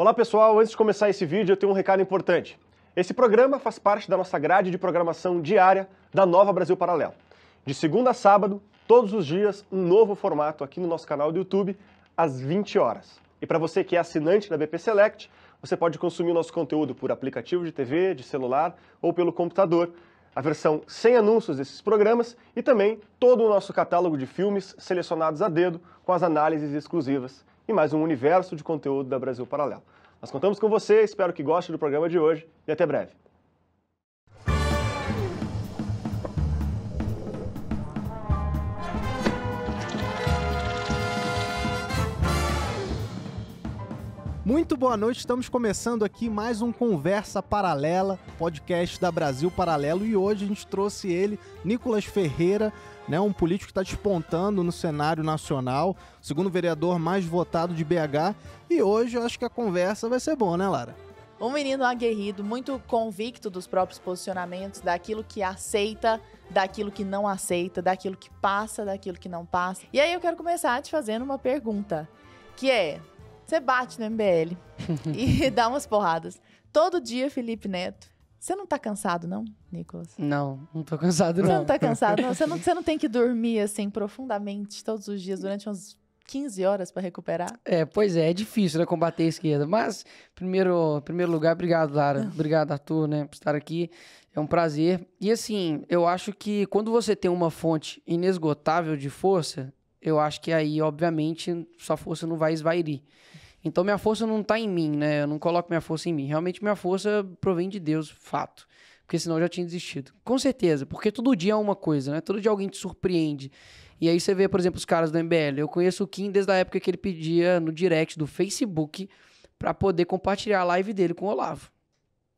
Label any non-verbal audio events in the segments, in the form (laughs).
Olá pessoal, antes de começar esse vídeo eu tenho um recado importante. Esse programa faz parte da nossa grade de programação diária da Nova Brasil Paralelo. De segunda a sábado, todos os dias, um novo formato aqui no nosso canal do YouTube, às 20 horas. E para você que é assinante da BP Select, você pode consumir o nosso conteúdo por aplicativo de TV, de celular ou pelo computador. A versão sem anúncios desses programas e também todo o nosso catálogo de filmes selecionados a dedo com as análises exclusivas e mais um universo de conteúdo da Brasil Paralelo. Nós contamos com você, espero que goste do programa de hoje e até breve. Muito boa noite, estamos começando aqui mais um Conversa Paralela, podcast da Brasil Paralelo, e hoje a gente trouxe ele, Nicolas Ferreira, né? Um político que está despontando no cenário nacional, segundo vereador mais votado de BH. E hoje eu acho que a conversa vai ser boa, né, Lara? Um menino aguerrido, muito convicto dos próprios posicionamentos, daquilo que aceita, daquilo que não aceita, daquilo que passa, daquilo que não passa. E aí eu quero começar te fazendo uma pergunta, que é: você bate no MBL (laughs) e dá umas porradas. Todo dia Felipe Neto você não tá cansado, não, Nicolas? Não, não tô cansado, não. Você não tá cansado, não? Você não, (laughs) você não tem que dormir, assim, profundamente todos os dias durante umas 15 horas para recuperar? É, pois é, é difícil, né, combater a esquerda. Mas, primeiro, primeiro lugar, obrigado, Lara. Ah. Obrigado, Arthur, né, por estar aqui. É um prazer. E, assim, eu acho que quando você tem uma fonte inesgotável de força, eu acho que aí, obviamente, sua força não vai esvairir. Então minha força não está em mim, né? Eu não coloco minha força em mim. Realmente minha força provém de Deus, fato. Porque senão eu já tinha desistido. Com certeza, porque todo dia é uma coisa, né? Todo dia alguém te surpreende. E aí você vê, por exemplo, os caras do MBL. Eu conheço o Kim desde a época que ele pedia no direct do Facebook para poder compartilhar a live dele com o Olavo.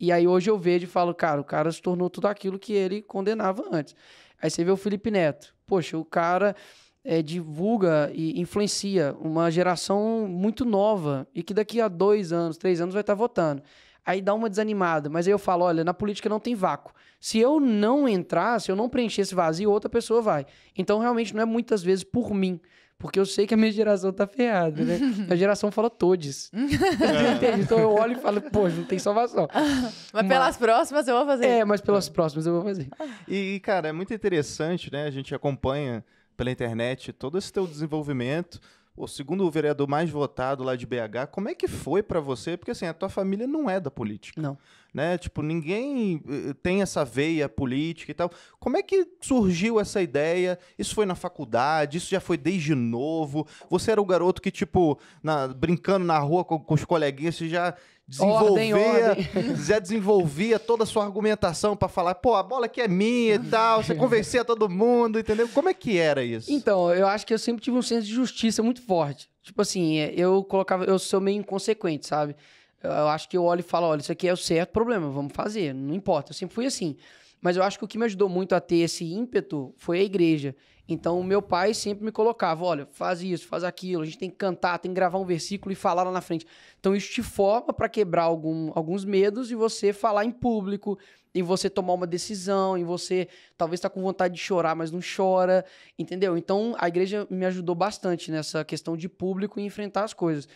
E aí hoje eu vejo e falo, cara, o cara se tornou tudo aquilo que ele condenava antes. Aí você vê o Felipe Neto. Poxa, o cara é, divulga e influencia uma geração muito nova e que daqui a dois anos, três anos vai estar tá votando. Aí dá uma desanimada, mas aí eu falo: olha, na política não tem vácuo. Se eu não entrar, se eu não preencher esse vazio, outra pessoa vai. Então, realmente, não é muitas vezes por mim. Porque eu sei que a minha geração tá ferrada, né? (laughs) a geração fala todes. (laughs) É. Então eu olho e falo, pô, não tem salvação. Mas, (laughs) mas, pelas próximas eu vou fazer. É, mas pelas próximas eu vou fazer. E, cara, é muito interessante, né? A gente acompanha pela internet, todo esse teu desenvolvimento, o segundo vereador mais votado lá de BH, como é que foi para você? Porque assim, a tua família não é da política. Não né? Tipo, ninguém eh, eh, tem essa veia política e tal. Como é que surgiu essa ideia? Isso foi na faculdade? Isso já foi desde novo? Você era o garoto que, tipo, na, brincando na rua com, com os coleguinhas, você já desenvolvia, ordem, ordem. (laughs) já desenvolvia toda a sua argumentação para falar, pô, a bola aqui é minha e tal, você convencia todo mundo, entendeu? Como é que era isso? Então, eu acho que eu sempre tive um senso de justiça muito forte. Tipo assim, eh, eu colocava, eu sou meio inconsequente, sabe? eu acho que eu olho e falo, olha, isso aqui é o certo problema, vamos fazer, não importa. Eu sempre fui assim. Mas eu acho que o que me ajudou muito a ter esse ímpeto foi a igreja. Então, o meu pai sempre me colocava, olha, faz isso, faz aquilo, a gente tem que cantar, tem que gravar um versículo e falar lá na frente. Então, isso te forma para quebrar algum, alguns medos e você falar em público, em você tomar uma decisão, em você talvez estar tá com vontade de chorar, mas não chora, entendeu? Então, a igreja me ajudou bastante nessa questão de público e enfrentar as coisas.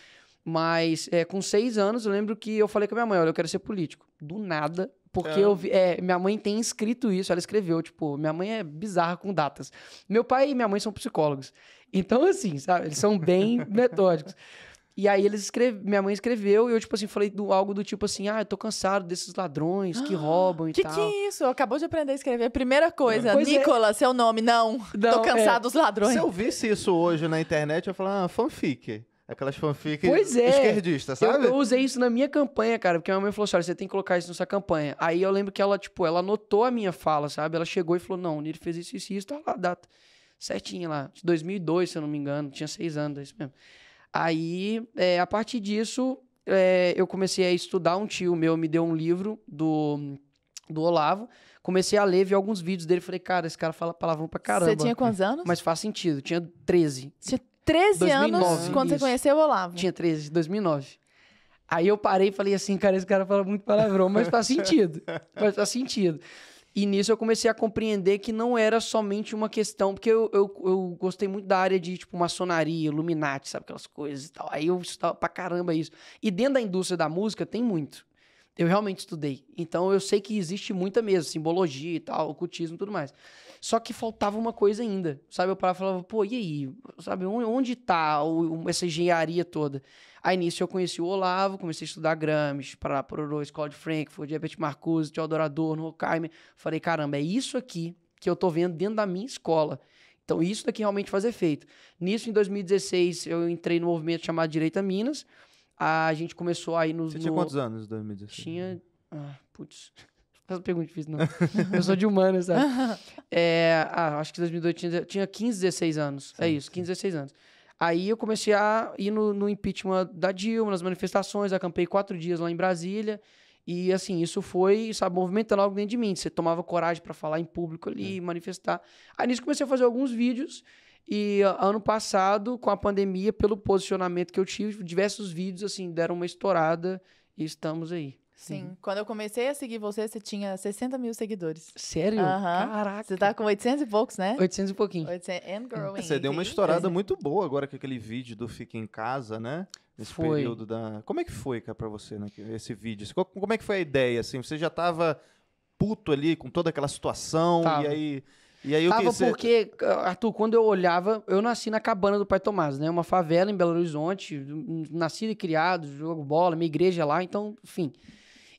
Mas é, com seis anos, eu lembro que eu falei com a minha mãe, olha, eu quero ser político. Do nada, porque eu ah. vi, é, minha mãe tem escrito isso, ela escreveu, tipo, minha mãe é bizarra com datas. Meu pai e minha mãe são psicólogos. Então, assim, sabe, eles são bem (laughs) metódicos. E aí eles escreve, minha mãe escreveu e eu, tipo assim, falei do, algo do tipo assim, ah, eu tô cansado desses ladrões que ah, roubam e que tal. Que que é isso? Acabou de aprender a escrever. Primeira coisa, pois é seu nome, não. não tô cansado é. dos ladrões. Se eu visse isso hoje na internet, eu ia falar, ah, fanfic. Aquelas fanfics pois é. esquerdistas, sabe? Eu, eu, usei isso na minha campanha, cara, porque minha mãe falou assim: você tem que colocar isso na sua campanha. Aí eu lembro que ela, tipo, ela anotou a minha fala, sabe? Ela chegou e falou: não, o Niro fez isso e isso, isso, tá lá data. Certinha lá, 2002, se eu não me engano, tinha seis anos, é isso mesmo. Aí, é, a partir disso, é, eu comecei a estudar. Um tio meu me deu um livro do do Olavo. Comecei a ler, vi alguns vídeos dele. Falei, cara, esse cara fala palavrão pra caramba. Você tinha quantos anos? Mas faz sentido. Tinha 13. 13 2009, anos quando isso. você conheceu o Olavo. Tinha 13, 2009. Aí eu parei e falei assim, cara, esse cara fala muito palavrão, mas faz sentido. (laughs) mas faz sentido. E nisso eu comecei a compreender que não era somente uma questão, porque eu, eu, eu gostei muito da área de, tipo, maçonaria, Illuminati, sabe, aquelas coisas e tal. Aí eu estudava pra caramba isso. E dentro da indústria da música tem muito. Eu realmente estudei. Então eu sei que existe muita mesmo, simbologia e tal, ocultismo e tudo mais. Só que faltava uma coisa ainda, sabe? Eu parava e falava, pô, e aí? Sabe, onde tá o, essa engenharia toda? Aí nisso eu conheci o Olavo, comecei a estudar Grams, para Pororô, Escola de Frankfurt, Herbert Marcuse, Theodor Adorno, Horkheimer. Falei, caramba, é isso aqui que eu tô vendo dentro da minha escola. Então isso daqui é realmente faz efeito. Nisso, em 2016, eu entrei no movimento chamado Direita Minas. A gente começou aí nos... Você no... tinha quantos anos em 2016? Tinha... Ah, putz... Essa pergunta é difícil, não. (laughs) eu sou de humanas, sabe? (laughs) É, ah, acho que 2002 tinha, tinha 15, 16 anos. É sim. É isso, 15, 16 anos. Aí eu comecei a ir no, no impeachment da Dilma, nas manifestações, acampei quatro dias lá em Brasília. E assim, isso foi, sabe, movimentando algo dentro de mim. Você tomava coragem para falar em público ali, é. manifestar. Aí nisso comecei a fazer alguns vídeos. E ah, ano passado, com a pandemia, pelo posicionamento que eu tive, diversos vídeos assim deram uma estourada e estamos aí. Sim. Quando eu comecei a seguir você, você tinha 60 mil seguidores. Sério? Uhum. Caraca. Você tá com 800 e poucos, né? 800 e pouquinho. 800 and growing. Você deu uma estourada uhum. muito boa agora com aquele vídeo do Fica em Casa, né? Nesse foi. período da... Como é que foi, cara, pra você, né? Esse vídeo. Como é que foi a ideia, assim? Você já tava puto ali com toda aquela situação tava. e aí... E aí, Tava que... porque, Arthur, quando eu olhava, eu nasci na cabana do Pai Tomás, né? Uma favela em Belo Horizonte, nascido e criado, jogo bola, minha igreja lá, então, enfim.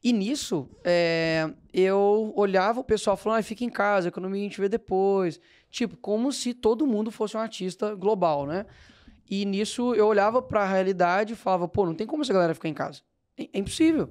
E nisso, é, eu olhava o pessoal falando, ah, fica em casa, economia a gente vê depois. Tipo, como se todo mundo fosse um artista global, né? E nisso eu olhava para a realidade e falava, pô, não tem como essa galera ficar em casa. É, é impossível.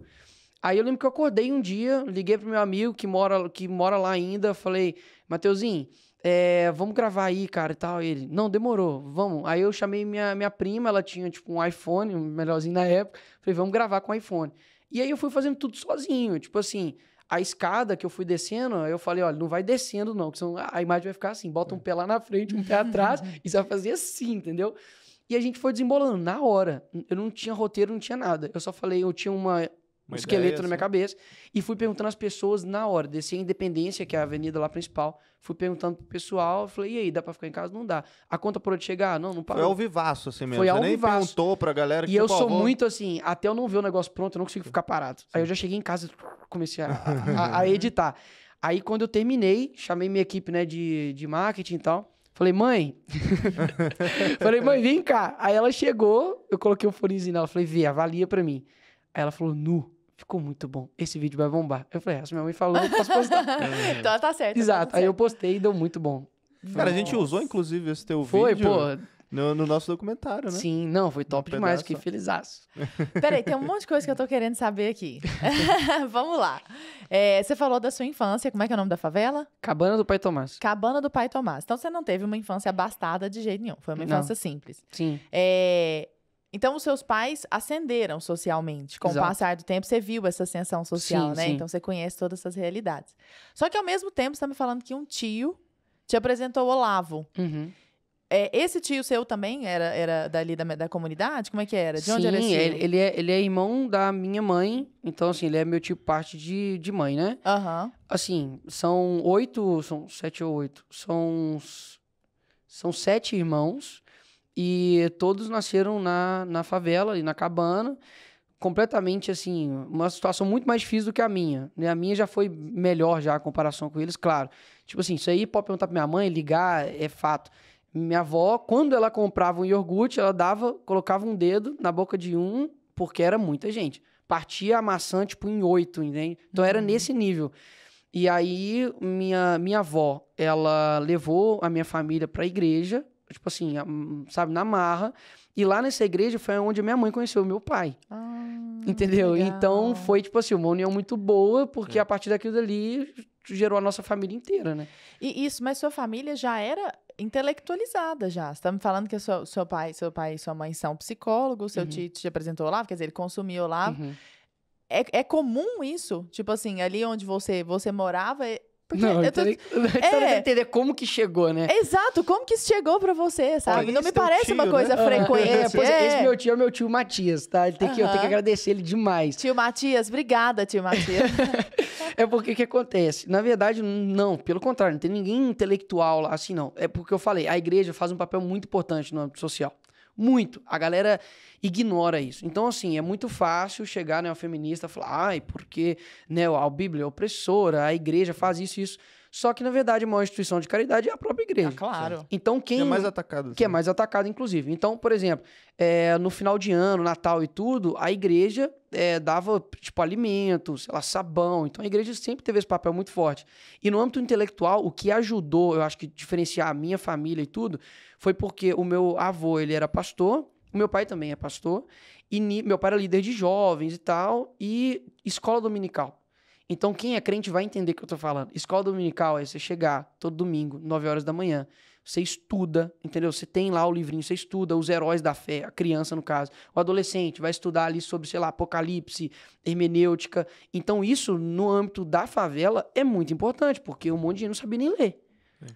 Aí eu lembro que eu acordei um dia, liguei pro meu amigo que mora, que mora lá ainda, falei, Mateuzinho, é, vamos gravar aí, cara, e tal. E ele, não, demorou, vamos. Aí eu chamei minha, minha prima, ela tinha, tipo, um iPhone, melhorzinho da época. Falei, vamos gravar com o iPhone. E aí eu fui fazendo tudo sozinho. Tipo assim, a escada que eu fui descendo, eu falei, olha, não vai descendo não, que senão a imagem vai ficar assim, bota um é. pé lá na frente, um pé atrás, (laughs) e você vai fazer assim, entendeu? E a gente foi desembolando na hora. Eu não tinha roteiro, não tinha nada. Eu só falei, eu tinha uma um esqueleto na minha assim. cabeça. E fui perguntando às pessoas na hora. Desci a Independência, que é a avenida lá principal. Fui perguntando pro pessoal. Falei, e aí, dá pra ficar em casa? Não dá. A conta parou de chegar? Não, não parou. Foi ao vivaço, assim mesmo. Foi ao Você nem vivaço. perguntou pra galera que E eu tipo, ah, sou muito assim, até eu não ver o negócio pronto, eu não consigo ficar parado. Sim. Aí eu já cheguei em casa e comecei a, (laughs) a, a, editar. Aí quando eu terminei, chamei minha equipe né, de, de marketing e tal. Falei, mãe. (laughs) falei, mãe, vem cá. Aí ela chegou, eu coloquei o um fonezinho nela. Falei, vê, avalia pra mim. Aí ela falou, nu ficou muito bom. Esse vídeo vai bombar. Eu falei, ah, minha mãe falou, eu posso postar. (laughs) É então tá certo. Tá Exato. Tá aí certo. eu postei e deu muito bom. Cara, Nossa. a gente usou, inclusive, esse teu Foi, vídeo. Foi, pô. No, no, nosso documentário, né? Sim, não, foi top um demais, que felizaço. (laughs) Peraí, tem um monte de coisa que eu tô querendo saber aqui. (laughs) Vamos lá. É, você falou da sua infância, como é que é o nome da favela? Cabana do Pai Tomás. Cabana do Pai Tomás. Então você não teve uma infância abastada de jeito nenhum, foi uma infância não. simples. Sim. É, então, os seus pais ascenderam socialmente. Com Exato. o passar do tempo, você viu essa ascensão social, sim, né? Sim. Então, você conhece todas essas realidades. Só que, ao mesmo tempo, você está me falando que um tio te apresentou Olavo. Uhum. É, esse tio seu também era, era dali da, da comunidade? Como é que era? De Sim, onde era esse Ele, é, ele, é, ele é irmão da minha mãe. Então, assim, ele é meu tio parte de, de mãe, né? Uhum. Assim, são oito... São sete ou oito. São, são sete irmãos. E todos nasceram na, na favela e na cabana, completamente assim, uma situação muito mais difícil do que a minha. Né? A minha já foi melhor já a comparação com eles, claro. Tipo assim, isso aí pode perguntar pra minha mãe, ligar, é fato. Minha avó, quando ela comprava um iogurte, ela dava, colocava um dedo na boca de um, porque era muita gente. Partia a maçã, tipo, em oito, entende? Então era uhum. nesse nível. E aí, minha, minha avó, ela levou a minha família para a igreja, tipo assim, sabe, na marra. E lá nessa igreja foi onde minha mãe conheceu meu pai. Ah, entendeu? Legal. Então foi, tipo assim, uma união muito boa, porque é. a partir daquilo dali gerou a nossa família inteira, né? E isso, mas sua família já era intelectualizada já. Você tá me falando que seu, seu pai, seu pai e sua mãe são psicólogos, seu uhum. tio te apresentou lá, quer dizer, ele consumiu lá. Uhum. É, é comum isso? Tipo assim, ali onde você, você morava, porque não, eu tô... Então, (laughs) é... entender como que chegou, né? Exato, como que isso chegou pra você, sabe? não me parece tio, uma coisa né? frequente. (laughs) É, é. Esse meu tio é meu tio Matias, tá? Ele tem que, uh -huh. Eu tenho que agradecer ele demais. Tio Matias, obrigada, tio Matias. (laughs) é porque o que acontece? Na verdade, não, pelo contrário, não tem ninguém intelectual lá assim, não. É porque eu falei, a igreja faz um papel muito importante no âmbito social. Muito. A galera ignora isso. Então, assim, é muito fácil chegar, né, ao feminista e falar, ai, porque, né, a Bíblia é opressora, a igreja faz isso e isso. Só que, na verdade, a maior instituição de caridade é a própria igreja. Ah, claro. Então, quem. Que é mais atacado. Sim. Que é mais atacado, inclusive. Então, por exemplo, é, no final de ano, Natal e tudo, a igreja é, dava, tipo, alimentos, sei lá, sabão. Então, a igreja sempre teve esse papel muito forte. E no âmbito intelectual, o que ajudou, eu acho que, diferenciar a minha família e tudo, foi porque o meu avô, ele era pastor. O meu pai também é pastor. E meu pai era líder de jovens e tal. E escola dominical. Então, quem é crente vai entender o que eu estou falando. Escola dominical é você chegar todo domingo, 9 horas da manhã. Você estuda, entendeu? Você tem lá o livrinho, você estuda os heróis da fé, a criança, no caso. O adolescente vai estudar ali sobre, sei lá, apocalipse, hermenêutica. Então, isso no âmbito da favela é muito importante, porque um monte de gente não sabia nem ler. É.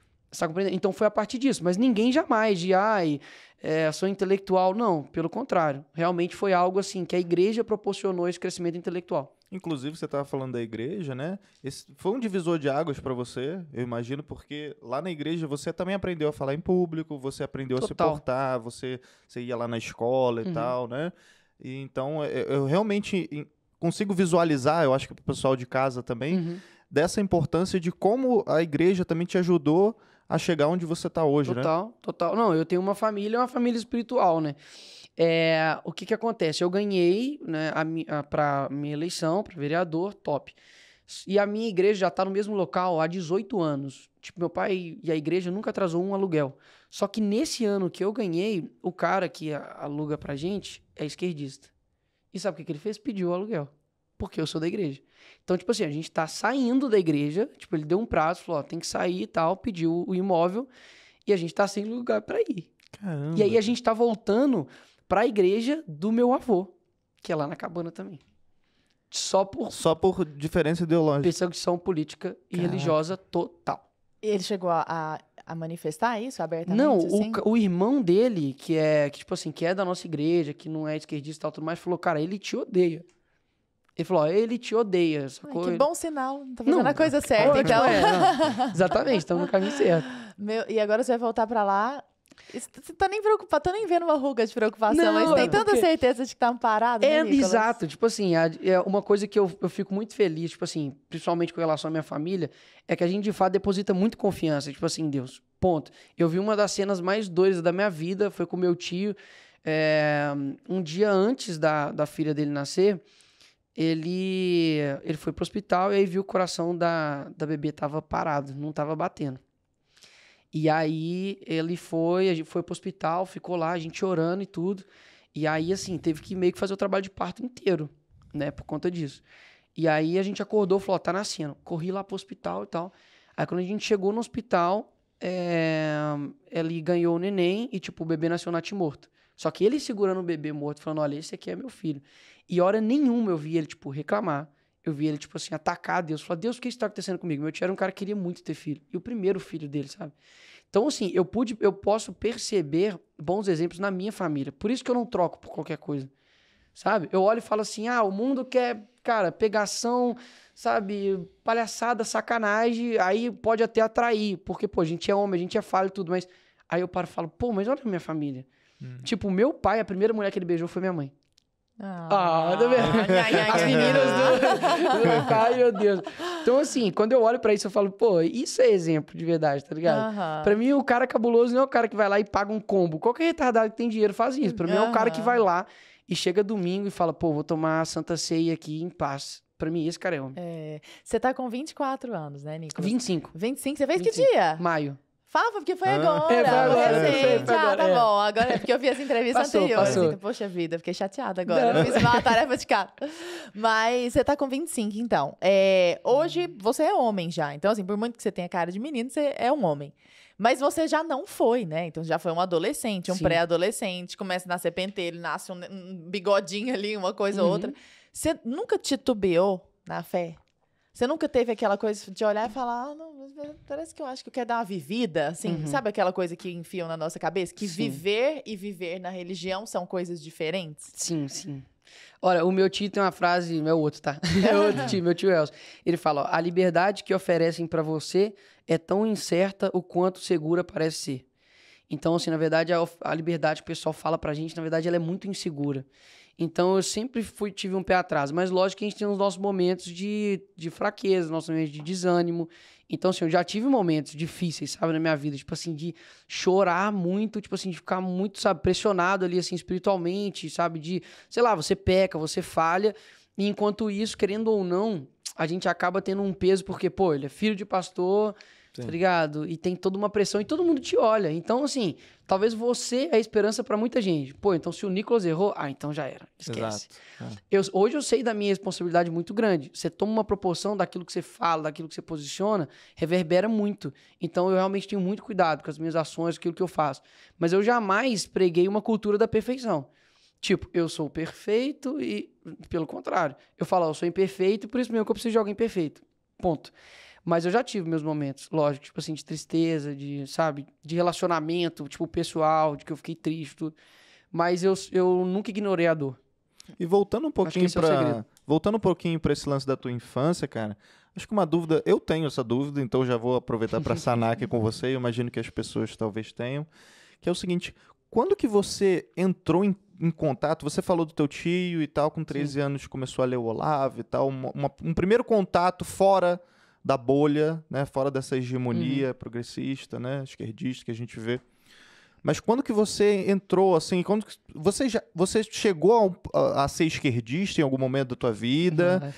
É? então foi a partir disso. Mas ninguém jamais de, ai, é, sou intelectual. Não, pelo contrário. Realmente foi algo assim que a igreja proporcionou esse crescimento intelectual. Inclusive, você estava falando da igreja, né? Esse foi um divisor de águas para você, eu imagino, porque lá na igreja você também aprendeu a falar em público, você aprendeu Total. a se portar, você, você ia lá na escola e uhum. tal, né? E, então, é, é, eu, realmente consigo visualizar, eu acho que para o pessoal de casa também, uhum. dessa importância de como a igreja também te ajudou a chegar onde você está hoje, total, né? Total, total. Não, eu tenho uma família, é uma família espiritual, né? É, o que que acontece? Eu ganhei né, para minha eleição, para vereador, top. E a minha igreja já está no mesmo local há 18 anos. Tipo, meu pai e a igreja nunca atrasou um aluguel. Só que nesse ano que eu ganhei, o cara que aluga pra gente é esquerdista. E sabe o que, que ele fez? Pediu o aluguel. Porque eu sou da igreja. Então, tipo assim, a gente tá saindo da igreja. Tipo, ele deu um prazo, falou: ó, tem que sair e tal, pediu o imóvel. E a gente tá sem lugar para ir. Caramba. E aí a gente tá voltando para a igreja do meu avô, que é lá na cabana também. Só por. Só por diferença ideológica. Perseguição política e Caraca. religiosa total. E ele chegou a, a, manifestar isso abertamente? Não, assim? o, irmão dele, que é, que, tipo assim, que é da nossa igreja, que não é esquerdista e tal, tudo mais, falou, cara, ele te odeia. Ele falou, ó, ele te odeia. Sacou? Ai, que bom sinal, tá fazendo não, a coisa é, tipo, certa, é, então. Tipo, é, Exatamente, estamos no caminho certo. (laughs) Meu, e agora você vai voltar para lá você tá nem preocupado, tô nem vendo uma ruga de preocupação, não, mas tem é tanta porque... certeza de que tá amparado. Né, é, exato. Tipo assim, é uma coisa que eu, eu fico muito feliz, tipo assim, principalmente com relação à minha família, é que a gente de fato deposita muito confiança, tipo assim, Deus, ponto. Eu vi uma das cenas mais doidas da minha vida, foi com meu tio, é, um dia antes da, da filha dele nascer, ele, ele foi pro hospital e aí viu o coração da, da bebê tava parado, não tava batendo. E aí ele foi, a gente foi pro hospital, ficou lá, a gente orando e tudo. E aí, assim, teve que meio que fazer o trabalho de parto inteiro, né, por conta disso. E aí a gente acordou, falou, tá nascendo. Corri lá pro hospital e tal. Aí quando a gente chegou no hospital, é... ele ganhou o neném e, tipo, o bebê nasceu natimorto. Só que ele segurando o bebê morto, falando, olha, esse aqui é meu filho. E hora nenhuma eu vi ele, tipo, reclamar eu vi ele, tipo assim, atacar Deus. Falar, Deus, o que está acontecendo comigo? Meu tio era um cara que queria muito ter filho. E o primeiro filho dele, sabe? Então, assim, eu pude, eu posso perceber bons exemplos na minha família. Por isso que eu não troco por qualquer coisa. Sabe? Eu olho e falo assim: ah, o mundo quer, cara, pegação, sabe, palhaçada, sacanagem. Aí pode até atrair, porque, pô, a gente é homem, a gente é falho e tudo, mas. Aí eu paro e falo, pô, mas olha a minha família. Hum. Tipo, meu pai, a primeira mulher que ele beijou foi minha mãe. Ah, tá ai, As meninas do, do meu Deus. Então, assim, quando eu olho para isso, eu falo, pô, isso é exemplo de verdade, tá ligado? Uhum. Pra mim, o cara cabuloso não é o cara que vai lá e paga um combo. Qualquer retardado que tem dinheiro faz isso. Pra mim, é o cara que vai lá e chega domingo e fala, pô, vou tomar a Santa Ceia aqui em paz. Pra mim, esse cara é homem. É. Você tá com 24 anos, né, Nico? 25. 25. Você fez 25. que dia? Maio. Fala, porque foi ah. agora. É, foi agora, é, recente. Foi agora, ah, tá é. bom. Agora é porque eu vi as entrevistas passou, anteriores. Passou. Então, poxa vida, fiquei chateada agora. Não. Fiz uma tarefa de casa. Mas você tá com 25, então. É, hoje hum. você é homem já. Então, assim, por muito que você tenha cara de menino, você é um homem. Mas você já não foi, né? Então já foi um adolescente, um pré-adolescente. Começa a nascer pentelho, nasce um, bigodinho ali, uma coisa ou uhum. outra. Você nunca titubeou na fé? Você nunca teve aquela coisa de olhar e falar, ah, não, é, parece que eu acho que eu quero dar uma vivida, assim, uhum. sabe aquela coisa que enfiam na nossa cabeça? Que sim. viver e viver na religião são coisas diferentes? Sim, sim. Olha, o meu tio tem uma frase, meu é outro, tá? (laughs) É outro tio, meu tio Elcio. Ele fala: ó, a liberdade que oferecem para você é tão incerta o quanto segura parece ser. Então, assim, na verdade, a, a liberdade que o pessoal fala pra gente, na verdade, ela é muito insegura. Então eu sempre fui, tive um pé atrás. Mas lógico que a gente tem os nossos momentos de, de fraqueza, nossos momentos de desânimo. Então, assim, eu já tive momentos difíceis, sabe, na minha vida. Tipo assim, de chorar muito, tipo assim, de ficar muito, sabe, pressionado ali, assim, espiritualmente, sabe? De, sei lá, você peca, você falha. E enquanto isso, querendo ou não, a gente acaba tendo um peso, porque, pô, ele é filho de pastor Sim. tá ligado? E tem toda uma pressão e todo mundo te olha. Então, assim, talvez você é a esperança para muita gente. Pô, então se o Nicolas errou, ah, então já era. Esquece. É. Eu, hoje eu sei da minha responsabilidade muito grande. Você toma uma proporção daquilo que você fala, daquilo que você posiciona, reverbera muito. Então eu realmente tenho muito cuidado com as minhas ações, com aquilo que eu faço. Mas eu jamais preguei uma cultura da perfeição. Tipo, eu sou perfeito e, pelo contrário, eu falo, eu sou imperfeito, por isso mesmo que eu preciso de alguém perfeito. Ponto. Mas eu já tive meus momentos, lógico, tipo assim, de tristeza, de, sabe, de relacionamento, tipo, pessoal, de que eu fiquei triste, tudo. Mas eu, eu nunca ignorei a dor. E voltando um pouquinho para é voltando um pouquinho para esse lance da tua infância, cara. Acho que uma dúvida, eu tenho essa dúvida, então já vou aproveitar para sanar aqui com você, imagino que as pessoas talvez tenham, que é o seguinte, quando que você entrou em, em contato, você falou do teu tio e tal, com 13 Sim. anos começou a ler o Olavo e tal, uma, uma, um primeiro contato fora da bolha, né, fora dessa hegemonia uhum. progressista, né, esquerdista que a gente vê. Mas quando que você entrou assim, quando você já você chegou a, a, a ser esquerdista em algum momento da tua vida? Uhum.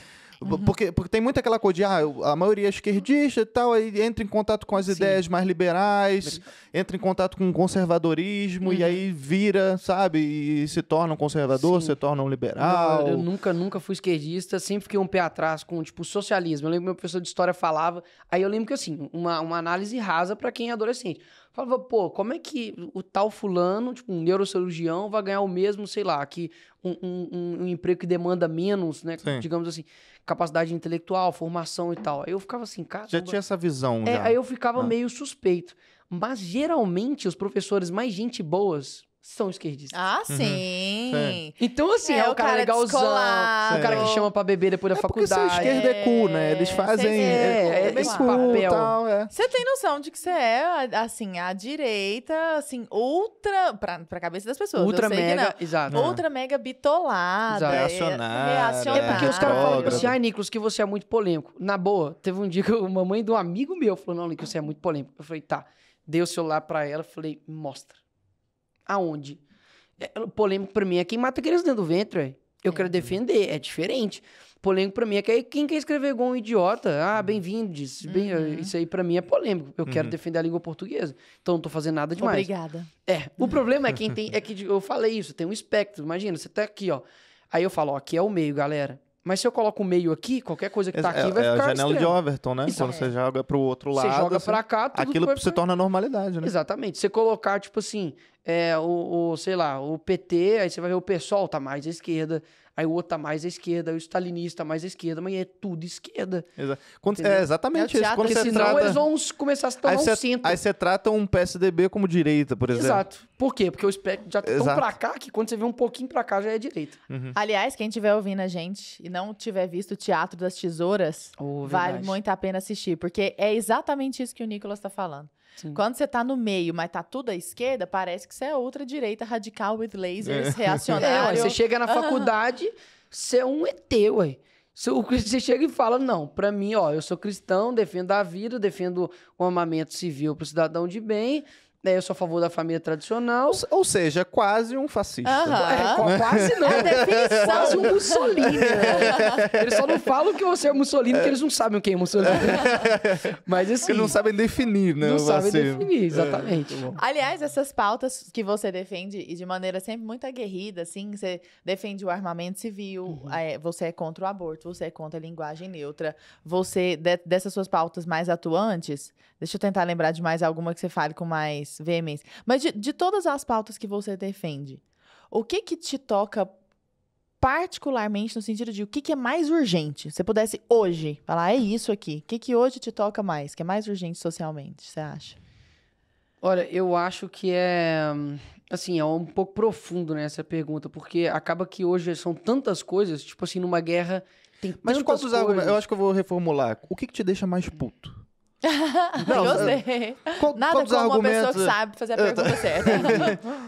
Uhum. Porque, porque tem muito aquela coisa de ah, a maioria é esquerdista e tal, aí entra em contato com as Sim. ideias mais liberais, entra em contato com o conservadorismo uhum. e aí vira, sabe, e se torna um conservador, Sim. se torna um liberal. Eu, eu nunca, nunca fui esquerdista, sempre fiquei um pé atrás com, tipo, socialismo. Eu lembro que meu professor de história falava, aí eu lembro que, assim, uma, uma análise rasa para quem é adolescente. Falava, pô, como é que o tal fulano, tipo, um neurocirurgião, vai ganhar o mesmo, sei lá, que um, um, um emprego que demanda menos, né? Sim. Digamos assim capacidade intelectual, formação e tal. Aí eu ficava assim, cara. Já tinha essa visão, né? Aí eu ficava ah. meio suspeito. Mas geralmente os professores mais gente boas são esquerdistas. Ah, uhum. sim. Uhum. Então, assim, é, é o, cara, cara legalzão, descolado. o cara que chama pra beber depois da é faculdade. Porque esquerda é cu, né? Eles é, fazem. É, é, é, esse papel. Tal, é. Você tem noção de que você é, assim, a direita, assim, ultra. Pra, pra cabeça das pessoas. Ultra mega. Exato. Ultra mega bitolada. Exato. É, reacionária. Reacionária. É porque os caras falam assim, ai, Nicolas, que você é muito polêmico. Na boa, teve um dia que uma mãe de um amigo meu falou, não, Nicolas, você é muito polêmico. Eu falei, tá. Dei o celular pra ela, falei, mostra aonde? É, é polêmico para mim é quem mata criança dentro do ventre, Eu é. quero defender, é diferente. Polêmico para mim é que quem quer escrever igual um idiota, ah, uhum. bem-vindo, isso, uhum. Eh, isso aí para mim é polêmico. Eu uhum. quero defender a língua portuguesa. Então não tô fazendo nada demais. Obrigada. É, o problema é quem tem, é que eu falei isso, tem um espectro, imagina, você tá aqui, ó. Aí eu falo, ó, aqui é o meio, galera. Mas se eu coloco o meio aqui, qualquer coisa que tá aqui é, vai ficar. É a janela de Overton, né? Isso. Quando é. você joga pro outro lado. Você joga assim, pra cá, tudo Aquilo se torna normalidade, né? Exatamente. Você colocar, tipo assim, é, o, o, sei lá, o PT, aí você vai ver o pessoal tá mais à esquerda, aí o outro tá mais à esquerda, aí o stalinista tá mais à esquerda, mas é tudo esquerda. Exato. quando, é exatamente é isso. Quando você senão trata... eles vão começar a se tornar aí um centro. Aí você trata um PSDB como direita, por exemplo. Exato. Por quê? Porque o espectro já tão pra cá que quando você vê um pouquinho pra cá já é direita. Uhum. Aliás, quem tiver ouvindo a gente e não tiver visto o Teatro das Tesouras, oh, vale muito a pena assistir, porque é exatamente isso que o Nicolas tá falando. Sim. Quando você tá no meio, mas tá tudo à esquerda, parece que você é outra direita radical with lasers, é. reacionário. É, você chega na faculdade, você é um ET, ué. Você chega e fala, não, para mim, ó, eu sou cristão, defendo a vida, defendo o armamento civil para o cidadão de bem, né, eu sou a favor da família tradicional. Ou seja, quase um fascista. Uhum. É, quase não. É quase um Mussolini. Né? (laughs) Eles só não falam que você é Mussolini, porque eles não sabem o que é Mussolini. (laughs) Mas assim... Eles não sabem definir, né? Não sabem definir, é, exatamente. É, Aliás, essas pautas que você defende, e de maneira sempre muito aguerrida, assim, você defende o armamento civil, uhum. você é contra o aborto, você é contra a linguagem neutra, você, de, dessas suas pautas mais atuantes Deixa eu tentar lembrar de mais alguma que você fale com mais veemência. Mas de, de todas as pautas que você defende, o que que te toca particularmente no sentido de o que, que é mais urgente? Se você pudesse hoje falar, é isso aqui. O que, que hoje te toca mais, que é mais urgente socialmente, você acha? Olha, eu acho que é. Assim, é um pouco profundo, né, essa pergunta, porque acaba que hoje são tantas coisas, tipo assim, numa guerra tem Mas quantos argumentos? Eu acho que eu vou reformular. O que, que te deixa mais puto? (laughs) Não, sei é, Qual, Nada como argumentos... uma pessoa que é? sabe fazer a pergunta certa.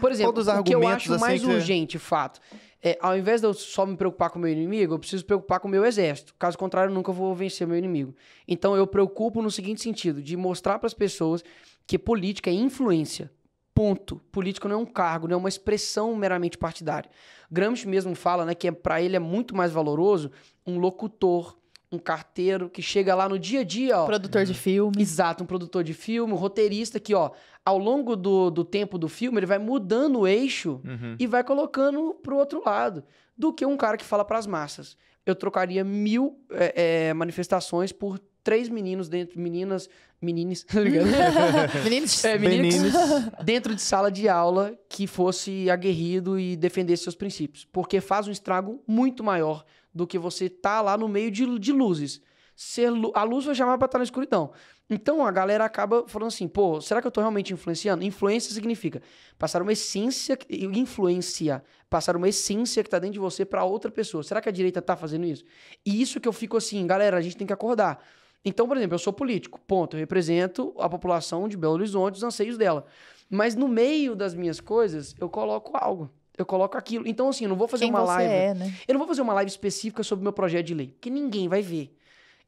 (laughs) Por exemplo, o que eu acho assim mais é? urgente, fato, é, ao invés de eu só me preocupar com o meu inimigo, eu preciso preocupar com o meu exército. Caso contrário, eu nunca vou vencer meu inimigo. Então, eu preocupo no seguinte sentido, de mostrar para as pessoas que política é influência. Ponto. Político não é um cargo, não é uma expressão meramente partidária. Gramsci mesmo fala né, que é, para ele é muito mais valoroso um locutor, um carteiro que chega lá no dia a dia, ó. Produtor de uhum. filme. Exato, um produtor de filme, um roteirista que, ó, ao longo do, do tempo do filme, ele vai mudando o eixo uhum. e vai colocando pro outro lado. Do que um cara que fala para as massas. Eu trocaria mil é, é, manifestações por três meninos dentro, meninas, menines, (laughs) tá (laughs) meninos, é, meninos, (laughs) dentro de sala de aula que fosse aguerrido e defender seus princípios, porque faz um estrago muito maior do que você tá lá no meio de, de luzes. Ser, a luz vai chamar pra estar tá na escuridão. Então a galera acaba falando assim, pô, será que eu tô realmente influenciando? Influência significa passar uma essência, influenciar passar uma essência que tá dentro de você para outra pessoa. Será que a direita tá fazendo isso? E isso que eu fico assim, galera, a gente tem que acordar. Então, por exemplo, eu sou político, ponto. Eu represento a população de Belo Horizonte, os anseios dela. Mas no meio das minhas coisas, eu coloco algo eu coloco aquilo. Então, assim, eu não vou fazer Quem uma live. É, né? Eu não vou fazer uma live específica sobre o meu projeto de lei, porque ninguém vai ver.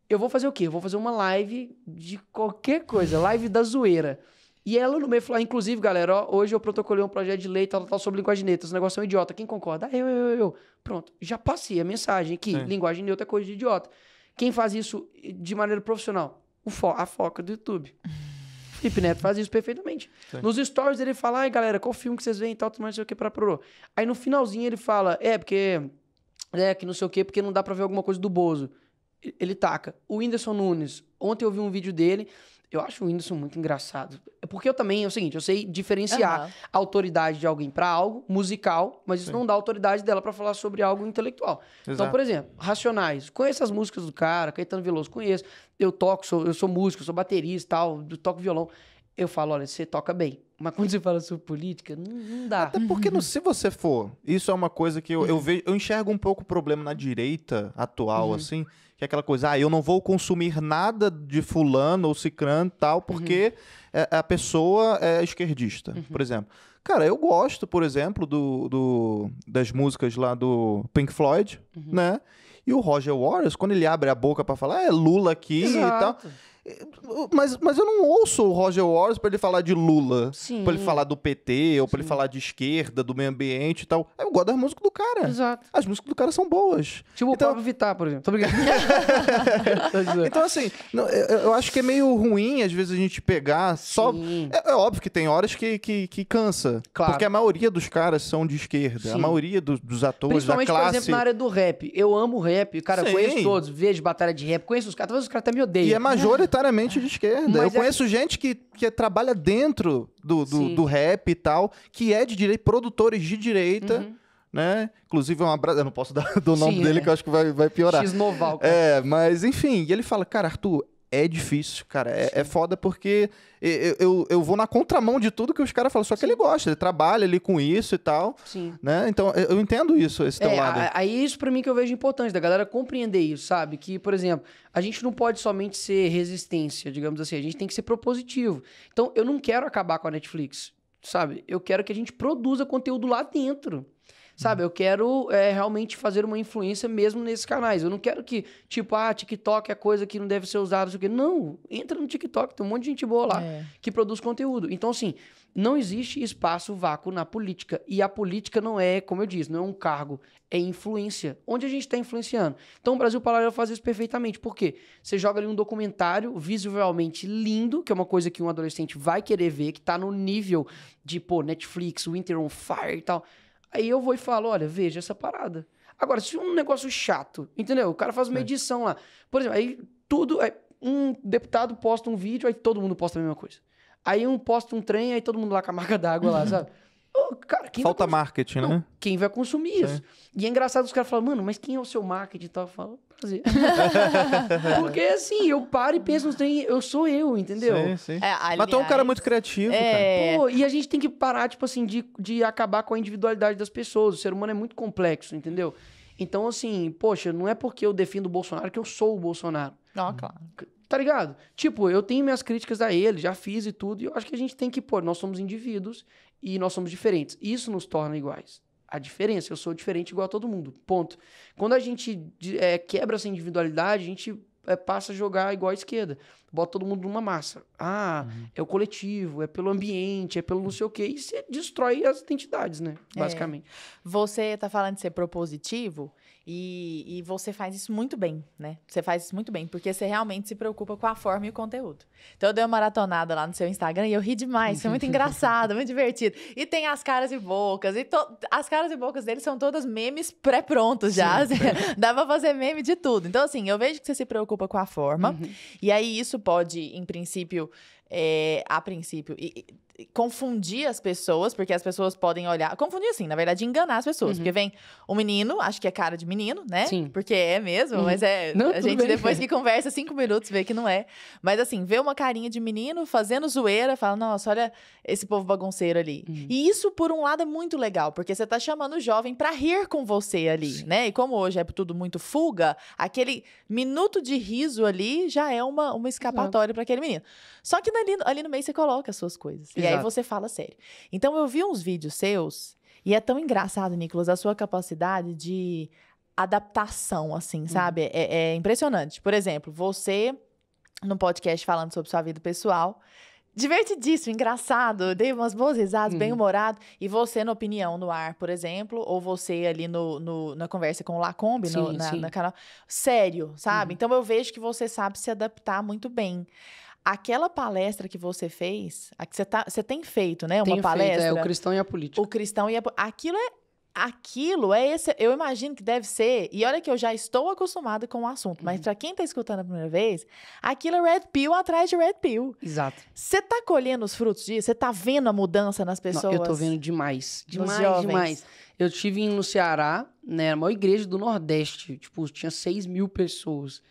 Eu vou fazer o quê? Eu vou fazer uma live de qualquer coisa, live da zoeira. E ela no meio falou: inclusive, galera, ó, hoje eu protocolei um projeto de lei tal, tal, sobre linguagem neutra. Esse negócio é um idiota. Quem concorda? Ah, eu, eu, eu. Pronto, já passei a mensagem aqui, é. linguagem neutra é coisa de idiota. Quem faz isso de maneira profissional? Fo a foca do YouTube. Felipe Neto faz isso perfeitamente. Sim. Nos stories ele fala, ai galera, qual filme que vocês veem e tal, não sei o que pra pro. Aí no finalzinho ele fala, é, porque. É, que não sei o que, porque não dá pra ver alguma coisa do Bozo. Ele taca. O Whindersson Nunes, ontem eu vi um vídeo dele eu acho o Whindersson muito engraçado. É porque eu também, é o seguinte, eu sei diferenciar uhum. a autoridade de alguém para algo musical, mas isso Sim. não dá autoridade dela para falar sobre algo intelectual. Então, Exato. Então, por exemplo, Racionais. Conheço as músicas do cara, Caetano Veloso, conheço. Eu toco, sou, eu sou músico, sou baterista tal, toco violão. Eu falo, olha, você toca bem. Mas quando você fala sobre política, não, não dá. Até porque não, se você for, isso é uma coisa que eu, eu uhum. vejo, eu enxergo um pouco o problema na direita atual, uhum. assim, que é aquela coisa, ah, eu não vou consumir nada de fulano ou cicrano tal, porque uhum. É, a pessoa é esquerdista, uhum. por exemplo. Cara, eu gosto, por exemplo, do, do das músicas lá do Pink Floyd, uhum. né? E o Roger Waters, quando ele abre a boca para falar, ah, é Lula aqui Exato. e tal. Mas, mas eu não ouço o Roger Waters para ele falar de Lula, para ele falar do PT, ou para ele falar de esquerda, do meio ambiente e tal. Eu gosto das músicas do cara. Exato. As músicas do cara são boas. Tipo então... o Pablo Vittar, por exemplo. Tô brincando. (laughs) (laughs) então, assim, eu acho que é meio ruim, às vezes, a gente pegar só. É, é, óbvio que tem horas que, que, que cansa. Claro. Porque a maioria dos caras são de esquerda. Sim. A maioria dos atores, da classe. por exemplo, na área do rap. Eu amo rap. Cara, Sim. conheço todos. Vejo batalha de rap. Conheço os caras. Talvez os caras até me odeiam. E é majoritário majoritariamente de esquerda. Mas eu é conheço gente que, que trabalha dentro do, do, do, rap e tal, que é de direita, produtores de direita. Uhum. Né? Inclusive, é uma eu não posso dar (laughs) do nome Sim, dele, é. que eu acho que vai, vai piorar. X Noval. É, né? mas enfim, e ele fala: Cara, Arthur, é difícil, cara. É, é foda porque eu, eu, eu, vou na contramão de tudo que os caras falam. Só que Sim. ele gosta, ele trabalha ali com isso e tal. Sim. Né? Então, eu entendo isso, esse é, lado. aí isso para mim que eu vejo importante, da galera compreender isso, sabe? Que, por exemplo, a gente não pode somente ser resistência, digamos assim. A gente tem que ser propositivo. Então, eu não quero acabar com a Netflix, sabe? Eu quero que a gente produza conteúdo lá dentro. Sabe, eu quero é, realmente fazer uma influência mesmo nesses canais. Eu não quero que, tipo, ah, TikTok é coisa que não deve ser usada, não sei o quê. Não, entra no TikTok, tem um monte de gente boa lá é. que produz conteúdo. Então, assim, não existe espaço vácuo na política. E a política não é, como eu disse, não é um cargo, é influência. Onde a gente está influenciando? Então o Brasil Paralelo faz isso perfeitamente. Por quê? Você joga ali um documentário visualmente lindo, que é uma coisa que um adolescente vai querer ver, que está no nível de, pô, Netflix, Winter on Fire e tal. Aí eu vou e falo, olha, veja essa parada. Agora, se um negócio chato, entendeu? O cara faz uma edição lá. Por exemplo, aí tudo. Aí um deputado posta um vídeo, aí todo mundo posta a mesma coisa. Aí um posta um trem, aí todo mundo lá com a marca d'água lá, sabe? Falta cons... marketing, não, né? Quem vai consumir Sim. isso? E é engraçado os caras falam, mano, mas quem é o seu marketing e tal? Eu falo, prazer. (laughs) Porque assim, eu paro e penso eu sou eu, entendeu? Sim, sim. É, mas tu é um cara muito criativo, é... cara. Pô, e a gente tem que parar, tipo assim, de, de acabar com a individualidade das pessoas. O ser humano é muito complexo, entendeu? Então, assim, poxa, não é porque eu defendo o Bolsonaro que eu sou o Bolsonaro. Não, claro. Tá ligado? Tipo, eu tenho minhas críticas a ele, já fiz e tudo, e eu acho que a gente tem que, pô, nós somos indivíduos e nós somos diferentes. Isso nos torna iguais. A diferença, eu sou diferente igual a todo mundo. Ponto. Quando a gente é, quebra essa individualidade, a gente é, passa a jogar igual à esquerda. Bota todo mundo numa massa. Ah, uhum. é o coletivo, é pelo ambiente, é pelo não sei o quê. E você destrói as identidades, né? É. Basicamente. É. Você tá falando de ser propositivo? E, e, você faz isso muito bem, né? Você faz isso muito bem, porque você realmente se preocupa com a forma e o conteúdo. Então, eu dei uma maratonada lá no seu Instagram e eu ri demais. Foi muito (laughs) engraçado, muito divertido. E tem as caras e bocas. E to... as caras e bocas deles são todas memes pré-prontos já. Assim. (laughs) Dá pra fazer meme de tudo. Então, assim, eu vejo que você se preocupa com a forma. Uhum. E aí, isso pode, em princípio, é, a princípio. E, e, confundir as pessoas, porque as pessoas podem olhar. Confundir assim, na verdade, enganar as pessoas. Uhum. Porque vem o um menino, acho que é cara de menino, né? Sim. Porque é mesmo, uhum. mas é. Não, a gente, bem. depois que conversa cinco minutos, vê que não é. Mas assim, vê uma carinha de menino fazendo zoeira, fala, nossa, olha esse povo bagunceiro ali. Uhum. E isso, por um lado, é muito legal, porque você tá chamando o jovem para rir com você ali, né? E como hoje é tudo muito fuga, aquele minuto de riso ali já é uma, uma escapatória para aquele menino. Só que ali, ali no meio você coloca as suas coisas. Exato. E aí você fala sério. Então eu vi uns vídeos seus, e é tão engraçado, Nicolas, a sua capacidade de adaptação, assim, uhum. sabe? É, é impressionante. Por exemplo, você, num podcast falando sobre sua vida pessoal, divertidíssimo, engraçado, dei umas boas risadas, bem uhum. humorado. E você na opinião no ar, por exemplo, ou você ali no, no na conversa com o Lacombe, no, na, na, canal. Sério, sabe? Uhum. Então eu vejo que você sabe se adaptar muito bem aquela palestra que você fez, a que você, tá, você tem feito, né? Uma Tenho palestra. Feito, é, o cristão e a política. O cristão e a Aquilo é. Aquilo é esse. Eu imagino que deve ser. E olha que eu já estou acostumada com o assunto, mas uhum. para quem está escutando a primeira vez, aquilo é red pill atrás de red pill. Exato. Você está colhendo os frutos disso? Você está vendo a mudança nas pessoas? Não, eu estou vendo demais. Demais, demais. Eu tive no Ceará, né? A maior igreja do Nordeste. Tipo, tinha 6 mil pessoas.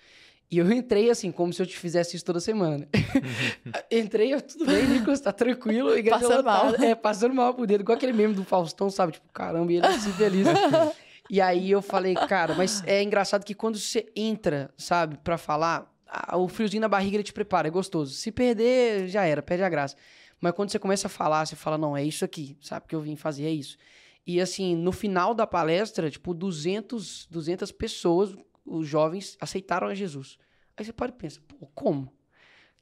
E eu entrei assim, como se eu te fizesse isso toda semana. (laughs) entrei, eu, tudo bem, Nicolas, tá tranquilo. E passando mal. É, passando mal pro dedo, igual aquele meme do Faustão, sabe? Tipo, caramba, e ele se feliz. Assim. (laughs) e aí eu falei, cara, mas é engraçado que quando você entra, sabe, pra falar, a, o friozinho na barriga ele te prepara, é gostoso. Se perder, já era, perde a graça. Mas quando você começa a falar, você fala, não, é isso aqui, sabe? que eu vim fazer, é isso. E assim, no final da palestra, tipo, 200, 200 pessoas, os jovens aceitaram a Jesus. Aí você pode pensar pô, como?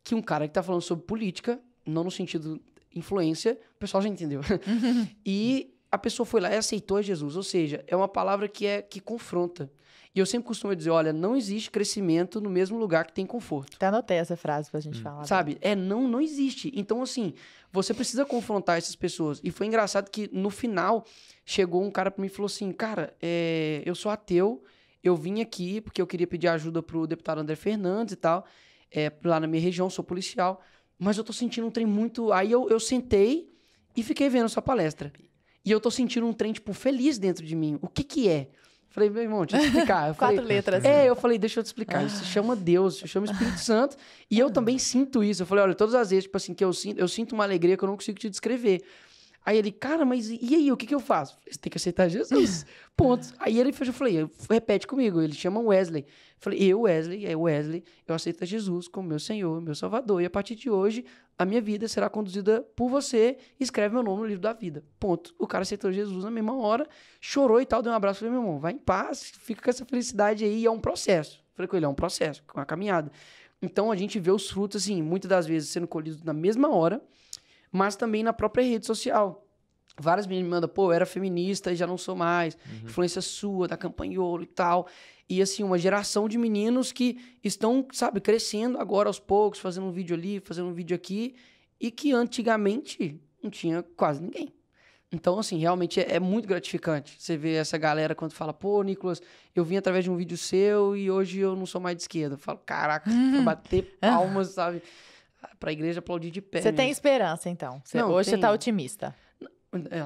Que um cara que tá falando sobre política, não no sentido influência, o pessoal já entendeu. (laughs) e a pessoa foi lá e aceitou a Jesus. Ou seja, é uma palavra que é que confronta. E eu sempre costumo dizer, olha, não existe crescimento no mesmo lugar que tem conforto. Até anotei essa frase pra gente hum. falar. Sabe? É, não, não existe. Então, assim, você precisa confrontar essas pessoas. E foi engraçado que, no final, chegou um cara pra mim e falou assim, cara, é, eu sou ateu, eu vim aqui porque eu queria pedir ajuda pro deputado André Fernandes e tal, é, lá na minha região, sou policial, mas eu tô sentindo um trem muito. Aí eu, eu sentei e fiquei vendo essa palestra. E eu tô sentindo um trem, tipo, feliz dentro de mim. O que que é? Falei, meu irmão, deixa eu te explicar. Eu (laughs) Quatro falei, letras. É, eu falei, deixa eu te explicar. Isso chama Deus, isso chama Espírito Santo. E eu também sinto isso. Eu falei, olha, todas as vezes, tipo assim, que eu sinto, eu sinto uma alegria que eu não consigo te descrever. Aí ele, cara, mas e aí, o que, que eu faço? Falei, você tem que aceitar Jesus. (laughs) Ponto. Aí ele fez, eu falei, repete comigo. Ele chama Wesley. Eu falei, eu, Wesley, é Wesley, eu aceito Jesus como meu Senhor, meu Salvador. E a partir de hoje, a minha vida será conduzida por você. Escreve meu nome no livro da vida. Ponto. O cara aceitou Jesus na mesma hora, chorou e tal, deu um abraço. Falei, meu irmão, vai em paz, fica com essa felicidade aí. É um processo. Eu falei com ele, é um processo, uma caminhada. Então a gente vê os frutos, assim, muitas das vezes sendo colhidos na mesma hora mas também na própria rede social. Várias meninas me mandam, pô, eu era feminista e já não sou mais, uhum. influência sua, da tá campanholo e tal. E assim, uma geração de meninos que estão, sabe, crescendo agora aos poucos, fazendo um vídeo ali, fazendo um vídeo aqui, e que antigamente não tinha quase ninguém. Então, assim, realmente é, é, muito gratificante você ver essa galera quando fala, pô, Nicolas, eu vim através de um vídeo seu e hoje eu não sou mais de esquerda. Eu falo, caraca, uhum. (laughs) bater palmas, sabe? para a igreja aplaudir de pé. Você tem esperança, então? não, hoje você está otimista. É,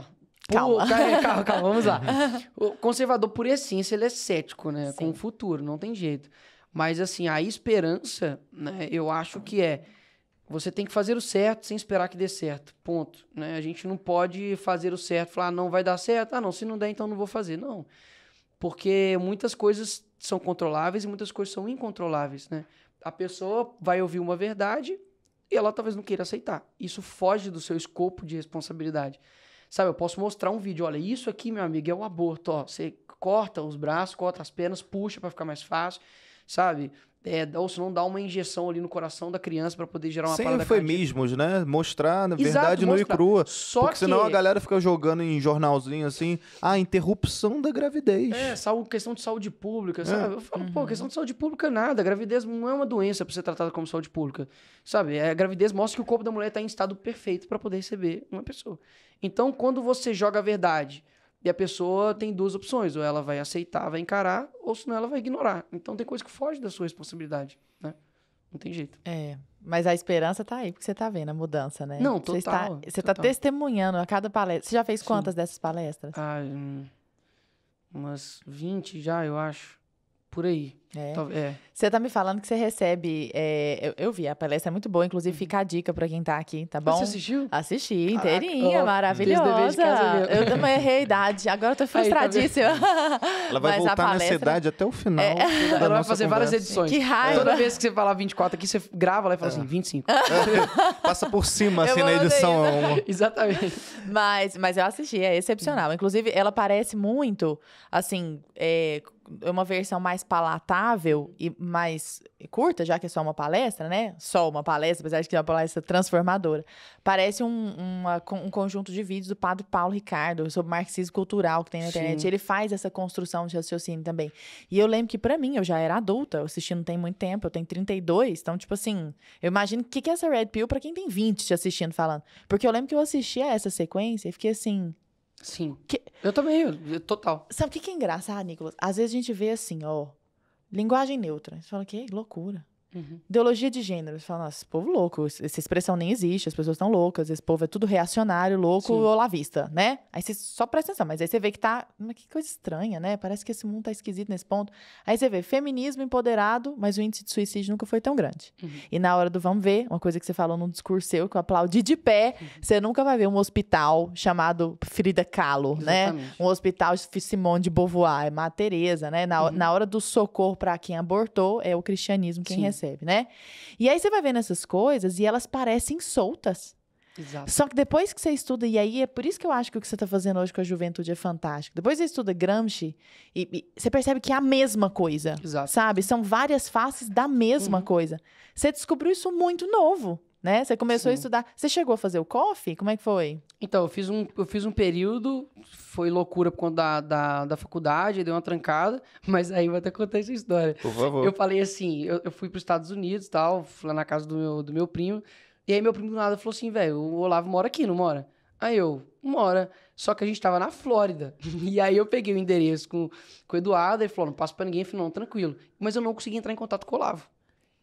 Calma. Pô, (laughs) calma, calma, vamos lá. (laughs) O conservador, por essência, ele é cético, né? Sim. Com o futuro, não tem jeito. Mas, assim, a esperança, né, eu acho que é... Você tem que fazer o certo sem esperar que dê certo. Ponto. Né? A gente não pode fazer o certo, falar, ah, não vai dar certo. Ah, não, se não der, então não vou fazer. Não. Porque muitas coisas são controláveis e muitas coisas são incontroláveis, né? A pessoa vai ouvir uma verdade e ela talvez não queira aceitar. Isso foge do seu escopo de responsabilidade. Sabe, eu posso mostrar um vídeo, olha, isso aqui, meu amigo, é o aborto, ó. Você corta os braços, corta as pernas, puxa para ficar mais fácil, sabe? é, ou se não dá uma injeção ali no coração da criança para poder gerar uma Sem parada eufemismos, né? Mostrar na verdade no e crua. Só porque que... senão a galera fica jogando em jornalzinho assim, a ah, interrupção da gravidez. É, saúde, questão de saúde pública, é. sabe? É. Eu falo, uhum. pô, questão de saúde pública é nada. A gravidez não é uma doença para ser tratada como saúde pública, sabe? É, a gravidez mostra que o corpo da mulher está em estado perfeito para poder receber uma pessoa. Então, quando você joga a verdade e a pessoa tem duas opções, ou ela vai aceitar, vai encarar, ou senão ela vai ignorar. Então tem coisa que foge da sua responsabilidade, né? Não tem jeito. É, mas a esperança tá aí, porque você tá vendo a mudança, né? Não, total. Você está, você total. tá testemunhando a cada palestra. Você já fez quantas Sim. dessas palestras? Ah, hum, umas 20 já, eu acho. Por aí. Você é. é. Você tá me falando que você recebe. É, eu, eu, vi, a palestra é muito boa. Inclusive, uhum. fica a dica para quem tá aqui, tá bom? Você assistiu? Assisti inteirinha, oh, maravilhosa. De eu também errei a idade. Agora eu tô (laughs) tá frustradíssima. Aí, (laughs) Ela vai Mas voltar palestra... nessa idade até o final. É. Ela vai fazer conversa. várias edições. Que raiva. Toda vez que você falar 24 aqui, você grava lá e fala é. assim, 25. (laughs) Passa por cima, assim, na edição. Exatamente. Mas, mas eu assisti, é excepcional. Inclusive, ela parece muito, assim, é, é uma versão mais palatável e mais curta, já que é só uma palestra, né? Só uma palestra, apesar de que é uma palestra transformadora. Parece um, uma, um conjunto de vídeos do padre Paulo Ricardo sobre marxismo cultural que tem na internet. Sim. Ele faz essa construção de raciocínio também. E eu lembro que, para mim, eu já era adulta, assistindo, tem muito tempo, eu tenho 32, então, tipo assim, eu imagino o que, que é essa Red Pill para quem tem 20 te assistindo falando. Porque eu lembro que eu assisti a essa sequência e fiquei assim Sim. Que... Eu também, eu, total. Sabe o que, que é engraçado, Nicolas? Às vezes a gente vê assim, ó, linguagem neutra. Você fala, que loucura. Uhum. Ideologia de gênero. Você fala, nossa, esse povo louco, essa expressão nem existe, as pessoas estão loucas, esse povo é tudo reacionário, louco ou lavista, né? Aí você só presta atenção, mas aí você vê que tá. Mas que coisa estranha, né? Parece que esse mundo tá esquisito nesse ponto. Aí você vê feminismo empoderado, mas o índice de suicídio nunca foi tão grande. Uhum. E na hora do vamos ver, uma coisa que você falou num discurso seu, que eu aplaudi de pé, uhum. você nunca vai ver um hospital chamado Frida Kahlo, né? Exatamente. né? Um hospital Simone de Beauvoir, é Má Tereza, né? Na, uhum. na hora do socorro para quem abortou, é o cristianismo quem recebe percebe, né? E aí você vai vendo essas coisas e elas parecem soltas. Exato. Só que depois que você estuda, e aí é por isso que eu acho que o que você está fazendo hoje com a juventude é fantástico. Depois você estuda Gramsci, e, e você percebe que é a mesma coisa. Exato. Sabe? São várias faces da mesma uhum. coisa. Você descobriu isso muito novo né? Você começou Sim. a estudar. Você chegou a fazer o COF? Como é que foi? Então, eu fiz um, eu fiz um período, foi loucura por conta da, da, da faculdade, deu uma trancada, (laughs) mas aí vou até contar essa história. Por favor. Eu falei assim, eu, eu fui para os Estados Unidos e tal, lá na casa do meu, do meu primo, e aí meu primo do nada falou assim, velho, o Olavo mora aqui, não mora? Aí eu, mora. Só que a gente tava na Flórida. (laughs) E aí eu peguei o endereço com, com o Eduardo, ele falou, não passa pra ninguém. Eu falei, não, tranquilo. Mas eu não consegui entrar em contato com o Olavo.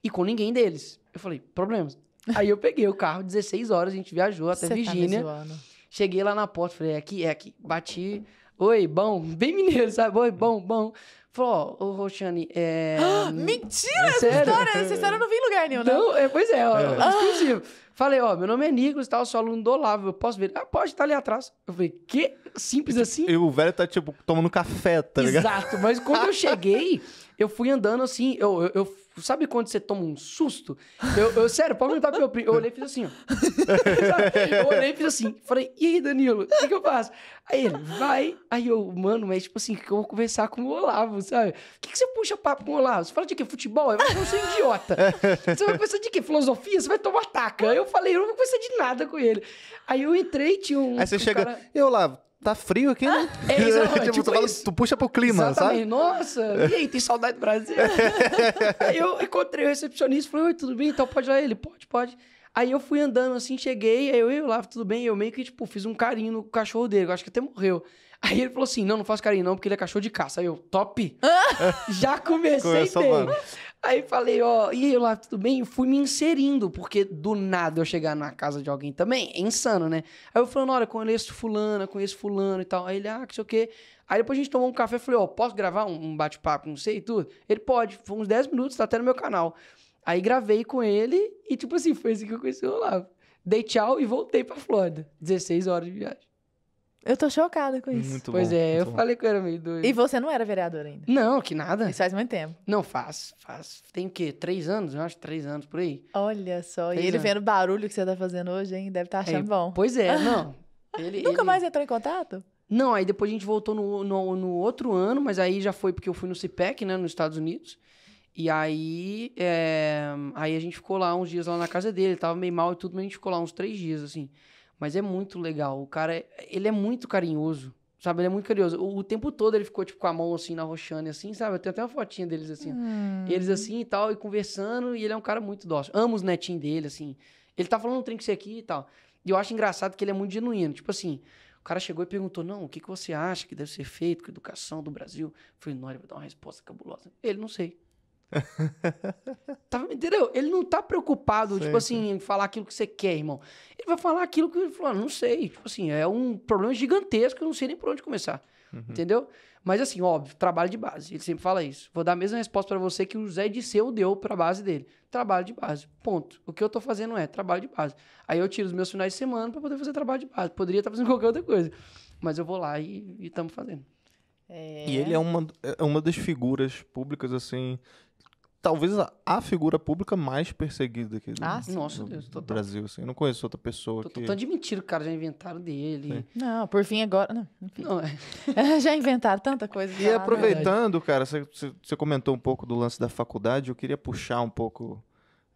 E com ninguém deles. Eu falei, problemas. Aí eu peguei o carro, 16 horas, a gente viajou até tá Virgínia. Tá cheguei lá na porta, falei, é aqui, é aqui. Bati, oi, bom, bem mineiro, sabe? Oi, bom, bom. Falou, ó, ô Roxane, é. (gasps) mentira! É essa história, essa história eu não vi em lugar nenhum, né? Não, é, pois é, ó, é. (laughs) exclusivo. Falei, ó, meu nome é Nicolas, tal, tá, sou aluno do Olavo, eu posso ver? Ah, pode, tá ali atrás. Eu falei, que? Simples assim? E o velho tá, tipo, tomando café, tá ligado? Exato, mas quando eu (laughs) cheguei, eu fui andando assim, eu, eu, eu sabe quando você toma um susto? Eu, eu sério, pode perguntar pro meu primo. Eu olhei e fiz assim, ó. (laughs) eu olhei e fiz assim. Falei, e aí, Danilo, o que, que, eu faço? Aí ele, vai. Aí eu, mano, mas tipo assim, que eu vou conversar com o Olavo, sabe? O que, que, você puxa papo com o Olavo? Você fala de quê? Futebol? Eu vou ser idiota. Você vai conversar de quê? Filosofia? Você vai tomar taca. Aí eu falei, eu não vou conversar de nada com ele. Aí eu entrei, tinha um. Aí você um chega, cara... eu, Olavo, tá frio aqui, né? Ah, é, (laughs) exatamente. Tipo, tipo, tu, fala, tu, puxa pro clima, exatamente. sabe? Nossa, (laughs) e aí, tem saudade do Brasil? (laughs) aí eu encontrei o recepcionista, falei, oi, tudo bem? Então pode lá? Ele, pode, pode. Aí eu fui andando assim, cheguei, aí eu, o lá, tudo bem? Eu meio que, tipo, fiz um carinho no cachorro dele, eu acho que até morreu. Aí ele falou assim: não, não faço carinho não, porque ele é cachorro de caça. Aí eu, top! já comecei Começou bem. Aí falei, ó, e aí, lá, tudo bem? fui me inserindo, porque do nada eu chegar na casa de alguém também, é insano, né? Aí eu falando, olha, conheço fulana, conheço fulano e tal. Aí ele, ah, que sei o quê. Aí depois a gente tomou um café, falei, ó, posso gravar um bate-papo, não sei e tudo? Ele pode, foi uns 10 minutos, tá até no meu canal. Aí gravei com ele e, tipo assim, foi assim que eu conheci o Olavo. Dei tchau e voltei pra Flórida. 16 horas de viagem. Eu tô chocada com isso. Muito pois bom, é, eu bom. falei que eu era meio doido. E você não era vereador ainda? Não, que nada. Isso faz muito tempo. Não, faz. faz. Tem o quê? Três anos? Eu acho três anos por aí. Olha só. Três e ele anos. vendo o barulho que você tá fazendo hoje, hein? Deve estar tá achando é, bom. Pois é, (laughs) não. ele, Nunca ele... mais entrou em contato? Não, aí depois a gente voltou no, no, no, outro ano, mas aí já foi porque eu fui no CIPEC, né, nos Estados Unidos. E aí, é, aí a gente ficou lá uns dias lá na casa dele, tava meio mal e tudo, mas a gente ficou lá uns três dias, assim. Mas é muito legal. O cara, é, ele é muito carinhoso. Sabe, ele é muito carinhoso. O, o tempo todo ele ficou, tipo, com a mão assim na Roxane, assim, sabe? Eu tenho até uma fotinha deles assim. Hum. Eles assim e tal, e conversando, e ele é um cara muito dócil. Amo os netinhos dele, assim. Ele tá falando um trem que você aqui e tal. E eu acho engraçado que ele é muito genuíno. Tipo assim, o cara chegou e perguntou: não, o que, que você acha que deve ser feito com a educação do Brasil? Eu falei, não, ele vai dar uma resposta cabulosa. Ele não sei. (laughs) tá, entendeu? Ele não tá preocupado, tipo assim, em falar aquilo que você quer, irmão. Ele vai falar aquilo que ele falou, ah, não sei. Tipo assim, é um problema gigantesco, eu não sei nem por onde começar. Uhum. Entendeu? Mas assim, óbvio, trabalho de base. Ele sempre fala isso. Vou dar a mesma resposta para você que o Zé Disseu deu para a base dele. Trabalho de base. Ponto. O que eu tô fazendo é trabalho de base. Aí eu tiro os meus finais de semana para poder fazer trabalho de base. Poderia estar tá fazendo (laughs) qualquer outra coisa. Mas eu vou lá e estamos fazendo. É... E ele é uma, é uma das figuras públicas, assim, talvez a, figura pública mais perseguida aqui do, ah, sim. Nossa, do, Deus, do Brasil. Assim. Eu não conheço outra pessoa tô, que... Tô, tô que o cara já inventaram dele. Sim. Não, por fim agora... Não, não é. (laughs) já inventaram tanta coisa. E aproveitando, cara, você comentou um pouco do lance da faculdade, eu queria puxar um pouco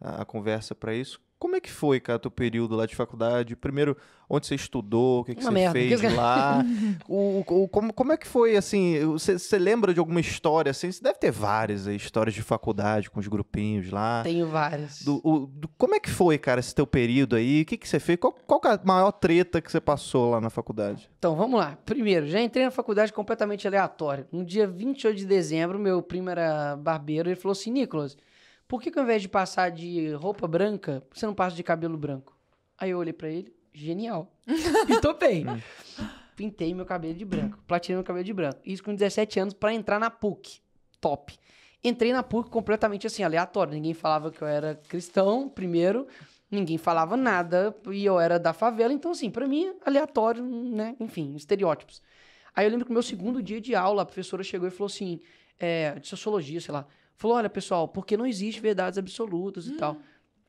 a, conversa para isso. Como é que foi, cara, teu período lá de faculdade? Primeiro, onde você estudou, o que, que você merda. fez lá? (laughs) o, o, como, como é que foi, assim, você, lembra de alguma história, assim? Você deve ter várias aí, histórias de faculdade com os grupinhos lá. Tenho várias. Do, o, do, como é que foi, cara, esse teu período aí? O que, que você fez? Qual, qual é a maior treta que você passou lá na faculdade? Então, vamos lá. Primeiro, já entrei na faculdade completamente aleatório. No dia 28 de dezembro, meu primo era barbeiro, ele falou assim, Nicolas... Por que, que ao invés de passar de roupa branca, você não passa de cabelo branco? Aí eu olhei para ele, genial. e bem. Hum. Pintei meu cabelo de branco, platinei meu cabelo de branco. Isso com 17 anos para entrar na PUC. Top. Entrei na PUC completamente assim, aleatório. Ninguém falava que eu era cristão, primeiro. Ninguém falava nada. E eu era da favela. Então, assim, para mim, aleatório, né? Enfim, estereótipos. Aí eu lembro que no meu segundo dia de aula, a professora chegou e falou assim: é, de sociologia, sei lá. Falou, olha, pessoal, porque não existe verdades absolutas e tal. Hum.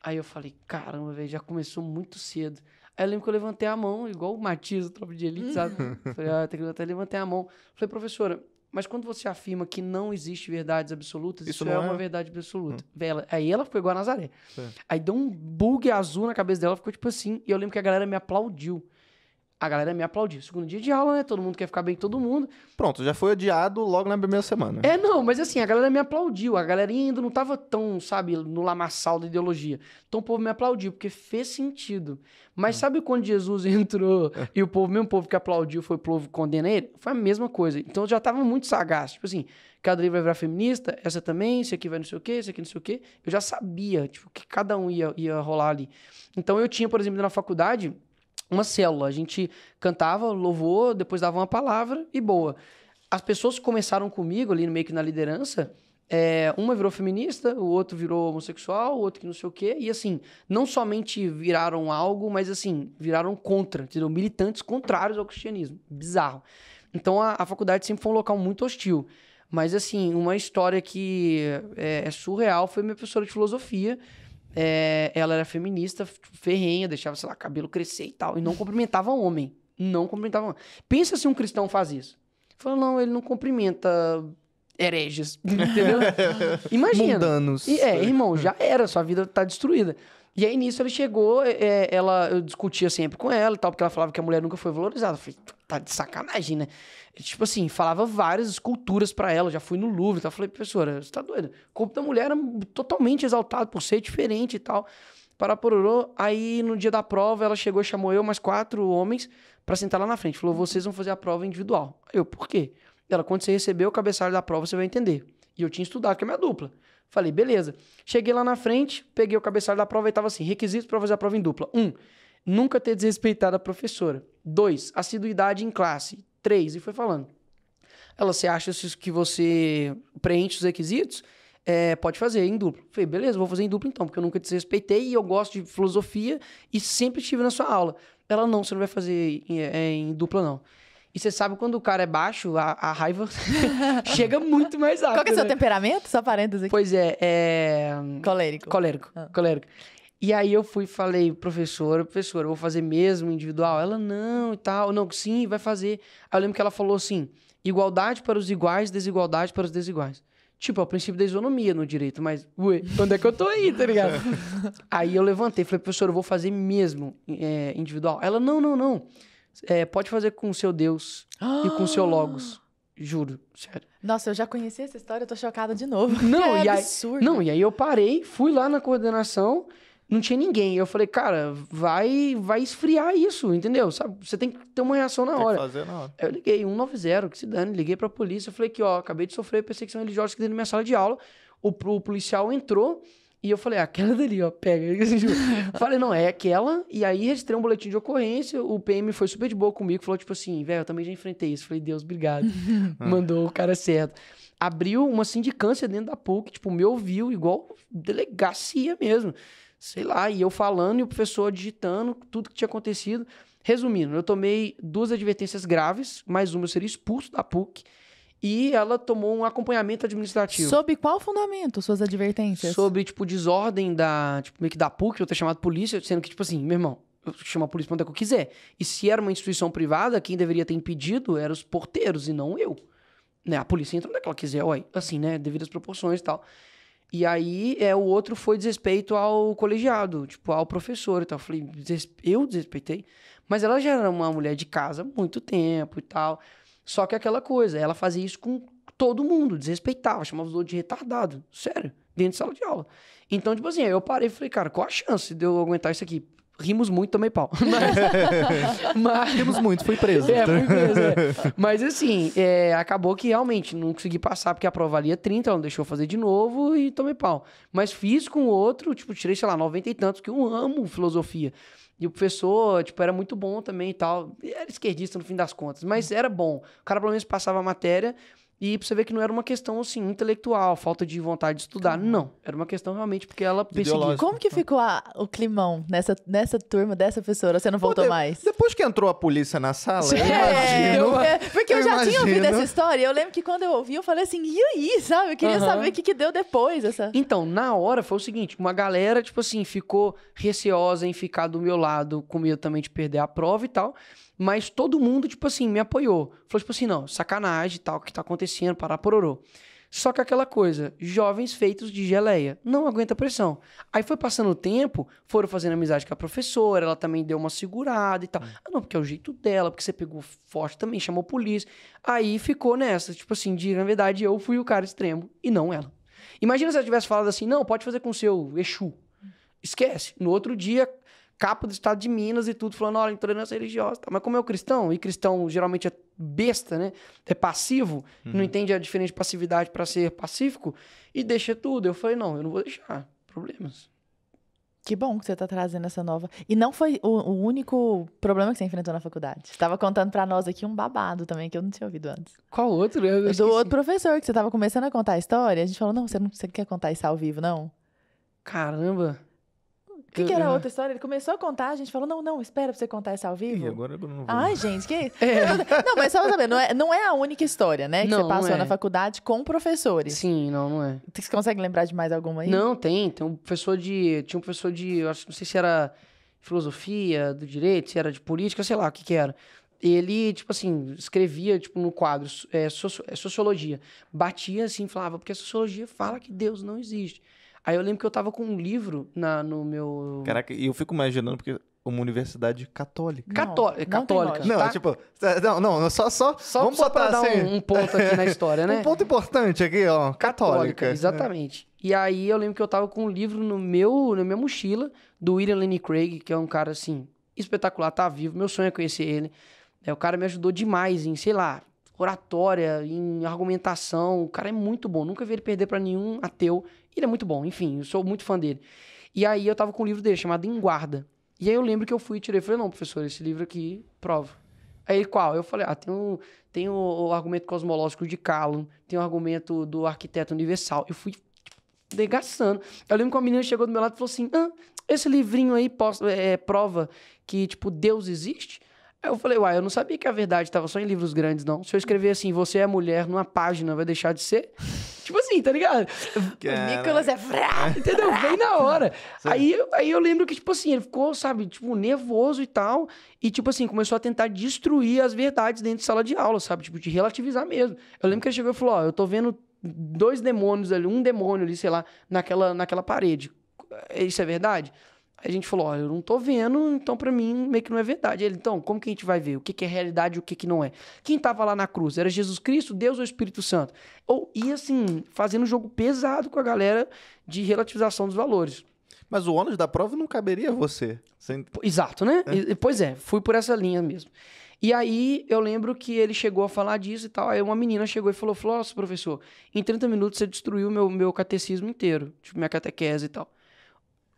Aí eu falei, caramba, velho, já começou muito cedo. Aí eu lembro que eu levantei a mão, igual o Matias, o Tropa de Elite, (laughs) sabe? falei, ah, tem que levantar. Levantei a mão. Falei, professora, mas quando você afirma que não existe verdades absolutas, isso, isso é, é, uma verdade absoluta. Hum. aí ela ficou igual a Nazaré. É. Aí deu um bug azul na cabeça dela, ficou tipo assim. E eu lembro que a galera me aplaudiu a galera me aplaudiu. Segundo dia de aula, né? Todo mundo quer ficar bem com todo mundo. Pronto, já foi odiado logo na primeira semana. É, não, mas assim, a galera me aplaudiu. A galera ainda não tava tão, sabe, no lamaçal da ideologia. Então o povo me aplaudiu, porque fez sentido. Mas ah. sabe quando Jesus (laughs) entrou é. e o povo, mesmo povo que aplaudiu, foi o povo que condena ele? Foi a mesma coisa. Então eu já tava muito sagaz. Tipo assim, cada livro vai virar feminista, essa também, esse aqui vai não sei o quê, esse aqui não sei o quê. Eu já sabia, tipo, que cada um ia, ia rolar ali. Então eu tinha, por exemplo, na faculdade uma célula. A gente cantava, louvou depois dava uma palavra e boa. As pessoas começaram comigo ali meio que na liderança, é, uma virou feminista, o outro virou homossexual, o outro que não sei o quê. E assim, não somente viraram algo, mas assim, viraram contra, entendeu? Militantes contrários ao cristianismo. Bizarro. Então a, a faculdade sempre foi um local muito hostil. Mas assim, uma história que é, é surreal foi minha professora de filosofia, é, ela era feminista, ferrenha, deixava, sei lá, cabelo crescer e tal. E não cumprimentava homem. Não cumprimentava homem. Pensa se um cristão faz isso. Falou, não, ele não cumprimenta hereges, (laughs) entendeu? (laughs) Imagina. Mundanos. E, é, irmão, já era, sua vida tá destruída. E aí nisso ele chegou, é, é, ela, eu discutia sempre com ela e tal, porque ela falava que a mulher nunca foi valorizada. Eu falei, tá de sacanagem, né? Eu, tipo assim, falava várias esculturas para ela, já fui no Louvre e tal. Eu falei, professora, você tá doida? O corpo da mulher era totalmente exaltado por ser diferente e tal. Parapororô, aí no dia da prova ela chegou, chamou eu mais quatro homens para sentar lá na frente. Falou, uhum. vocês vão fazer a prova individual. Eu, por quê? Ela, quando você receber o cabeçalho da prova, você vai entender. E eu tinha estudado, que é minha dupla. Falei, beleza. Cheguei lá na frente, peguei o cabeçalho da prova e tava assim: requisitos para fazer a prova em dupla. Um, nunca ter desrespeitado a professora. Dois, assiduidade em classe. Três, e foi falando. Ela, você acha que você preenche os requisitos? É, pode fazer em dupla. Falei, beleza, vou fazer em dupla então, porque eu nunca desrespeitei e eu gosto de filosofia e sempre estive na sua aula. Ela, não, você não vai fazer em, é, em dupla, não. E você sabe quando o cara é baixo, a, a raiva (laughs) chega muito mais rápido. Qual que é o seu né? temperamento? Só parênteses aqui. Pois é, é... Colérico. Colérico, ah. colérico. E aí eu fui e falei, professor, eu vou fazer mesmo individual? Ela, não e tal. Não, sim, vai fazer. Aí eu lembro que ela falou assim, igualdade para os iguais, desigualdade para os desiguais. Tipo, é o princípio da isonomia no direito, mas, ué, onde é que eu tô aí, tá ligado? (laughs) aí eu levantei, falei, professor, eu vou fazer mesmo é, individual. Ela, não, não, não é, pode fazer com o seu Deus e com o seu ah! Logos. Juro, sério. Nossa, eu já conheci essa história, eu tô chocada de novo. Não, (laughs) é e absurdo. Aí, não, e aí eu parei, fui lá na coordenação, não tinha ninguém. Eu falei, cara, vai vai esfriar isso, entendeu? Sabe? Você tem que ter uma reação na tem hora. fazer na hora. Eu liguei 190, que se dane, liguei pra polícia, falei que, ó, acabei de sofrer perseguição religiosa aqui dentro da minha sala de aula. O, o policial entrou, e eu falei, ah, aquela dali, ó, pega. (laughs) falei, não, é aquela. E aí registrei um boletim de ocorrência. O PM foi super de boa comigo, falou, tipo assim, velho, eu também já enfrentei isso. Falei, Deus, obrigado. (laughs) Mandou o cara certo. Abriu uma sindicância dentro da PUC, tipo, me ouviu, igual delegacia mesmo. Sei lá, e eu falando e o professor digitando tudo que tinha acontecido. Resumindo, eu tomei duas advertências graves, mais uma eu seria expulso da PUC e ela tomou um acompanhamento administrativo. Sobre qual fundamento suas advertências? Sobre, tipo, desordem da, tipo, meio que da PUC, eu ter chamado polícia, sendo que, tipo assim, meu irmão, eu chamo a polícia pra onde é que eu quiser. E se era uma instituição privada, quem deveria ter impedido eram os porteiros e não eu. Né? A polícia entra onde é que ela quiser, ué. Assim, né? Devido às proporções e tal. E aí, é, o outro foi desrespeito ao colegiado, tipo, ao professor e tal. Eu falei, eu desrespeitei? Mas ela já era uma mulher de casa há muito tempo e tal. Só que é aquela coisa, ela fazia isso com todo mundo, desrespeitava, chamava os outros de retardado. Sério, dentro de sala de aula. Então, tipo assim, eu parei e falei, cara, qual a chance de eu aguentar isso aqui? Rimos muito, tomei pau. (laughs) Mas, mas... Rimos muito, fui preso. É, fui preso, é. Mas assim, é, acabou que realmente não consegui passar, porque a prova valia 30, ela não deixou fazer de novo e tomei pau. Mas fiz com outro, tipo, tirei, sei lá, 90 e tantos, que eu amo filosofia. E o professor, tipo, era muito bom também e tal. Era esquerdista no fim das contas, mas era bom. O cara pelo menos passava a matéria e pra você ver que não era uma questão, assim, intelectual, falta de vontade de estudar. Não. Era uma questão realmente porque ela perseguia. Como que tá. ficou a, o climão nessa, nessa turma dessa professora? Você não voltou Pô, de, mais? Depois que entrou a polícia na sala, (laughs) é, eu imagino. é, porque eu, eu já imagino. tinha ouvido essa história. Eu lembro que quando eu ouvi, eu falei assim, e aí, sabe? Eu queria uhum. saber o que, que deu depois. Essa... (laughs) Então, na hora foi o seguinte: uma galera, tipo assim, ficou receosa em ficar do meu lado, com medo também de perder a prova e tal. Mas todo mundo, tipo assim, me apoiou. Falou, tipo assim, não, sacanagem tal, que tá acontecendo, parar pororô. Só que aquela coisa, jovens feitos de geleia, não aguenta pressão. Aí foi passando o tempo, foram fazendo amizade com a professora, ela também deu uma segurada e tal. Hum. Ah, não, porque é o jeito dela, porque você pegou forte também, chamou polícia. Aí ficou nessa, tipo assim, de, na verdade, eu fui o cara extremo e não ela. Imagina se ela tivesse falado assim, não, pode fazer com o seu Exu. Esquece. No outro dia, capa do estado de Minas e tudo, falando, olha, intolerância religiosa. Mas como é o cristão, e cristão geralmente é besta, né? É passivo, uhum. não entende a diferença de passividade para ser pacífico, e deixa tudo. Eu falei, não, eu não vou deixar. Problemas. Que bom que você está trazendo essa nova. E não foi o, o, único problema que você enfrentou na faculdade. Você estava contando para nós aqui um babado também que eu não tinha ouvido antes. Qual outro? Eu Do outro professor que você estava começando a contar a história. A gente falou: não, você não você quer contar isso ao vivo, não? Caramba! O que, que, era a outra história? Ele começou a contar, a gente falou: não, não, espera pra você contar essa ao vivo. E agora eu não vou. Ai, gente, que. (laughs) É. Não, mas só pra saber, não é, não é a única história, né? Que não, você passou é. na faculdade com professores. Sim, não, não é. Você consegue lembrar de mais alguma aí? Não, tem. Tem um professor de. Tinha um professor de. Eu acho, não sei se era filosofia, do direito, se era de política, sei lá o que, que era. Ele, tipo assim, escrevia, tipo, no quadro, é, é sociologia. Batia assim, falava, porque a sociologia fala que Deus não existe. Aí eu lembro que eu tava com um livro na, no meu. Caraca, e eu fico imaginando, porque uma universidade católica. Cató não, católica. Não, tá? tipo, não, não, só, só, só vamos só pra dar assim. um, um, ponto aqui na história, (laughs) né? um ponto importante aqui, ó, católica. católica exatamente. É. E aí eu lembro que eu tava com um livro no meu, na minha mochila do William Lane Craig, que é um cara assim espetacular, tá vivo, meu sonho é conhecer ele. É, o cara me ajudou demais em, sei lá, oratória, em argumentação. O cara é muito bom. Nunca vi ele perder para nenhum ateu. Ele é muito bom, enfim, eu sou muito fã dele. E aí eu tava com um livro dele chamado Em Guarda. E aí eu lembro que eu fui e tirei. Falei, não, professor, esse livro aqui, prova. Aí ele, qual? Eu falei, ah, tem, um, tem o, o argumento cosmológico de Calum, tem o argumento do arquiteto universal. Eu fui tipo, degaçando. Eu lembro que uma menina chegou do meu lado e falou assim, ah, esse livrinho aí posso, é, é, prova que, tipo, Deus existe? eu falei, uai, eu não sabia que a verdade estava só em livros grandes, não. Se eu escrever assim, você é mulher numa página, vai deixar de ser? tipo assim, tá ligado? (laughs) Cara. O Nicolas é frá, (laughs) entendeu? Vem na hora. aí, aí eu lembro que, tipo assim, ele ficou, sabe, tipo, nervoso e tal. E, tipo assim, começou a tentar destruir as verdades dentro de sala de aula, sabe? Tipo, de relativizar mesmo. Eu lembro que ele chegou e falou, ó, eu tô vendo dois demônios ali, um demônio ali, sei lá, naquela, naquela parede. É, isso é verdade? Aí a gente falou, ó, eu não tô vendo, então para mim meio que não é verdade. Ele, então, como que a gente vai ver? O que, que é realidade e o que, que não é? Quem tava lá na cruz? Era Jesus Cristo, Deus ou Espírito Santo? Ou, e assim, fazendo um jogo pesado com a galera de relativização dos valores. Mas o ônus da prova não caberia a você. Sem... Exato, né? É. Pois é, fui por essa linha mesmo. E aí eu lembro que ele chegou a falar disso e tal. Aí uma menina chegou e falou: Nossa, professor, em 30 minutos você destruiu meu, meu catecismo inteiro, tipo, minha catequese e tal.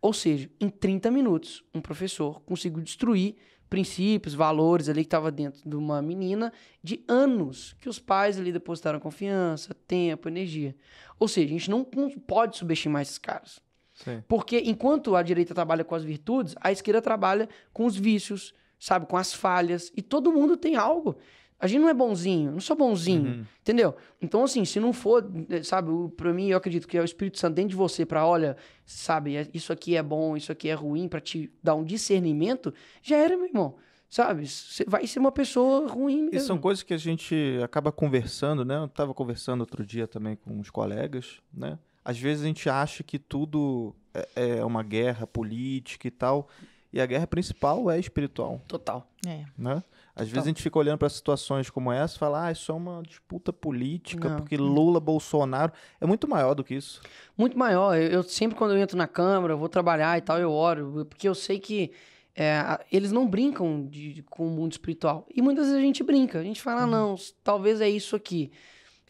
Ou seja, em 30 minutos, um professor conseguiu destruir princípios, valores ali que estava dentro de uma menina de anos que os pais ali depositaram confiança, tempo, energia. Ou seja, a gente não pode subestimar esses caras. Sim. Porque enquanto a direita trabalha com as virtudes, a esquerda trabalha com os vícios, sabe, com as falhas, e todo mundo tem algo. A gente não é bonzinho, não sou bonzinho, uhum. entendeu? Então, assim, se não for, eh, sabe, para mim, eu acredito que é o Espírito Santo dentro de você para, olha, sabe, é, isso aqui é bom, isso aqui é ruim, para te dar um discernimento, já era, meu irmão sabe? Você vai ser uma pessoa ruim mesmo. E são coisas que a gente acaba conversando, né? Eu estava conversando outro dia também com uns colegas, né? Às vezes a gente acha que tudo é, é uma guerra política e tal, e a guerra principal é espiritual. Total. É. Né? Às tá. vezes a gente fica olhando para situações como essa e fala, ah, isso é uma disputa política, não. porque Lula, Bolsonaro, é muito maior do que isso. Muito maior. Eu, eu sempre, quando eu entro na Câmara, eu vou trabalhar e tal, eu oro, porque eu sei que é, eles não brincam de, de, com o mundo espiritual. E muitas vezes a gente brinca, a gente fala, ah, uhum. ah, não, talvez é isso aqui.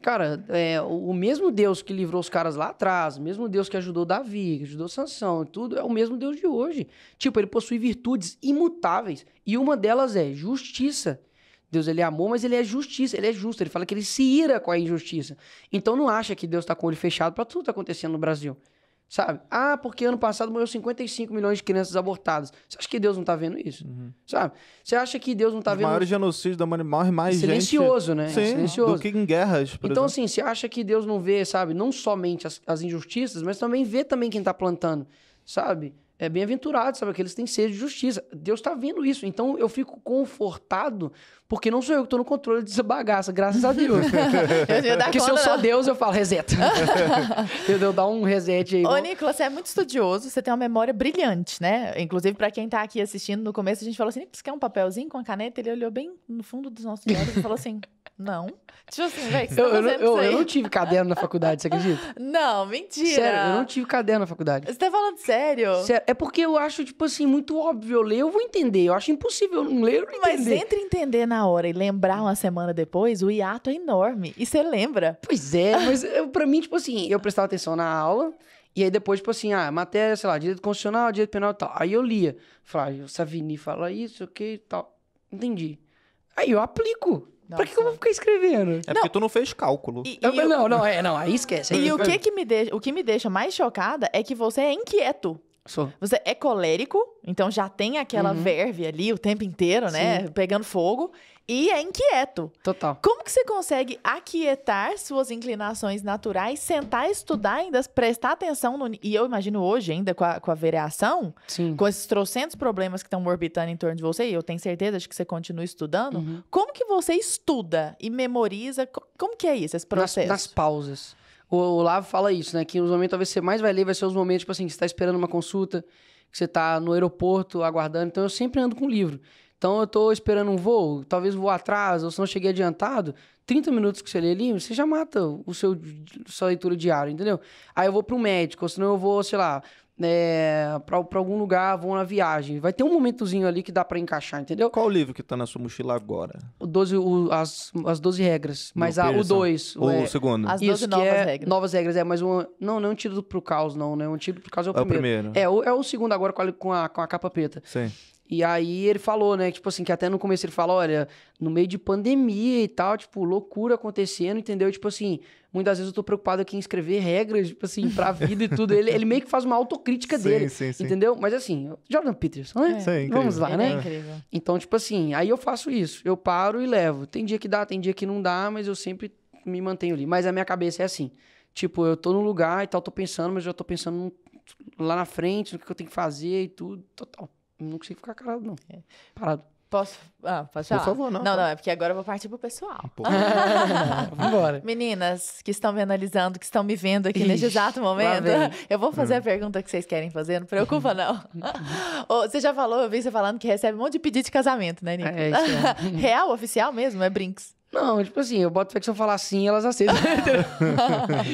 Cara, é, o mesmo Deus que livrou os caras lá atrás, o mesmo Deus que ajudou Davi, que ajudou Sansão e tudo, é o mesmo Deus de hoje. Tipo, ele possui virtudes imutáveis. E uma delas é justiça. Deus ele é amor, mas ele é justiça, ele é justo. Ele fala que ele se ira com a injustiça. Então não acha que Deus está com o olho fechado para tudo que está acontecendo no Brasil. Sabe? Ah, porque ano passado morreu 55 milhões de crianças abortadas. Você acha que Deus não tá vendo isso? Uhum. Sabe? Você acha que Deus não tá Os vendo... O maior genocídio da humanidade mais Silencioso, gente... né? Sim, é silencioso. do que em guerras, Então, exemplo. assim, você acha que Deus não vê, sabe? Não somente as, as injustiças, mas também vê também quem tá plantando, sabe? É bem-aventurado, sabe? Que eles têm sede de justiça. Deus tá vendo isso. Então, eu fico confortado porque não sou eu que estou no controle dessa bagaça, graças a Deus. (laughs) Porque se eu sou Deus, eu falo reseta. (laughs) Entendeu? Dá um reset aí. Ô, Nicolas, você é muito estudioso, você tem uma memória brilhante, né? Inclusive, para quem está aqui assistindo, no começo a gente falou assim, Nicolas, quer um papelzinho com a caneta? Ele olhou bem no fundo dos nossos olhos e falou assim... Não. Tipo assim, velho, eu, tá eu, eu, eu, não tive caderno na faculdade, você acredita? (laughs) Não, mentira. Sério, eu não tive caderno na faculdade. Você tá falando sério? Sério, é porque eu acho, tipo assim, muito óbvio. Eu ler, eu vou entender. Eu acho impossível eu não ler, eu não entender. Mas entre entender na na hora e lembrar uma semana depois, o hiato é enorme. E você lembra. Pois é, mas eu, pra mim, tipo assim, eu prestava atenção na aula. E aí depois, tipo assim, ah, matéria, sei lá, direito constitucional, direito penal e tal. Aí eu lia. Falava, ah, Savini fala isso, ok e tal. Entendi. Aí eu aplico. Nossa. Pra que eu vou ficar escrevendo? É não. porque tu não fez cálculo. E, e eu, eu... Não, não, é, não, aí esquece. Aí e o que, que me deixa, o que me deixa mais chocada é que você é inquieto. Sou. Você é colérico, então já tem aquela uhum. verve ali o tempo inteiro, né? Sim. Pegando fogo. E é inquieto. Total. Como que você consegue aquietar suas inclinações naturais, sentar, estudar, ainda prestar atenção no... E eu imagino hoje, ainda com a, com a vereação, Sim. com esses trocentos problemas que estão orbitando em torno de você, e eu tenho certeza de que você continua estudando. Uhum. Como que você estuda e memoriza? Como que é isso, esse processo? Nas, nas pausas o, Olavo Lavo fala isso, né? Que os momentos talvez você mais vai ler vai ser os momentos, tipo assim, que você tá esperando uma consulta, que você tá no aeroporto aguardando. Então eu sempre ando com livro. Então eu tô esperando um voo, talvez vou atrás, ou se não cheguei adiantado, 30 minutos que você lê livro, você já mata o seu sua leitura diária, entendeu? Aí eu vou pro médico, ou senão eu vou, sei lá, é, né, para algum lugar, vão na viagem. Vai ter um momentozinho ali que dá para encaixar, entendeu? Qual o livro que tá na sua mochila agora? O 12, o, as, as 12 regras. Mas a, ah, o 2. Ou é. o segundo. As 12 isso, novas é, regras. Novas regras, é, mas um. Não, não é um tiro pro caos, não, né? Um tiro pro caos é o primeiro. É o, primeiro. É, o, é o segundo agora com a, com a, com a capa preta. Sim. E aí ele falou, né? Tipo assim, que até no começo ele fala: olha, no meio de pandemia e tal, tipo, loucura acontecendo, entendeu? Tipo assim, muitas vezes eu tô preocupado aqui em escrever regras, tipo assim, pra vida e tudo. Ele, ele meio que faz uma autocrítica (laughs) sim, dele. Sim, sim. Entendeu? Mas assim, Jordan Peterson, né? É. Vamos lá, ele né? É incrível. Então, tipo assim, aí eu faço isso. Eu paro e levo. Tem dia que dá, tem dia que não dá, mas eu sempre me mantenho ali. Mas a minha cabeça é assim. Tipo, eu tô num lugar e tal, tô pensando, mas eu tô pensando lá na frente, no que eu tenho que fazer e tudo. Total. Não consigo ficar calado, não. É. Parado. Posso. Ah, pode falar? Por favor, não. Não, não, é porque agora eu vou partir pro pessoal. (laughs) Vambora. Meninas que estão me analisando, que estão me vendo aqui Ixi, nesse exato momento, (laughs) eu vou fazer hum. a pergunta que vocês querem fazer, não preocupa, não. oh, (laughs) você já falou, eu vi você falando que recebe um monte de pedido de casamento, né, Nico? É, isso é. Real, oficial mesmo? É brinks. Não, tipo assim, eu boto fé que se eu falar sim, elas aceitam. (laughs)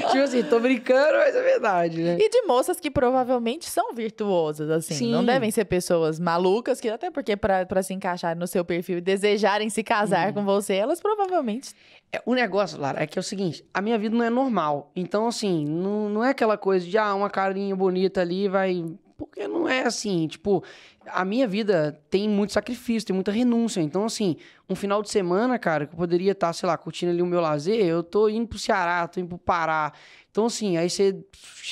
tipo assim, tô brincando, mas é verdade, né? E de moças que provavelmente são virtuosas, assim. Sim. Não devem ser pessoas malucas, que até porque para se encaixar no seu perfil e desejarem se casar hum. com você, elas provavelmente é, o negócio, Lara, é que é o seguinte: a minha vida não é normal. Então, assim, não, não é aquela coisa de, ah, uma carinha bonita ali vai. Porque não é assim, tipo, a minha vida tem muito sacrifício, tem muita renúncia. Então, assim, um final de semana, cara, que eu poderia estar, tá, sei lá, curtindo ali o meu lazer, eu tô indo pro Ceará, tô indo pro Pará. Então, assim, aí você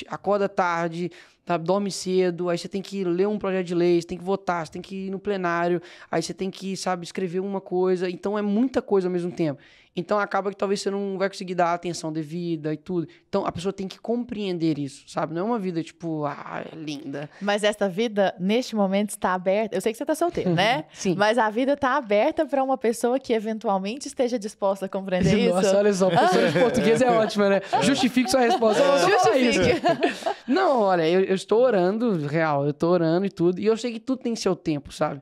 acorda tarde, tá, dorme cedo, aí você tem que ler um projeto de lei, você tem que votar, você tem que ir no plenário, aí você tem que, sabe, escrever uma coisa. Então, é muita coisa ao mesmo tempo. Então acaba que talvez você não vai conseguir dar a atenção devida e tudo. Então a pessoa tem que compreender isso, sabe? Não é uma vida tipo, ah, é linda. Mas essa vida, neste momento, está aberta. Eu sei que você está solteiro, né? (laughs) Sim. Mas a vida está aberta para uma pessoa que eventualmente esteja disposta a compreender (laughs) Nossa, isso. Nossa, olha só, professora de português é (laughs) ótima, né? Justifique sua resposta. Justifique. Não, olha, eu, eu estou orando, real, eu estou orando e tudo. E eu sei que tudo tem seu tempo, sabe?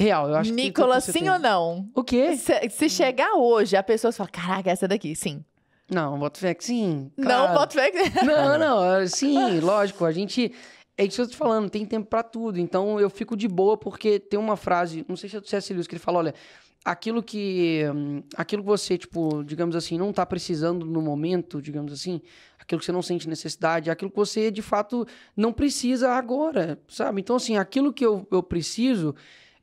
Real, eu acho Nicolas, que. Nicolas, sim ou não? O quê? Se, se chegar hoje, a pessoa fala: caraca, essa daqui, sim. Não, boto fé que sim. Claro. Não, boto fé que sim. Não, (laughs) não, sim, lógico. A gente. É isso que eu tô te falando, tem tempo para tudo. Então eu fico de boa porque tem uma frase, não sei se é do César Lewis, que ele fala: olha, aquilo que. Hum, aquilo que você, tipo, digamos assim, não tá precisando no momento, digamos assim, aquilo que você não sente necessidade, aquilo que você de fato não precisa agora, sabe? Então, assim, aquilo que eu, eu preciso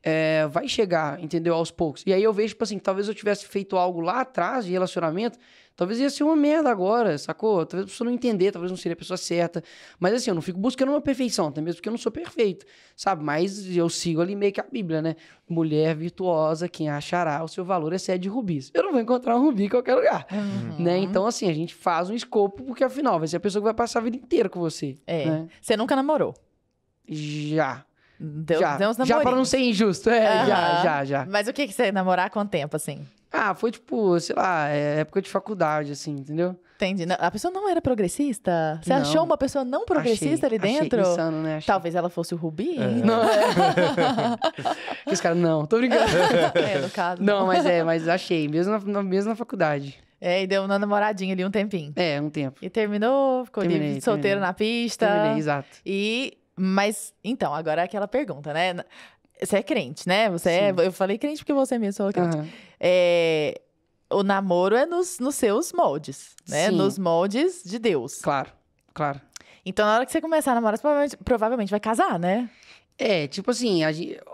é, vai chegar, entendeu? Aos poucos. E aí eu vejo, tipo assim, talvez eu tivesse feito algo lá atrás de relacionamento, talvez ia ser uma merda agora, sacou? Talvez a pessoa não entender, talvez não seria a pessoa certa. Mas assim, eu não fico buscando uma perfeição, até mesmo porque eu não sou perfeito, sabe? Mas eu sigo ali meio que a Bíblia, né? Mulher virtuosa, quem achará o seu valor é de rubis. Eu não vou encontrar um rubi em qualquer lugar, uhum. né? Então assim, a gente faz um escopo, porque afinal vai ser a pessoa que vai passar a vida inteira com você. É. Né? Você nunca namorou? Já. Deu, já, deu uns Já pra não ser injusto. É, uhum. já, já, já. Mas o que, que você namorar quanto tempo, assim? Ah, foi tipo, sei lá, é, época de faculdade, assim, entendeu? Entendi. a pessoa não era progressista? Você não. achou uma pessoa não progressista achei, ali dentro? Achei insano, né? Achei. Talvez ela fosse o Rubi. É. Não, é. (laughs) (laughs) Os não, tô brincando. É, no caso. Não, mas é, mas achei, mesmo na, na, mesmo na faculdade. É, e deu uma namoradinha ali um tempinho. É, um tempo. E terminou, ficou terminei, solteiro terminei. na pista. Terminei, exato. E mas, então, agora é aquela pergunta, né? Você é crente, né? Você é, eu falei crente porque você mesmo falou crente. Uhum. É, o namoro é nos, nos seus moldes, né? Sim. Nos moldes de Deus. Claro, claro. Então, na hora que você começar a namorar, você provavelmente, provavelmente vai casar, né? É, tipo assim, a,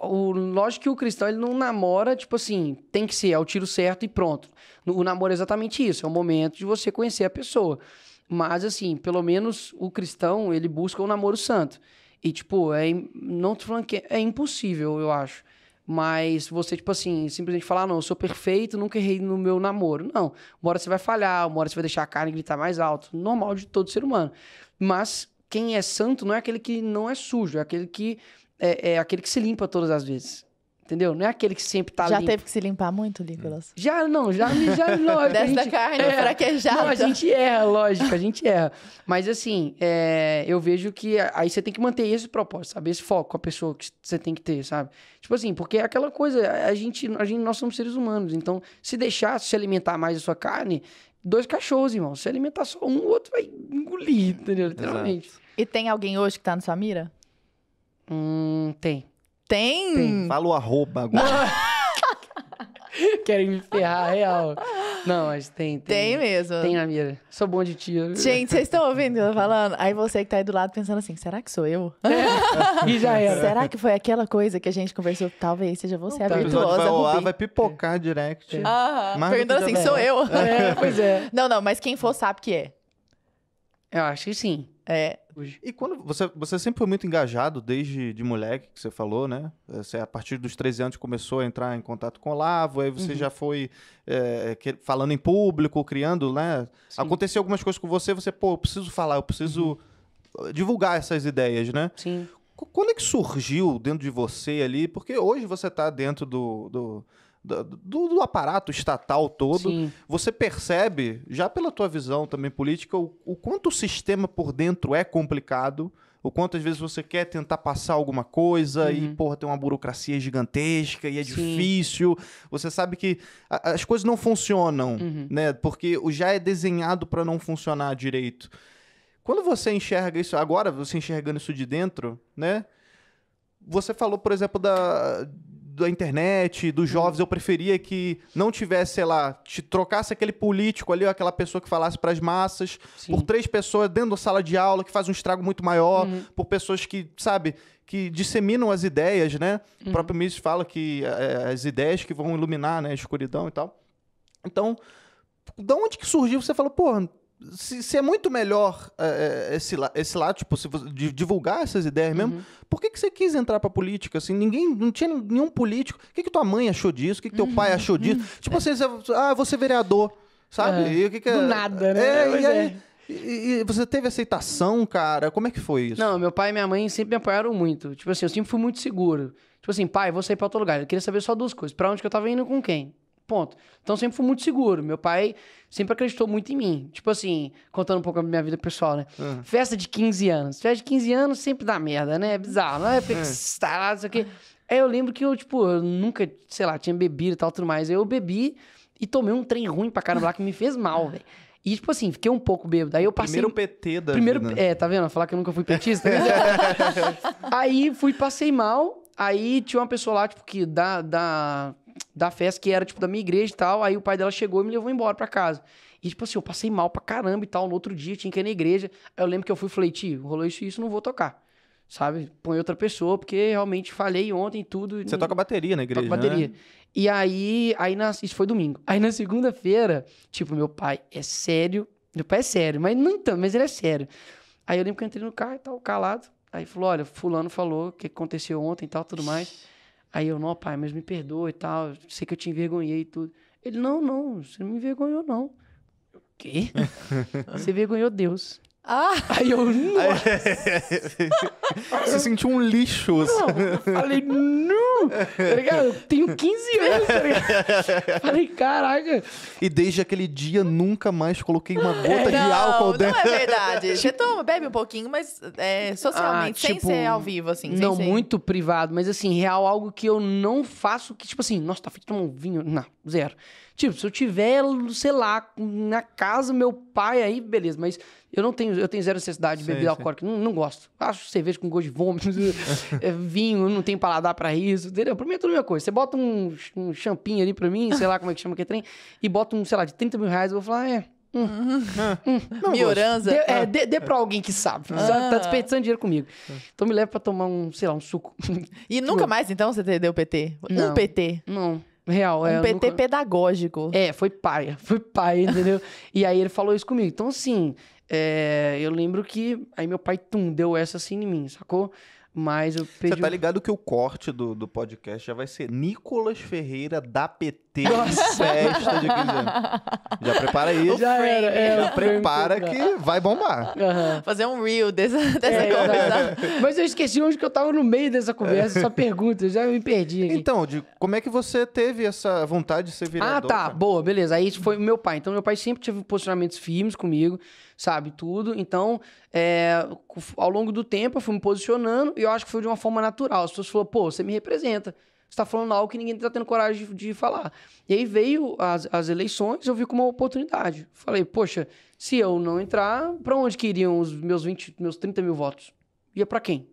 o, lógico que o cristão ele não namora, tipo assim, tem que ser, é o tiro certo e pronto. O namoro é exatamente isso, é o momento de você conhecer a pessoa. Mas, assim, pelo menos o cristão, ele busca o namoro santo. E, tipo, é, não te falando que é, é impossível, eu acho. Mas você, tipo assim, simplesmente falar, ah, não, eu sou perfeito, nunca errei no meu namoro. Não. Uma hora você vai falhar, uma hora você vai deixar a carne gritar mais alto. Normal de todo ser humano. Mas quem é santo não é aquele que não é sujo, é aquele que é, é aquele que se limpa todas as vezes. Entendeu? Não é aquele que sempre tá Já limpo. teve que se limpar muito, Nicolas? Hum. Já não, já, já não. (laughs) dessa carne, é, fraquejada. Não, a gente erra, lógico, a gente erra. Mas assim, é, eu vejo que aí você tem que manter esse propósito, sabe? Esse foco, a pessoa que você tem que ter, sabe? Tipo assim, porque é aquela coisa, a gente, a gente, nós somos seres humanos, então se deixar se alimentar mais a sua carne, dois cachorros, irmão. Se alimentar só um, o outro vai engolir, entendeu? Literalmente. Exato. E tem alguém hoje que tá na sua mira? Hum, tem. Tem? Tem. Fala o arroba agora. (laughs) Querem me ferrar, real. Não, mas tem, tem. Tem mesmo. Tem na mira. Sou bom de tiro. Gente, vocês estão ouvindo eu falando? Aí você que está aí do lado pensando assim, será que sou eu? É. (laughs) E já era. Será que foi aquela coisa que a gente conversou? Talvez seja você Não, tá. a virtuosa. Vai, vai pipocar direct. É. perguntando assim, sou eu. É, pois é. (laughs) Não, não, mas quem for sabe que é. Eu acho que sim. É hoje. E quando você, você sempre foi muito engajado desde de moleque, que você falou, né? Eh, você, a partir dos 13 anos começou a entrar em contato com o Lavo, aí você uhum. já foi é, que, falando em público, criando, né? Sim. Aconteceu algumas coisas com você, você, pô, eu preciso falar, eu preciso uhum. divulgar essas ideias, né? Sim. Quando é que surgiu dentro de você ali? Porque hoje você está dentro do, do do, do, aparato estatal todo, Sim. você percebe, já pela tua visão também política, o, o, quanto o sistema por dentro é complicado, o quanto às vezes você quer tentar passar alguma coisa uhum. e, porra, tem uma burocracia gigantesca e é Sim. difícil. Você sabe que a, as coisas não funcionam, uhum. né? Porque já é desenhado para não funcionar direito. Quando você enxerga isso, agora você enxergando isso de dentro, né? Você falou, por exemplo, da, da internet, dos uhum. jovens, eu preferia que não tivesse, sei lá, te trocasse aquele político ali, aquela pessoa que falasse para as massas, Sim. por três pessoas dentro da sala de aula, que faz um estrago muito maior, uhum. por pessoas que, sabe, que disseminam as ideias, né? Uhum. O próprio Mises fala que é, as ideias que vão iluminar né, a escuridão e tal. Então, da onde que surgiu? Você falou, pô, se, se, é muito melhor é, é esse, esse lado, tipo, se de, divulgar essas ideias mesmo, uhum. por que, que você quis entrar pra política? Assim, ninguém, não tinha nenhum político. O que, que tua mãe achou disso? O que, que teu uhum. pai achou disso? Uhum. Tipo assim, você, ah, vou ser é vereador, sabe? Uhum. E o que, que é... Do nada, né? É, e aí, é. e, e, você teve aceitação, cara? Como é que foi isso? Não, meu pai e minha mãe sempre me apoiaram muito. Tipo assim, eu sempre fui muito seguro. Tipo assim, pai, vou sair pra outro lugar. Eu queria saber só duas coisas. Pra onde que eu tava indo com quem? Ponto. Então sempre fui muito seguro. Meu pai sempre acreditou muito em mim. Tipo assim, contando um pouco a minha vida pessoal, né? Uhum. Festa de 15 anos. Festa de 15 anos sempre dá merda, né? É bizarro, não é né? está lá isso aqui. Aí eu lembro que eu, tipo, eu nunca, sei lá, tinha bebido e tal, tudo mais. Aí eu bebi e tomei um trem ruim pra caramba lá que me fez mal, velho. E, tipo assim, fiquei um pouco bêbado. Aí eu passei. Primeiro PT da Primeiro, vida. Né? É, tá vendo? Falar que eu nunca fui petista. Né? (laughs) aí fui, passei mal. Aí tinha uma pessoa lá, tipo, que da, da da festa que era, tipo, da minha igreja e tal. Aí o pai dela chegou e me levou embora pra casa. E, tipo assim, eu passei mal pra caramba e tal. No outro dia, tinha que ir na igreja. Aí eu lembro que eu fui e falei, tio, rolou isso e isso, não vou tocar. Sabe? Põe outra pessoa, porque realmente falei ontem tudo. Você toca bateria na igreja, Toca bateria. Né? E aí, aí na... isso foi domingo. Aí na segunda-feira, tipo, meu pai é sério. Meu pai é sério, mas não então, mas ele é sério. Aí eu lembro que eu entrei no carro e tal, calado. Aí falou, olha, fulano falou o que aconteceu ontem e tal, tudo mais. Aí eu, não, pai, mas me perdoa e tal, sei que eu te envergonhei e tudo. Ele, não, não, você não me envergonhou, não. o quê? (laughs) você envergonhou Deus. Ah! Aí eu, nossa! Você sentiu um lixo. Assim. Não, falei, nu! Tá ligado? Eu tenho 15 anos, tá ligado? Falei, caraca! E desde aquele dia, nunca mais coloquei uma gota de não, álcool dentro. Não, é verdade. Você toma, bebe um pouquinho, mas é, socialmente, ah, tipo, sem ser ao vivo, assim. Não, muito privado. Mas, assim, real, algo que eu não faço, que tipo assim, nossa, tá feito tomar um vinho. Não, zero. Tipo, se eu tiver, sei lá, na casa meu pai aí, beleza, mas eu não tenho, eu tenho zero necessidade de beber alcoólico. não, não gosto. Acho cerveja com gosto de vômito, (laughs) é vinho, não tenho paladar para isso, entendeu? Pra mim é tudo a mesma coisa. Você bota um, um champinho ali pra mim, sei lá como é que chama que é trem, e bota um, sei lá, de 30 mil reais, eu vou falar, ah, é, Hum. Hum. hum, hum Mioranza. Dê, é, ah. dê, dê pra alguém que sabe. Ah. Tá desperdiçando dinheiro comigo. Ah. Então me leva pra tomar um, sei lá, um suco. E nunca mais, então, você deu PT? Não. Um PT? Não. Real, um é. Um PT nunca... pedagógico. É, foi pai, (laughs) foi pai, entendeu? e aí ele falou isso comigo. Então, assim, é, eu lembro que aí meu pai, tum, deu essa assim em mim, sacou? Mas eu pedi. Você tá ligado que o corte do, do podcast já vai ser Nicolas Ferreira da PT festa de 15 anos. Já prepara isso. Já, era, é, já prepara que vai bombar. Uhum. Fazer um reel dessa, é, dessa é, conversa. É. Mas eu esqueci onde que eu tava no meio dessa conversa, só é. pergunta, já me perdi. Aqui. Então, de, como é que você teve essa vontade de ser ah, vereador? Ah, tá, cara? boa, beleza. Aí foi meu pai. Então, meu pai sempre teve posicionamentos firmes comigo sabe? Tudo. Então, é, ao longo do tempo, eu fui me posicionando e eu acho que foi de uma forma natural. As pessoas falaram, pô, você me representa. Você tá falando algo que ninguém está tendo coragem de, de, falar. E aí veio as, as eleições, eu vi como uma oportunidade. Falei, poxa, se eu não entrar, para onde que iriam os meus 20, meus 30 mil votos? Ia para quem?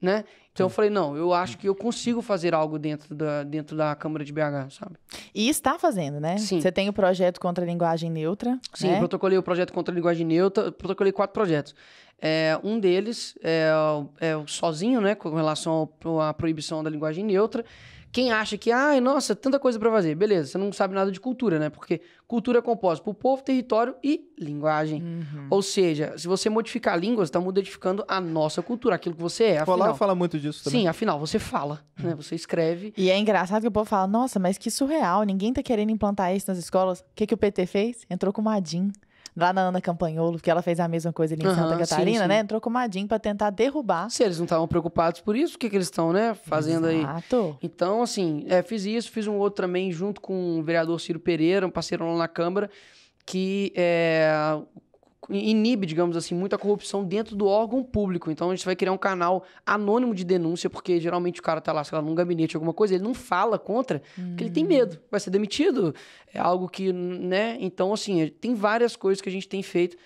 né? Então Sim. eu falei, não, eu acho hum. que eu consigo fazer algo dentro da, dentro da Câmara de BH, sabe? E está fazendo, né? Sim. Você tem o projeto contra a linguagem neutra. Sim, né? protocolei o projeto contra a linguagem neutra, protocolei quatro projetos. É, um deles é, é sozinho, né, com relação à proibição da linguagem neutra. Quem acha que, ai, nossa, tanta coisa para fazer. Beleza, você não sabe nada de cultura, né? Porque cultura é composta por povo, território e linguagem. Uhum. Ou seja, se você modificar a língua, você tá modificando a nossa cultura, aquilo que você é. Afinal, Falar fala muito disso também. Sim, afinal, você fala, uhum. né? Você escreve. E é engraçado que o povo fala, nossa, mas que surreal, ninguém tá querendo implantar isso nas escolas. O que, que o PT fez? Entrou com o Madin lá na Ana Campanholo, que ela fez a mesma coisa ali em uhum, Santa Catarina, sim, sim. né? Entrou com o Madim para tentar derrubar. Se eles não estavam preocupados por isso, o que, que eles estão, né, fazendo Exato. aí? Então, assim, é, fiz isso, fiz um outro também junto com o vereador Ciro Pereira, um parceiro lá na Câmara, que é, inibe, digamos assim, muita corrupção dentro do órgão público. Então a gente vai criar um canal anônimo de denúncia, porque geralmente o cara tá lá, sei lá, num gabinete, alguma coisa, ele não fala contra, hum. porque ele tem hum. medo, vai ser demitido. É algo que, né? Então, assim, é, tem várias coisas que a gente tem feito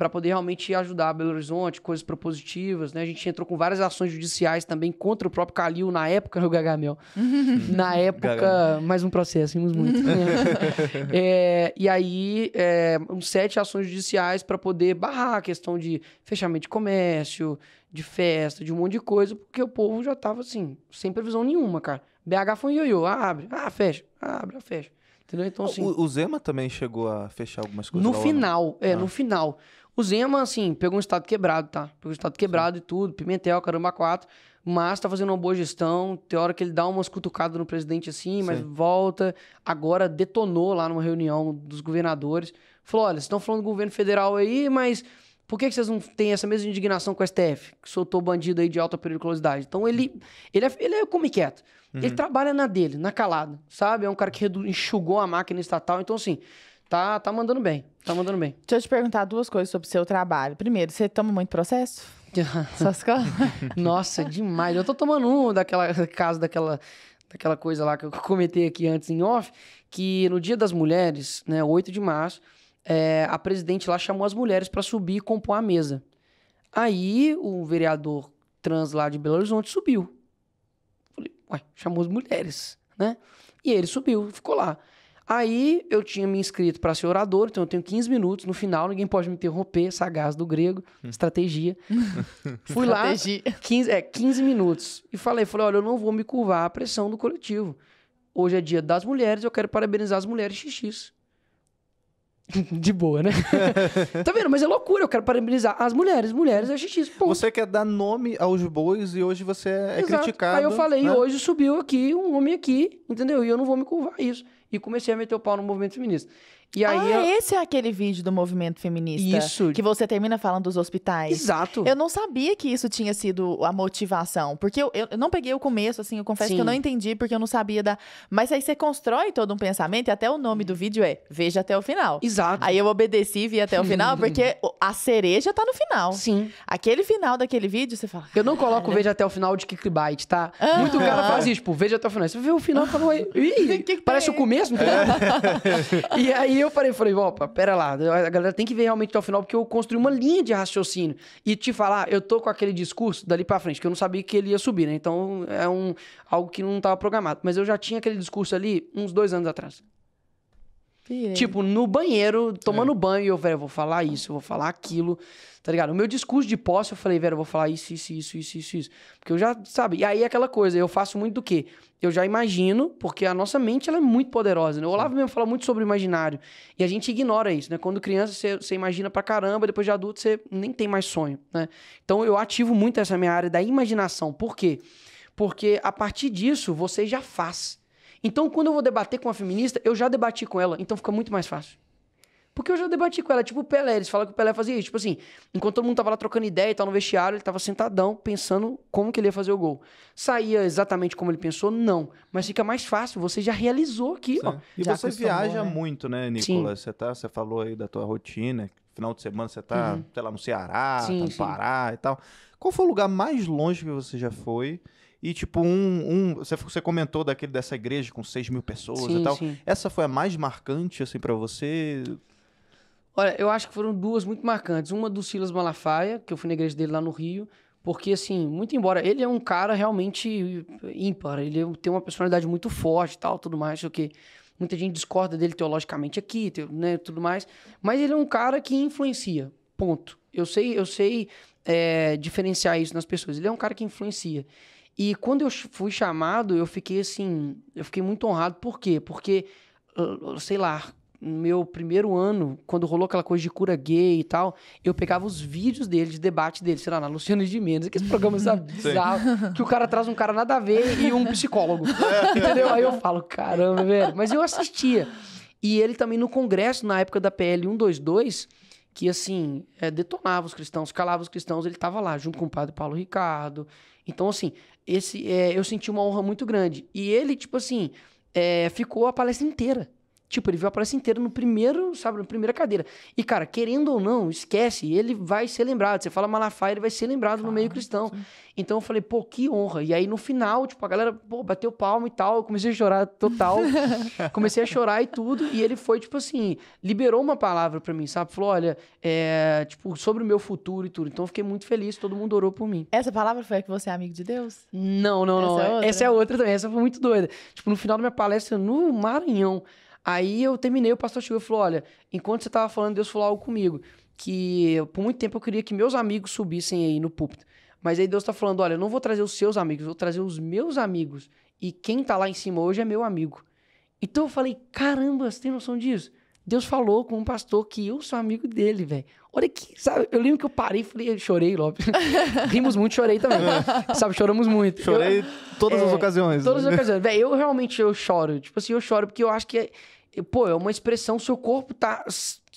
para poder realmente ajudar Belo Horizonte, coisas propositivas, né? A gente entrou com várias ações judiciais também contra o próprio Calil na época, no (laughs) Gagamel. (laughs) na época, mais um processo, rimos muito. (laughs) é, e aí, é, uns sete ações judiciais para poder barrar a questão de fechamento de comércio, de festa, de um monte de coisa, porque o povo já tava assim, sem previsão nenhuma, cara. BH foi um ioiô, ah, abre, ah, fecha, ah, abre, fecha. Entendeu? Então, assim, o, Zema também chegou a fechar algumas coisas. No final, é, ah. no final. O Zema, assim, pegou um estado quebrado, tá? Pegou um estado quebrado Sim. e tudo, Pimentel, caramba, quatro. Mas tá fazendo uma boa gestão. Tem hora que ele dá umas cutucadas no presidente assim, mas Sim. volta. Agora detonou lá numa reunião dos governadores. Falou: olha, vocês estão falando do governo federal aí, mas por que, vocês não têm essa mesma indignação com o STF, que soltou bandido aí de alta periculosidade? Então ele, ele, é, ele é como quieto. Uhum. Ele trabalha na dele, na calada, sabe? É um cara que enxugou a máquina estatal. Então, assim, tá, tá mandando bem. Tá mandando bem. Deixa eu te perguntar duas coisas sobre o seu trabalho. Primeiro, você toma muito processo? Essas (laughs) coisas? Nossa, demais. Eu tô tomando um daquela casa daquela daquela coisa lá que eu comentei aqui antes em off, que no Dia das Mulheres, né, 8 de março, é, a presidente lá chamou as mulheres para subir e compor a mesa. Aí o vereador trans lá de Belo Horizonte subiu. Falei, chamou as mulheres, né? E ele subiu, ficou lá. Aí eu tinha me inscrito para ser orador, então eu tenho 15 minutos no final, ninguém pode me interromper, sagaz do grego, hum. estratégia. (laughs) Fui lá, 15, é, 15 minutos. E falei, falei, olha, eu não vou me curvar à pressão do coletivo. Hoje é dia das mulheres, eu quero parabenizar as mulheres XX. (laughs) De boa, né? (laughs) tá vendo? Mas é loucura. Eu quero parabenizar as mulheres. Mulheres é xixi. Ponto. Você quer dar nome aos bois e hoje você é Exato. criticado. Aí eu falei, né? hoje subiu aqui um homem aqui, entendeu? E eu não vou me curvar isso e comecei a meter o pau no movimento feminista. E aí ah, eu... esse é aquele vídeo do movimento feminista. Isso. Que você termina falando dos hospitais. Exato. Eu não sabia que isso tinha sido a motivação. Porque eu, eu não peguei o começo, assim, eu confesso Sim. que eu não entendi, porque eu não sabia da. Mas aí você constrói todo um pensamento e até o nome do vídeo é Veja até o final. Exato. Aí eu obedeci e vi até o final, (laughs) porque a cereja tá no final. Sim. Aquele final daquele vídeo, você fala. Eu não coloco Veja até o final de Bite, tá? Muito cara faz isso, tipo, veja até o final. Você vê o final e fala, (laughs) Ih, que que parece tem? o começo, não é. (laughs) E aí eu parei, falei, opa, pera lá, a galera tem que ver realmente até o final, porque eu construí uma linha de raciocínio. E te falar, eu tô com aquele discurso dali pra frente, que eu não sabia que ele ia subir, né? Então é um, algo que não tava programado. Mas eu já tinha aquele discurso ali uns dois anos atrás. Pirei. Tipo, no banheiro, tomando é. banho, eu, velho, vou falar isso, eu vou falar aquilo, tá ligado? O meu discurso de posse, eu falei, velho, eu vou falar isso, isso, isso, isso, isso, isso. Porque eu já, sabe? E aí é aquela coisa, eu faço muito do quê? Eu já imagino, porque a nossa mente, ela é muito poderosa, né? O Olavo mesmo fala muito sobre o imaginário. E a gente ignora isso, né? Quando criança, você, você imagina pra caramba, depois de adulto, você nem tem mais sonho, né? Então, eu ativo muito essa minha área da imaginação. Por quê? Porque a partir disso, você já faz. Então, quando eu vou debater com uma feminista, eu já debati com ela, então fica muito mais fácil. Porque eu já debati com ela, tipo o Pelé, eles falam que o Pelé fazia isso, tipo assim, enquanto todo mundo tava lá trocando ideia e tal no vestiário, ele tava sentadão pensando como que ele ia fazer o gol. Saía exatamente como ele pensou? Não, mas fica mais fácil, você já realizou aqui, ó. E já você viaja né? muito, né, Nicolas? Você tá, você falou aí da tua rotina, final de semana você tá, uhum. sei lá, no Ceará, sim, tá no Pará e tal. Qual foi o lugar mais longe que você já foi? E, tipo, um. um você, comentou daquele dessa igreja com 6 mil pessoas sim, e tal. Sim. Essa foi a mais marcante, assim, para você? Olha, eu acho que foram duas muito marcantes. Uma do Silas Malafaia, que eu fui na igreja dele lá no Rio. Porque, assim, muito embora ele é um cara realmente ímpar, ele é tem uma personalidade muito forte e tal, tudo mais, sei o quê. Muita gente discorda dele teologicamente aqui, né, tudo mais. Mas ele é um cara que influencia, ponto. Eu sei, eu sei é, diferenciar isso nas pessoas. Ele é um cara que influencia. E quando eu fui chamado, eu fiquei assim, eu fiquei muito honrado. Por quê? Porque, ah, sei lá, no meu primeiro ano, quando rolou aquela coisa de cura gay e tal, eu pegava os vídeos dele, de debate dele, sei lá, na Luciana de Mendes, aqueles programas é (laughs) bizarros, que o cara traz um cara nada a ver e um psicólogo. (laughs) É. entendeu? Aí eu falo, caramba, velho. Mas eu assistia. E ele também no Congresso, na época da PL 122, que assim, é, detonava os cristãos, calava os cristãos, ele tava lá, junto com o padre Paulo Ricardo. Então, assim, esse, é, eu senti uma honra muito grande. E ele, tipo assim, é, ficou a palestra inteira. Tipo, ele viu a palestra inteira no primeiro, sabe, na primeira cadeira. E, cara, querendo ou não, esquece, ele vai ser lembrado. Você fala Malafaia, ele vai ser lembrado claro, no meio cristão. Sim. Então eu falei, pô, que honra. E aí no final, tipo, a galera, pô, bateu palma e tal. Eu comecei a chorar total. (laughs) comecei a chorar e tudo. E ele foi, tipo assim, liberou uma palavra para mim, sabe? Falou, olha, é, tipo, sobre o meu futuro e tudo. Então eu fiquei muito feliz, todo mundo orou por mim. Essa palavra foi a que você é amigo de Deus? Não, não, não. Essa é, é outra, essa é outra também. Essa foi muito doida. Tipo, no final da minha palestra no Maranhão. Aí eu terminei, o pastor chegou e falou: Olha, enquanto você tava falando, Deus falou algo comigo. Que por muito tempo eu queria que meus amigos subissem aí no púlpito. Mas aí Deus tá falando: Olha, eu não vou trazer os seus amigos, vou trazer os meus amigos. E quem tá lá em cima hoje é meu amigo. Então eu falei: Caramba, você tem noção disso? Deus falou com um pastor que eu sou amigo dele, velho. Olha que, sabe? Eu lembro que eu parei e falei, eu chorei, Lopes. (laughs) Rimos muito, chorei também. É. sabe, choramos muito. Chorei eu, todas é, as ocasiões. Todas as né? ocasiões. Velho, eu realmente eu choro. Tipo assim, eu choro porque eu acho que, é, pô, é uma expressão, seu corpo tá,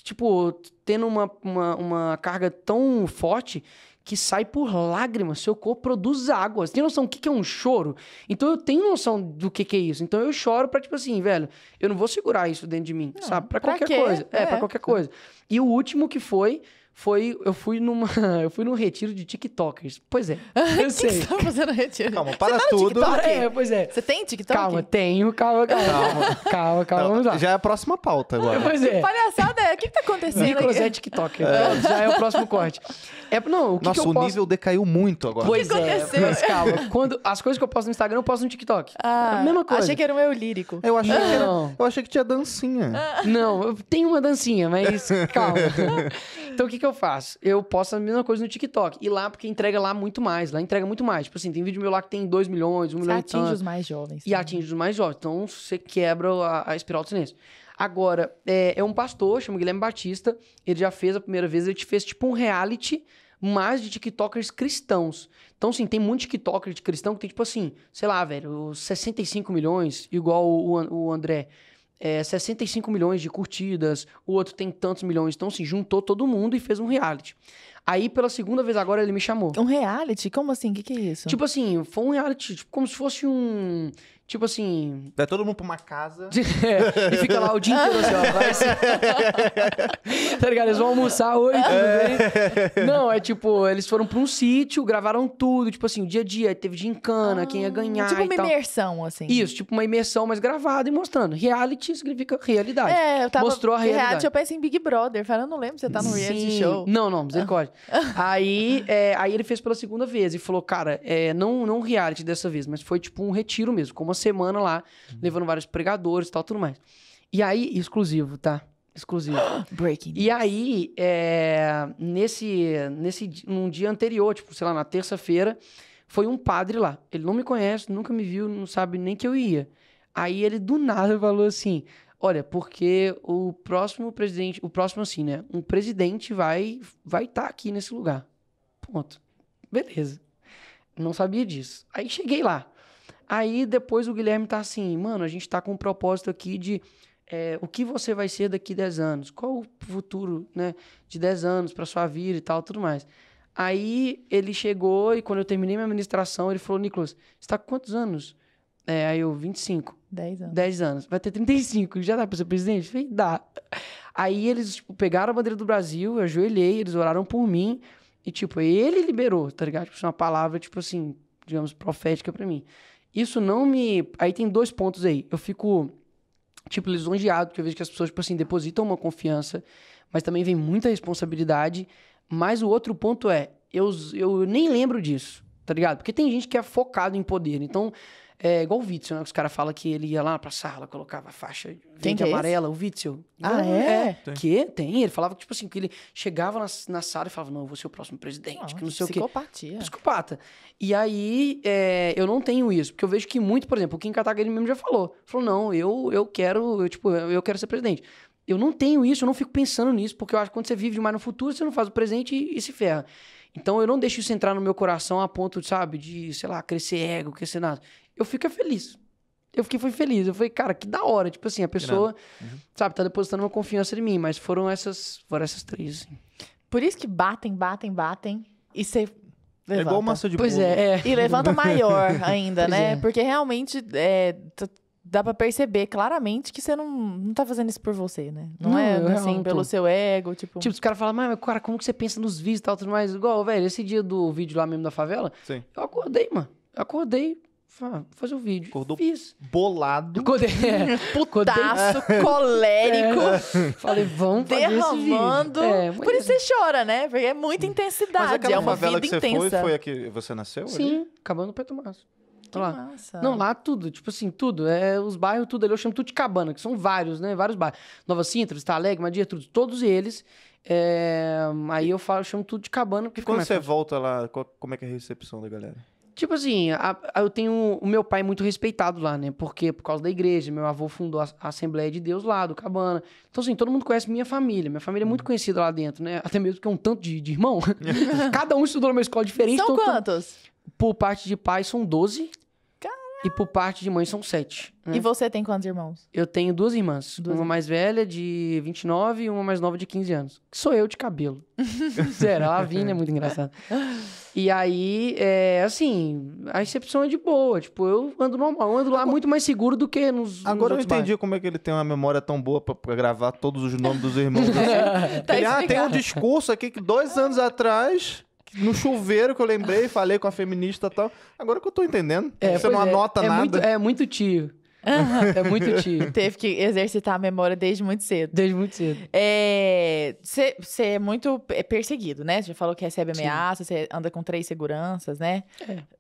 tipo, tendo uma, uma, uma carga tão forte que sai por lágrimas, seu corpo produz água. Você tem noção do que é um choro? Então eu tenho noção do que é isso. Então eu choro pra, tipo assim, velho, eu não vou segurar isso dentro de mim, não, sabe? Pra, pra qualquer quê? coisa. É, é, pra qualquer coisa. E o último que foi, foi. Eu fui numa. (laughs) Eu fui num retiro de TikTokers. Pois é. (laughs) Eu sei. que você tá fazendo retiro? Calma, para tá tudo. TikTok? É, pois é. Você tem TikTok? Calma, tenho, calma, calma. calma, (laughs) calma, calma vamos lá. Já é a próxima pauta agora. Pois é. Que palhaçada é. O que, que tá acontecendo? Nicolas é TikToker. É. Já é o próximo corte. É, não, o que Nossa, que o nível decaiu muito agora. Pois o que é. aconteceu? É, mas calma, quando, as coisas que eu posto no Instagram, eu posto no TikTok. Ah, é a mesma coisa. Achei que era o meu lírico. Eu achei, não. que, era, eu achei que tinha dancinha. não Não, tem uma dancinha, mas (laughs) calma. então, o que, que eu faço? Eu posto a mesma coisa no TikTok. E lá, porque entrega lá muito mais. Lá entrega muito mais. Tipo assim, tem vídeo meu lá que tem 2 milhões, 1 um milhão e atinge os mais jovens. E também. atinge os mais jovens. Então, você quebra a, a espiral do silêncio. Agora, é, é, um pastor, chama Guilherme Batista. Ele já fez a primeira vez, ele te fez tipo um reality mas de TikTokers cristãos. Então, assim, tem muito TikToker de cristão que tem, tipo assim, sei lá, velho, 65 milhões, igual o, o André. É, 65 milhões de curtidas, o outro tem tantos milhões. Então, assim, juntou todo mundo e fez um reality. Aí, pela segunda vez agora, ele me chamou. Um reality? Como assim? O que, que é isso? Tipo assim, foi um reality, tipo, como se fosse um Tipo assim. Vai todo mundo pra uma casa. (laughs) É, e fica lá o dia inteiro assim, ó. assim. (laughs) tá ligado? Eles vão almoçar hoje, tudo é. bem? Não, é tipo, eles foram pra um sítio, gravaram tudo, tipo assim, o dia a dia, teve de ah, quem ia ganhar. Tipo uma tal. imersão, assim. Isso, tipo uma imersão, mas gravada e mostrando. Reality significa realidade. É, eu tava. Mostrou a realidade. Reality, eu pareço em Big Brother. Fala, eu não lembro se você tá no Sim. reality show. Não, não, misericórdia. (laughs) aí, é, aí ele fez pela segunda vez e falou, cara, é, não, não reality dessa vez, mas foi tipo um retiro mesmo, como uma semana lá, uhum. levando vários pregadores e tal, tudo mais. E aí, exclusivo, tá? Exclusivo. (gasps) Breaking. E aí, é, nesse, nesse, num dia anterior, tipo, sei lá, na terça-feira, foi um padre lá. Ele não me conhece, nunca me viu, não sabe nem que eu ia. Aí ele do nada falou assim: Olha, porque o próximo presidente, o próximo assim, né? Um presidente vai vai estar tá aqui nesse lugar. Ponto. Beleza. Não sabia disso. Aí cheguei lá. Aí depois o Guilherme tá assim, mano, a gente tá com um propósito aqui de é, o que você vai ser daqui 10 anos, qual o futuro, né, de 10 anos para sua vida e tal, tudo mais. Aí ele chegou e quando eu terminei minha administração, ele falou, Nicolas, você está com quantos anos? É, aí eu, 25. 10 anos. 10 anos. Vai ter 35, já dá para ser presidente? falei, dá. Aí eles tipo, pegaram a bandeira do Brasil, eu ajoelhei, eles oraram por mim e, tipo, ele liberou, tá ligado? Tipo, é uma palavra, tipo assim, digamos, profética para mim. Isso não me. Aí tem dois pontos aí. Eu fico, tipo, lisonjeado, porque eu vejo que as pessoas, tipo assim, depositam uma confiança, mas também vem muita responsabilidade. Mas o outro ponto é, eu, eu nem lembro disso, tá ligado? Porque tem gente que é focado em poder. Então, é igual o Witzel, né? Os caras falam que ele ia lá pra sala, colocava a faixa verde amarela, esse? o Witzel. Ah, é? é. Tem. Que? Tem. Ele falava tipo assim, que ele chegava na, na sala e falava, não, eu vou ser o próximo presidente, não, que não sei o quê. Psicopatia. Psicopata. E aí, é, eu não tenho isso, porque eu vejo que muito, por exemplo, o Kim Kataga, ele mesmo já falou. Falou, não, eu, eu quero, eu, tipo, eu quero ser presidente. Eu não tenho isso, eu não fico pensando nisso, porque eu acho que quando você vive demais no futuro, você não faz o presente e, e se ferra. Então eu não deixo isso entrar no meu coração a ponto, de, sabe, de, sei lá, crescer ego, crescer nada eu fico feliz. Eu fiquei fui feliz. Eu falei, cara, que da hora. Tipo assim, a pessoa, uhum. sabe, tá depositando uma confiança em mim. Mas foram essas, foram essas três, assim. Por isso que batem, batem, batem. E você Levanta. É igual massa de pois É, é. E levanta maior ainda, (laughs) né? É. Porque realmente é, dá para perceber claramente que você não, não tá fazendo isso por você, né? Não, não é assim, não pelo seu ego, tipo... Tipo, os caras falam, mas cara, como que você pensa nos vídeos e tal, tudo mais? Igual, velho, esse dia do vídeo lá mesmo da favela, Sim. eu acordei, mano. Eu acordei, fazer o um vídeo. Acordou Fiz. bolado. Acordei, (laughs) é, putaço, colérico. É. Falei, vamos fazer Derramando. É, mas... Por isso você chora, né? Porque é muita intensidade. Mas é uma vida que você intensa. foi, foi que você nasceu? Sim, ali? acabando no Preto Massa. Tá que lá. Massa. Não, lá tudo, tipo assim, tudo. É, os bairros, tudo ali, eu chamo tudo de cabana, que são vários, né? Vários bairros. Nova Sintra, Staleg, Madia, tudo, todos eles. É, aí eu falo, eu chamo tudo de cabana. Porque e quando você volta lá, qual, como é que é a recepção da galera? Tipo assim, a, a, eu tenho o meu pai muito respeitado lá, né? Porque por causa da igreja, meu avô fundou a, a, Assembleia de Deus lá, do Cabana. Então, assim, todo mundo conhece minha família. Minha família é muito uhum. conhecida lá dentro, né? Até mesmo que é um tanto de, de irmão. (laughs) Cada um estudou numa escola diferente. São então, então quantos? Por parte de pai, são 12. E por parte de mãe são sete. Né? E você tem quantos irmãos? Eu tenho duas irmãs. Duas uma irmãs. mais velha, de 29, e uma mais nova, de 15 anos. Que sou eu de cabelo. (laughs) Será? a Vina é muito engraçada. (laughs) E aí, é, assim, a recepção é de boa. Tipo, eu ando normal. Eu ando lá muito mais seguro do que nos. Agora nos eu entendi bairros. como é que ele tem uma memória tão boa pra, gravar todos os nomes dos irmãos. (laughs) É, tá ele, ah, tem um discurso aqui que dois anos atrás no chuveiro que eu lembrei, falei com a feminista e tal. Agora que eu tô entendendo. É, você não é, anota é nada. Muito, é muito tio. Uhum, é muito tio. Teve que exercitar a memória desde muito cedo. Desde muito cedo. Você é, é muito perseguido, né? Você já falou que recebe ameaças, você anda com três seguranças, né?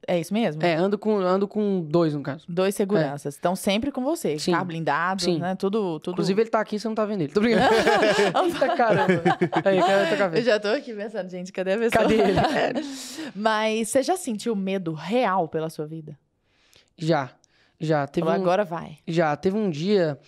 É. é isso mesmo? É, ando com, ando com dois, no caso. Dois é. seguranças. Estão é. sempre com você. Sim. Carro blindado, Sim. né? Tudo, tudo. Inclusive, ele tá aqui, você não tá vendo ele. Tô brincando. (laughs) Eita, caramba. Aí, cara, Eu já tô aqui pensando, gente, cadê a pessoa? Cadê ele? (laughs) Mas você já sentiu medo real pela sua vida? Já. Já, teve Falou, um... agora vai. Já, teve um dia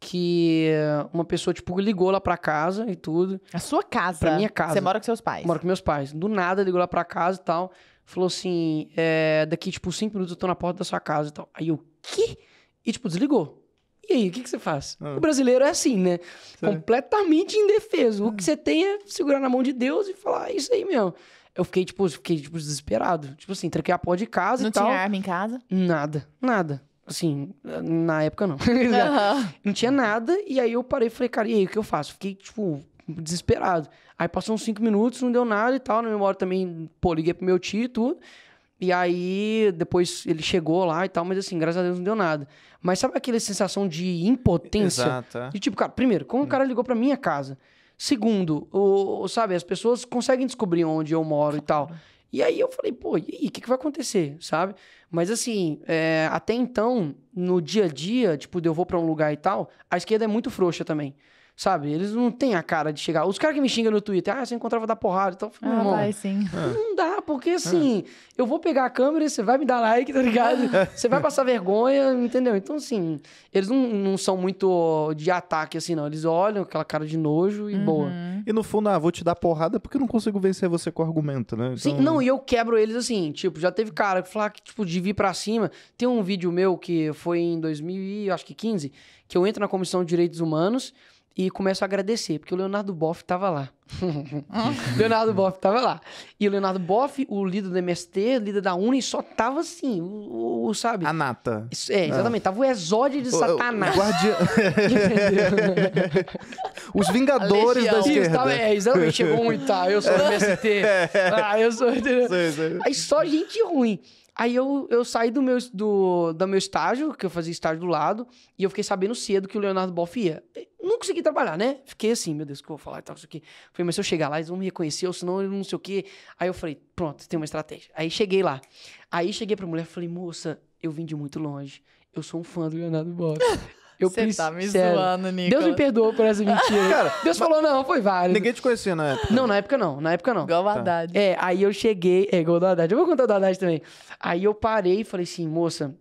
que uma pessoa, tipo, ligou lá pra casa e tudo. A sua casa? Pra minha casa. Você mora com seus pais? Moro com meus pais. Do nada ligou lá pra casa e tal. Falou assim: é, daqui, tipo, cinco minutos eu tô na porta da sua casa e tal. Aí eu, quê? E, tipo, desligou. E aí, o que, que você faz? Ah. O brasileiro é assim, né? Sério? Completamente indefeso. O ah. que você tem é segurar na mão de Deus e falar, ah, é isso aí mesmo. Eu fiquei, tipo, fiquei, tipo, desesperado. Tipo assim, tranquei a porta de casa Não e tal. Não tinha arma em casa? Nada, nada. Assim, na época não. Uhum. (laughs) não tinha nada, e aí eu parei e falei, cara, e aí, o que eu faço? Fiquei, tipo, desesperado. Aí passou uns cinco minutos, não deu nada e tal. Na memória também, pô, liguei pro meu tio e tudo. E aí, depois ele chegou lá e tal, mas assim, graças a Deus não deu nada. Mas sabe aquela sensação de impotência? Exato. É. De tipo, cara, primeiro, como o cara hum. ligou pra minha casa? Segundo, o, sabe, as pessoas conseguem descobrir onde eu moro e tal. E aí eu falei, pô, e aí, o que, que vai acontecer, sabe? Mas assim, é, até então, no dia a dia, tipo, eu vou para um lugar e tal, a esquerda é muito frouxa também. Sabe? Eles não têm a cara de chegar. Os caras que me xingam no Twitter, ah, você encontrava da porrada então ah, irmão, vai sim. É. Não dá, porque é. assim, ah. eu vou pegar a câmera, você vai me dar like, tá ligado? (laughs) É. você vai passar vergonha, entendeu? Então, assim, eles não, não são muito de ataque, assim, não. Eles olham aquela cara de nojo e uhum. boa. E no fundo, ah, vou te dar porrada porque eu não consigo vencer você com argumento, né? Então... Sim, não, e eu quebro eles assim, tipo, já teve cara que falar que, tipo, de vir pra cima. Tem um vídeo meu que foi em 2015, que eu entro na Comissão de Direitos Humanos e começo a agradecer, porque o Leonardo Boff estava lá. (laughs) Leonardo Boff estava lá. E o Leonardo Boff, o líder do MST, líder da Uni, só tava assim, o, o, sabe? A nata. Isso, é, exatamente. Ah. Tava o exódio de o, Satanás. O, guardia... (laughs) Os Vingadores da esquerda. Isso, tava, tá, é, exatamente. Chegou muito tá, eu sou do MST. (laughs) É. ah, eu sou... Sei, sei. Aí só gente ruim. Aí eu, eu saí do meu, do, do meu estágio, que eu fazia estágio do lado, e eu fiquei sabendo cedo que o Leonardo Boff ia. Não consegui trabalhar, né? Fiquei assim, meu Deus, o que eu vou falar e tal, isso aqui. Falei, mas se eu chegar lá, eles vão me reconhecer, ou senão eu não sei o quê. Aí eu falei, pronto, tem uma estratégia. Aí cheguei lá. Aí cheguei pra mulher e falei, moça, eu vim de muito longe. Eu sou um fã do Leonardo Boff. (laughs) Eu Você tá preciso... tá me zoando, Nico. Deus me perdoou por essa mentira. Cara, Deus falou, não, foi válido. Ninguém te conhecia na época. Não, na época não. Na época não. Igual o tá. Haddad. É, aí eu cheguei... É, igual o Haddad. Eu vou contar o do Haddad também. Aí eu parei e falei assim, moça,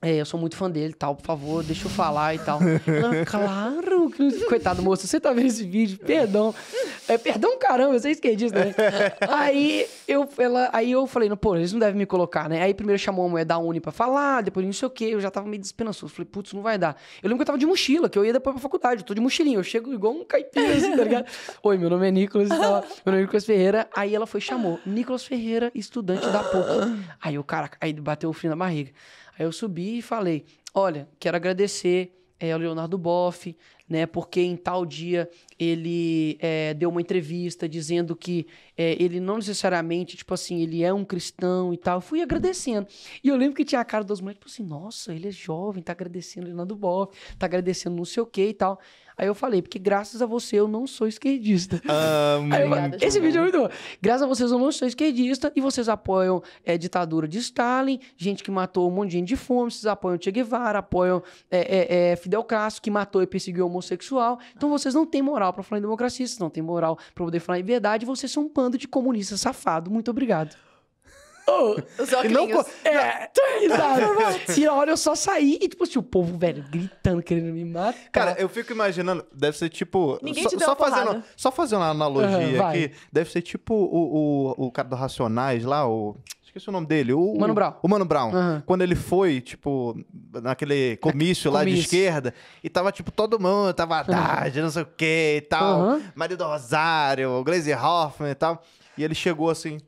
é, eu sou muito fã dele tal, por favor, deixa eu falar e tal. Ela, claro, coitado moço, você tá vendo esse vídeo, perdão. É, perdão caramba, você é esquerdista, né? aí, eu, ela, aí eu falei, pô, eles não devem me colocar, né? Aí primeiro chamou a mulher da Uni pra falar, depois não sei o quê, eu já tava meio desesperançoso. Falei, putz, não vai dar. Eu lembro que eu tava de mochila, que eu ia depois pra faculdade, eu tô de mochilinha, eu chego igual um caipira, assim, tá ligado? Oi, meu nome é Nicolas, tava, meu nome é Nicolas Ferreira. Aí ela foi chamou, Nicolas Ferreira, estudante da PUC. Aí o cara, aí bateu o frio na barriga. Aí eu subi e falei: olha, quero agradecer é, ao Leonardo Boff, né? Porque em tal dia ele é, deu uma entrevista dizendo que é, ele não necessariamente, tipo assim, ele é um cristão e tal. Fui agradecendo. E eu lembro que tinha a cara das mulheres, tipo assim, nossa, ele é jovem, tá agradecendo o Leonardo Boff, tá agradecendo não sei o que e tal. Aí eu falei, porque graças a você eu não sou esquerdista. Um... (laughs) Eu, Obrigada, ah, esse vídeo é muito bom. Graças a vocês eu não sou esquerdista e vocês apoiam é, ditadura de Stalin, gente que matou um monte de gente de fome, vocês apoiam Che Guevara, apoiam é, é, Fidel Castro, que matou e perseguiu homossexual. Então vocês não têm moral para falar em democracia, vocês não têm moral para poder falar em verdade, vocês são um pando de comunista safado. Muito obrigado. Oh, os óculos. Não, é, não, hora tá, tá, eu só saí e, tipo assim, o povo, velho, gritando, querendo me matar. Cara, eu fico imaginando, deve ser tipo. Ninguém só, te deu só, fazendo, só fazendo uma analogia uhum, aqui, deve ser tipo o, o, o cara do Racionais lá, o. Esqueci o nome dele. O Mano Brown. O Mano Brown. Uhum. Quando ele foi, tipo, naquele comício lá comício. de esquerda, e tava, tipo, todo mundo, tava Haddad, uhum. não sei o quê e tal, uhum. Marido Rosário, Glaze Hoffman e tal. E ele chegou assim,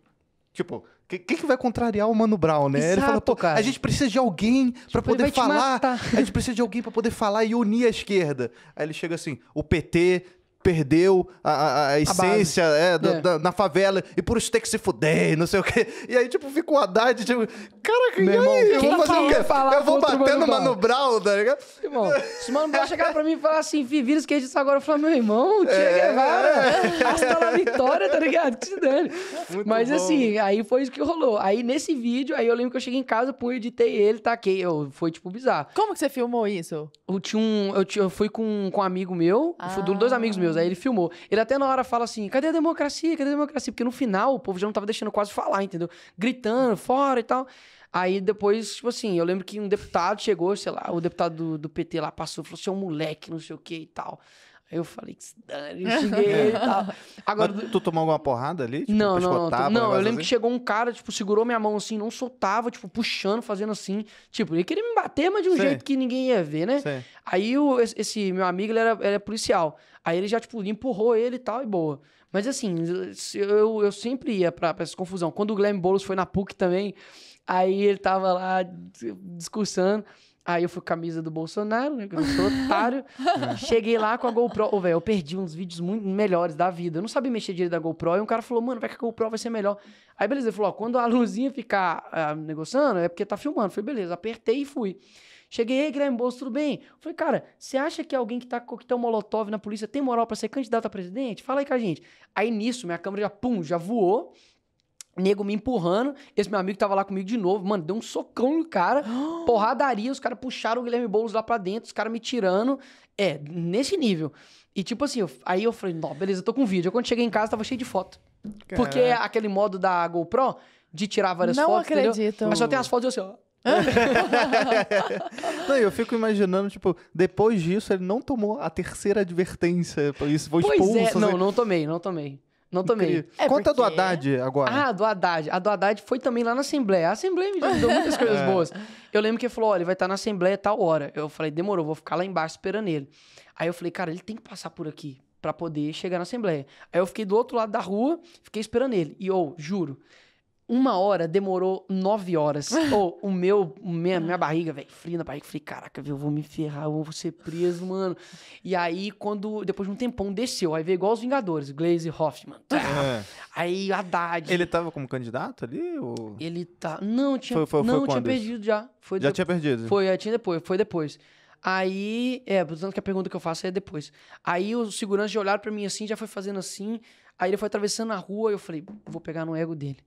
tipo, quem que que vai contrariar o Mano Brown, né? Exato, ele fala, pô, cara. Tipo, a gente precisa de alguém para poder falar. A gente precisa de alguém para poder falar e unir a esquerda. Aí ele chega assim: o PT perdeu a, a, a essência é, da, é. Da, na favela e por isso ter que se fuder, não sei o quê. E aí, tipo, fica o Haddad, tipo, caraca, que irmão, eu vou fazer o falar Eu vou bater no Mano Brown, tá ligado? Irmão, se o Mano Brown chegar pra mim e falar assim, vira isso agora, eu falo, meu irmão, Che é. Guevara, é. hasta la vitória, tá ligado? Que se dane. Mas bom. assim, aí foi isso que rolou. Aí nesse vídeo, aí eu lembro que eu cheguei em casa, pô, editei ele, taquei, eu, foi tipo bizarro. Como que você filmou isso? Eu, tinha um, eu, tinha, eu fui com, com um amigo meu, ah. dois amigos meus, Deus, aí ele filmou. Ele até na hora fala assim: cadê a democracia? Cadê a democracia? Porque no final o povo já não tava deixando quase falar, entendeu? Gritando, fora e tal. Aí depois, tipo assim, eu lembro que um deputado chegou, sei lá, o deputado do, do PT lá passou, falou: é um moleque, não sei o que e tal. Aí eu falei que se dane, eu cheguei (laughs) e tal. Agora, Mas tu tomou alguma porrada ali? Tipo, não, não, não, não. eu lembro assim? que chegou um cara, tipo, segurou minha mão assim, não soltava, tipo, puxando, fazendo assim. Tipo, ele queria me bater, mas de um Sim. jeito que ninguém ia ver, né? Sim. Aí o, esse meu amigo, ele era, ele era é policial. Aí ele já, tipo, empurrou ele e tal, e boa. Mas assim, eu, eu sempre ia pra, pra essa confusão. Quando o Guilherme Boulos foi na PUC também, aí ele tava lá discursando. Aí eu fui camisa do Bolsonaro, né? Que eu sou otário. (laughs) Cheguei lá com a GoPro. Ô, oh, velho, eu perdi uns vídeos muito melhores da vida. Eu não sabia mexer direito da GoPro. E um cara falou, mano, vai que a GoPro vai ser melhor. Aí, beleza, ele falou, ó, quando a luzinha ficar uh, negociando, é porque tá filmando. Eu falei, beleza, apertei e fui. Cheguei, Guilherme Boulos, tudo bem? falei, cara, você acha que alguém que tá com coquetel molotov na polícia tem moral para ser candidato a presidente? Fala aí com a gente. Aí nisso, minha câmera já, pum, já voou. Nego me empurrando, esse meu amigo tava lá comigo de novo, mano, deu um socão no cara, (gasps) porradaria, os caras puxaram o Guilherme Boulos lá pra dentro, os caras me tirando, é, nesse nível. E tipo assim, eu, aí eu falei, não, beleza, tô com vídeo. Eu, quando cheguei em casa, tava cheio de foto. Caraca. Porque aquele modo da GoPro, de tirar várias não fotos, acredito. entendeu? Mas só tem as fotos assim, ó. (laughs) não, eu fico imaginando, tipo, depois disso ele não tomou a terceira advertência, isso foi pois expulso. É. Assim. Não, assim. não tomei, não tomei. Não tomei. É Conta porque... do Haddad agora. Ah, do Haddad. A do Haddad foi também lá na Assembleia. A Assembleia me deu muitas (laughs) coisas é. boas. Eu lembro que ele falou: olha, ele vai estar na Assembleia tal hora. Eu falei: demorou, vou ficar lá embaixo esperando ele. Aí eu falei: cara, ele tem que passar por aqui para poder chegar na Assembleia. Aí eu fiquei do outro lado da rua, fiquei esperando ele. E eu, juro, uma hora demorou nove horas. Ou (laughs) oh, o meu, minha, minha barriga, velho, fria na barriga. Falei, caraca, eu vou me ferrar, eu vou ser preso, mano. E aí, quando, depois de um tempão, desceu. Aí veio igual os Vingadores, Glaze Hoffman. É. Aí Haddad. Ele tava como candidato ali? Ou... Ele tá. Não, tinha, foi, foi, não, foi tinha perdido já. Foi já de... tinha perdido? Foi, é, tinha depois, foi depois. Aí, é, portanto que a pergunta que eu faço é depois. Aí os seguranças olharam para mim assim, já foi fazendo assim. Aí ele foi atravessando a rua, eu falei, vou pegar no ego dele.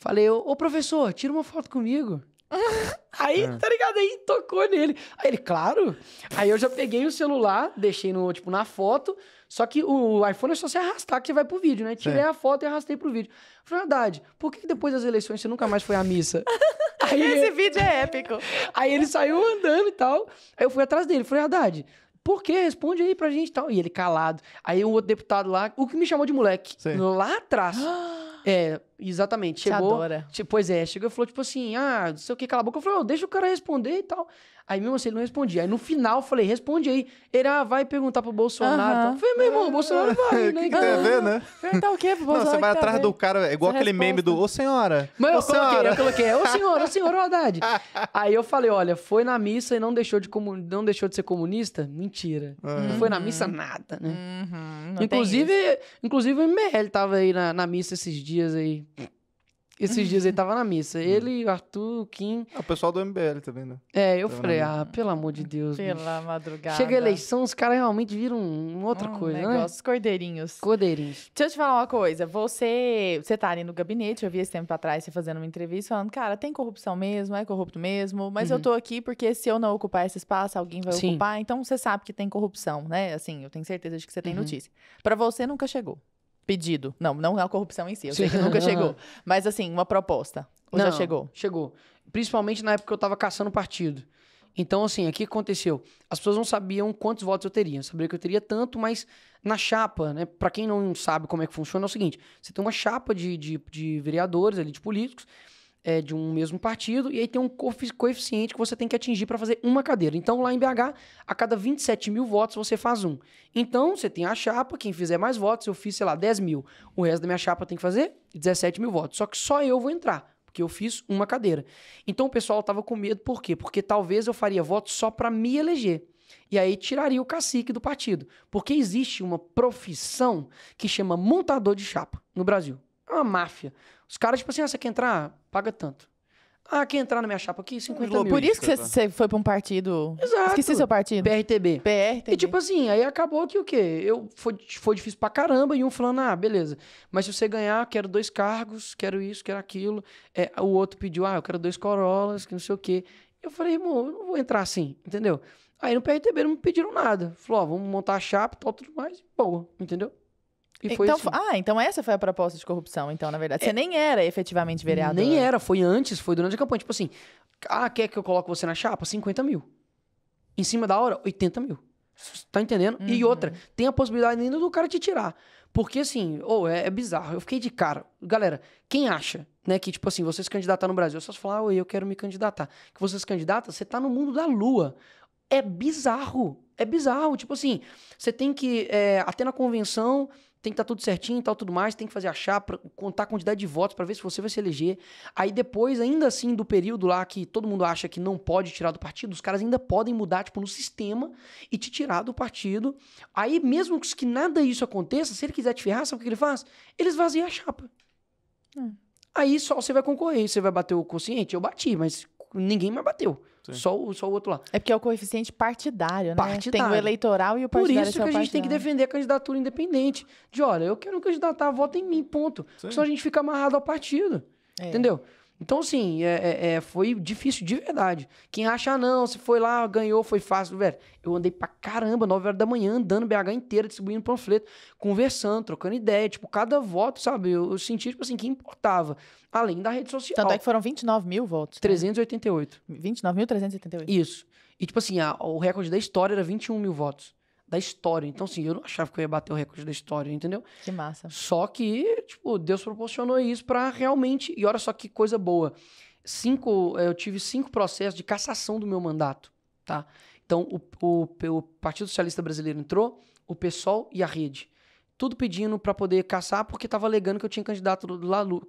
Falei, ô, professor, tira uma foto comigo. (laughs) Aí, é. tá ligado? Aí tocou nele. Aí ele, claro. Aí eu já peguei o celular, deixei no, tipo, na foto. Só que o iPhone é só você arrastar que você vai pro vídeo, né? Tirei é. a foto e arrastei pro vídeo. Falei, Haddad, ah, por que depois das eleições você nunca mais foi à missa? (laughs) Aí, Esse vídeo é épico. (laughs) Aí ele saiu andando e tal. Aí eu fui atrás dele. Falei, Haddad, ah, por que? Responde aí pra gente e tal. E ele calado. Aí o outro deputado lá, o que me chamou de moleque, Sim. lá atrás. (gasps) é, Exatamente. Chegou. Te adora. Tipo, pois é, chegou e falou, tipo assim, ah, não sei o que, cala a boca. Eu falei, oh, deixa o cara responder e tal. Aí mesmo assim, ele não respondia. Aí no final eu falei, responde aí. Ele, ah, vai perguntar pro Bolsonaro. Uh -huh. Falei, meu irmão, o Bolsonaro vai, (laughs) né? que, que tem a então. ver, né? Perguntar então, o quê pro Bolsonaro? Não, você vai atrás do cara, é igual aquele meme do, ô senhora, Mas eu ô coloquei, senhora. eu coloquei, ô senhora, ô senhora, ô Haddad. (laughs) aí eu falei, olha, foi na missa e não deixou de, comun... não deixou de ser comunista? Mentira. É. Não foi na missa uhum. nada, né? Uhum, inclusive, inclusive o MBL tava aí na, na missa esses dias aí. Esses dias ele tava na missa. Uhum. Ele, o Arthur, o Kim. É o pessoal do MBL também, né? É, eu tava falei, ah, pelo amor de Deus. Pela bicho. madrugada. Chega a eleição, os caras realmente viram outra um coisa, né? negócio, né? Cordeirinhos. Cordeirinhos. Deixa eu te falar uma coisa. Você, você tá ali no gabinete, eu vi esse tempo atrás você fazendo uma entrevista falando, cara, tem corrupção mesmo, é corrupto mesmo, mas uhum. eu tô aqui porque se eu não ocupar esse espaço, alguém vai Sim. ocupar. Então você sabe que tem corrupção, né? Assim, eu tenho certeza de que você tem uhum. notícia. Para você nunca chegou pedido. Não, não é a corrupção em si, eu sei que nunca (laughs) chegou. Mas assim, uma proposta. Ou não, já chegou? Chegou. Principalmente na época que eu estava caçando partido. Então, assim, aqui aconteceu. As pessoas não sabiam quantos votos eu teria. Eu sabia que eu teria tanto, mas na chapa, né? Para quem não sabe como é que funciona, é o seguinte: você tem uma chapa de, de, de vereadores ali, de políticos é, de um mesmo partido, e aí tem um coeficiente que você tem que atingir para fazer uma cadeira. Então, lá em BH, a cada 27 mil votos você faz um. Então, você tem a chapa, quem fizer mais votos, eu fiz, sei lá, 10 mil. O resto da minha chapa tem que fazer 17 mil votos. Só que só eu vou entrar, porque eu fiz uma cadeira. Então, o pessoal estava com medo, por quê? Porque talvez eu faria votos só para me eleger. E aí tiraria o cacique do partido. Porque existe uma profissão que chama montador de chapa no Brasil. É uma máfia. Os caras, tipo assim, ah, você quer entrar? Paga tanto. Ah, quer entrar na minha chapa aqui? 50 mil. Por isso que você foi pra um partido... Exato. Esqueci seu partido. PRTB. PRTB. E tipo assim, aí acabou que o quê? Eu, foi, foi difícil pra caramba e um falando, ah, beleza. Mas se você ganhar, quero dois cargos, quero isso, quero aquilo. É, o outro pediu, ah, eu quero dois Corollas, que não sei o quê. Eu falei, irmão, eu não vou entrar assim, entendeu? Aí no PRTB não me pediram nada. Falou, ó, vamos montar a chapa, tal, tudo mais. Boa, entendeu? E foi então, assim. Ah, então essa foi a proposta de corrupção, então, na verdade. Você é, nem era efetivamente vereador. Nem era, foi antes, foi durante a campanha. Tipo assim, ah, quer que eu coloque você na chapa? 50 mil. Em cima da hora, 80 mil. Tá entendendo? Uhum. E outra, tem a possibilidade ainda do cara te tirar. Porque assim, ou oh, é, é, bizarro. Eu fiquei de cara. Galera, quem acha, né, que tipo assim, você se candidatar no Brasil, só falar, oi, eu quero me candidatar. Que você se candidata, você tá no mundo da lua. É bizarro. É bizarro. Tipo assim, você tem que, é, até na convenção, tem que estar tá tudo certinho e tal, tudo mais, tem que fazer a chapa, contar a quantidade de votos para ver se você vai se eleger. Aí depois, ainda assim, do período lá que todo mundo acha que não pode tirar do partido, os caras ainda podem mudar, tipo, no sistema e te tirar do partido. Aí, mesmo que nada isso aconteça, se ele quiser te ferrar, sabe o que ele faz? Eles vaziam a chapa. Hum. Aí só você vai concorrer, você vai bater o consciente. Eu bati, mas ninguém mais bateu. Só o, só o outro lá. É porque é o coeficiente partidário, né? Partidário. Tem o eleitoral e o partidário. Por isso que a gente tem que defender a candidatura independente. De, olha, eu quero candidatar, voto em mim, ponto. Sim. Senão a gente fica amarrado ao partido. É. Entendeu? Então, assim, é, é, é, foi difícil de verdade. Quem acha, ah, não, se foi lá, ganhou, foi fácil. Velho, eu andei pra caramba, 9 horas da manhã, andando BH inteira, distribuindo panfleto, conversando, trocando ideia. Tipo, cada voto, sabe? Eu, eu senti, tipo assim, que importava. Além da rede social. Tanto é que foram 29 mil votos. Né? 388. 29.388. Isso. E, tipo assim, a, o recorde da história era 21 mil votos da história. Então, assim, eu não achava que eu ia bater o recorde da história, entendeu? Que massa. Só que, tipo, Deus proporcionou isso para realmente. E olha só que coisa boa. Cinco, eh, eu tive cinco processos de cassação do meu mandato, tá? Então, o, o, o Partido Socialista Brasileiro entrou, o PSOL e a Rede. Tudo pedindo para poder caçar, porque tava alegando que eu tinha candidato,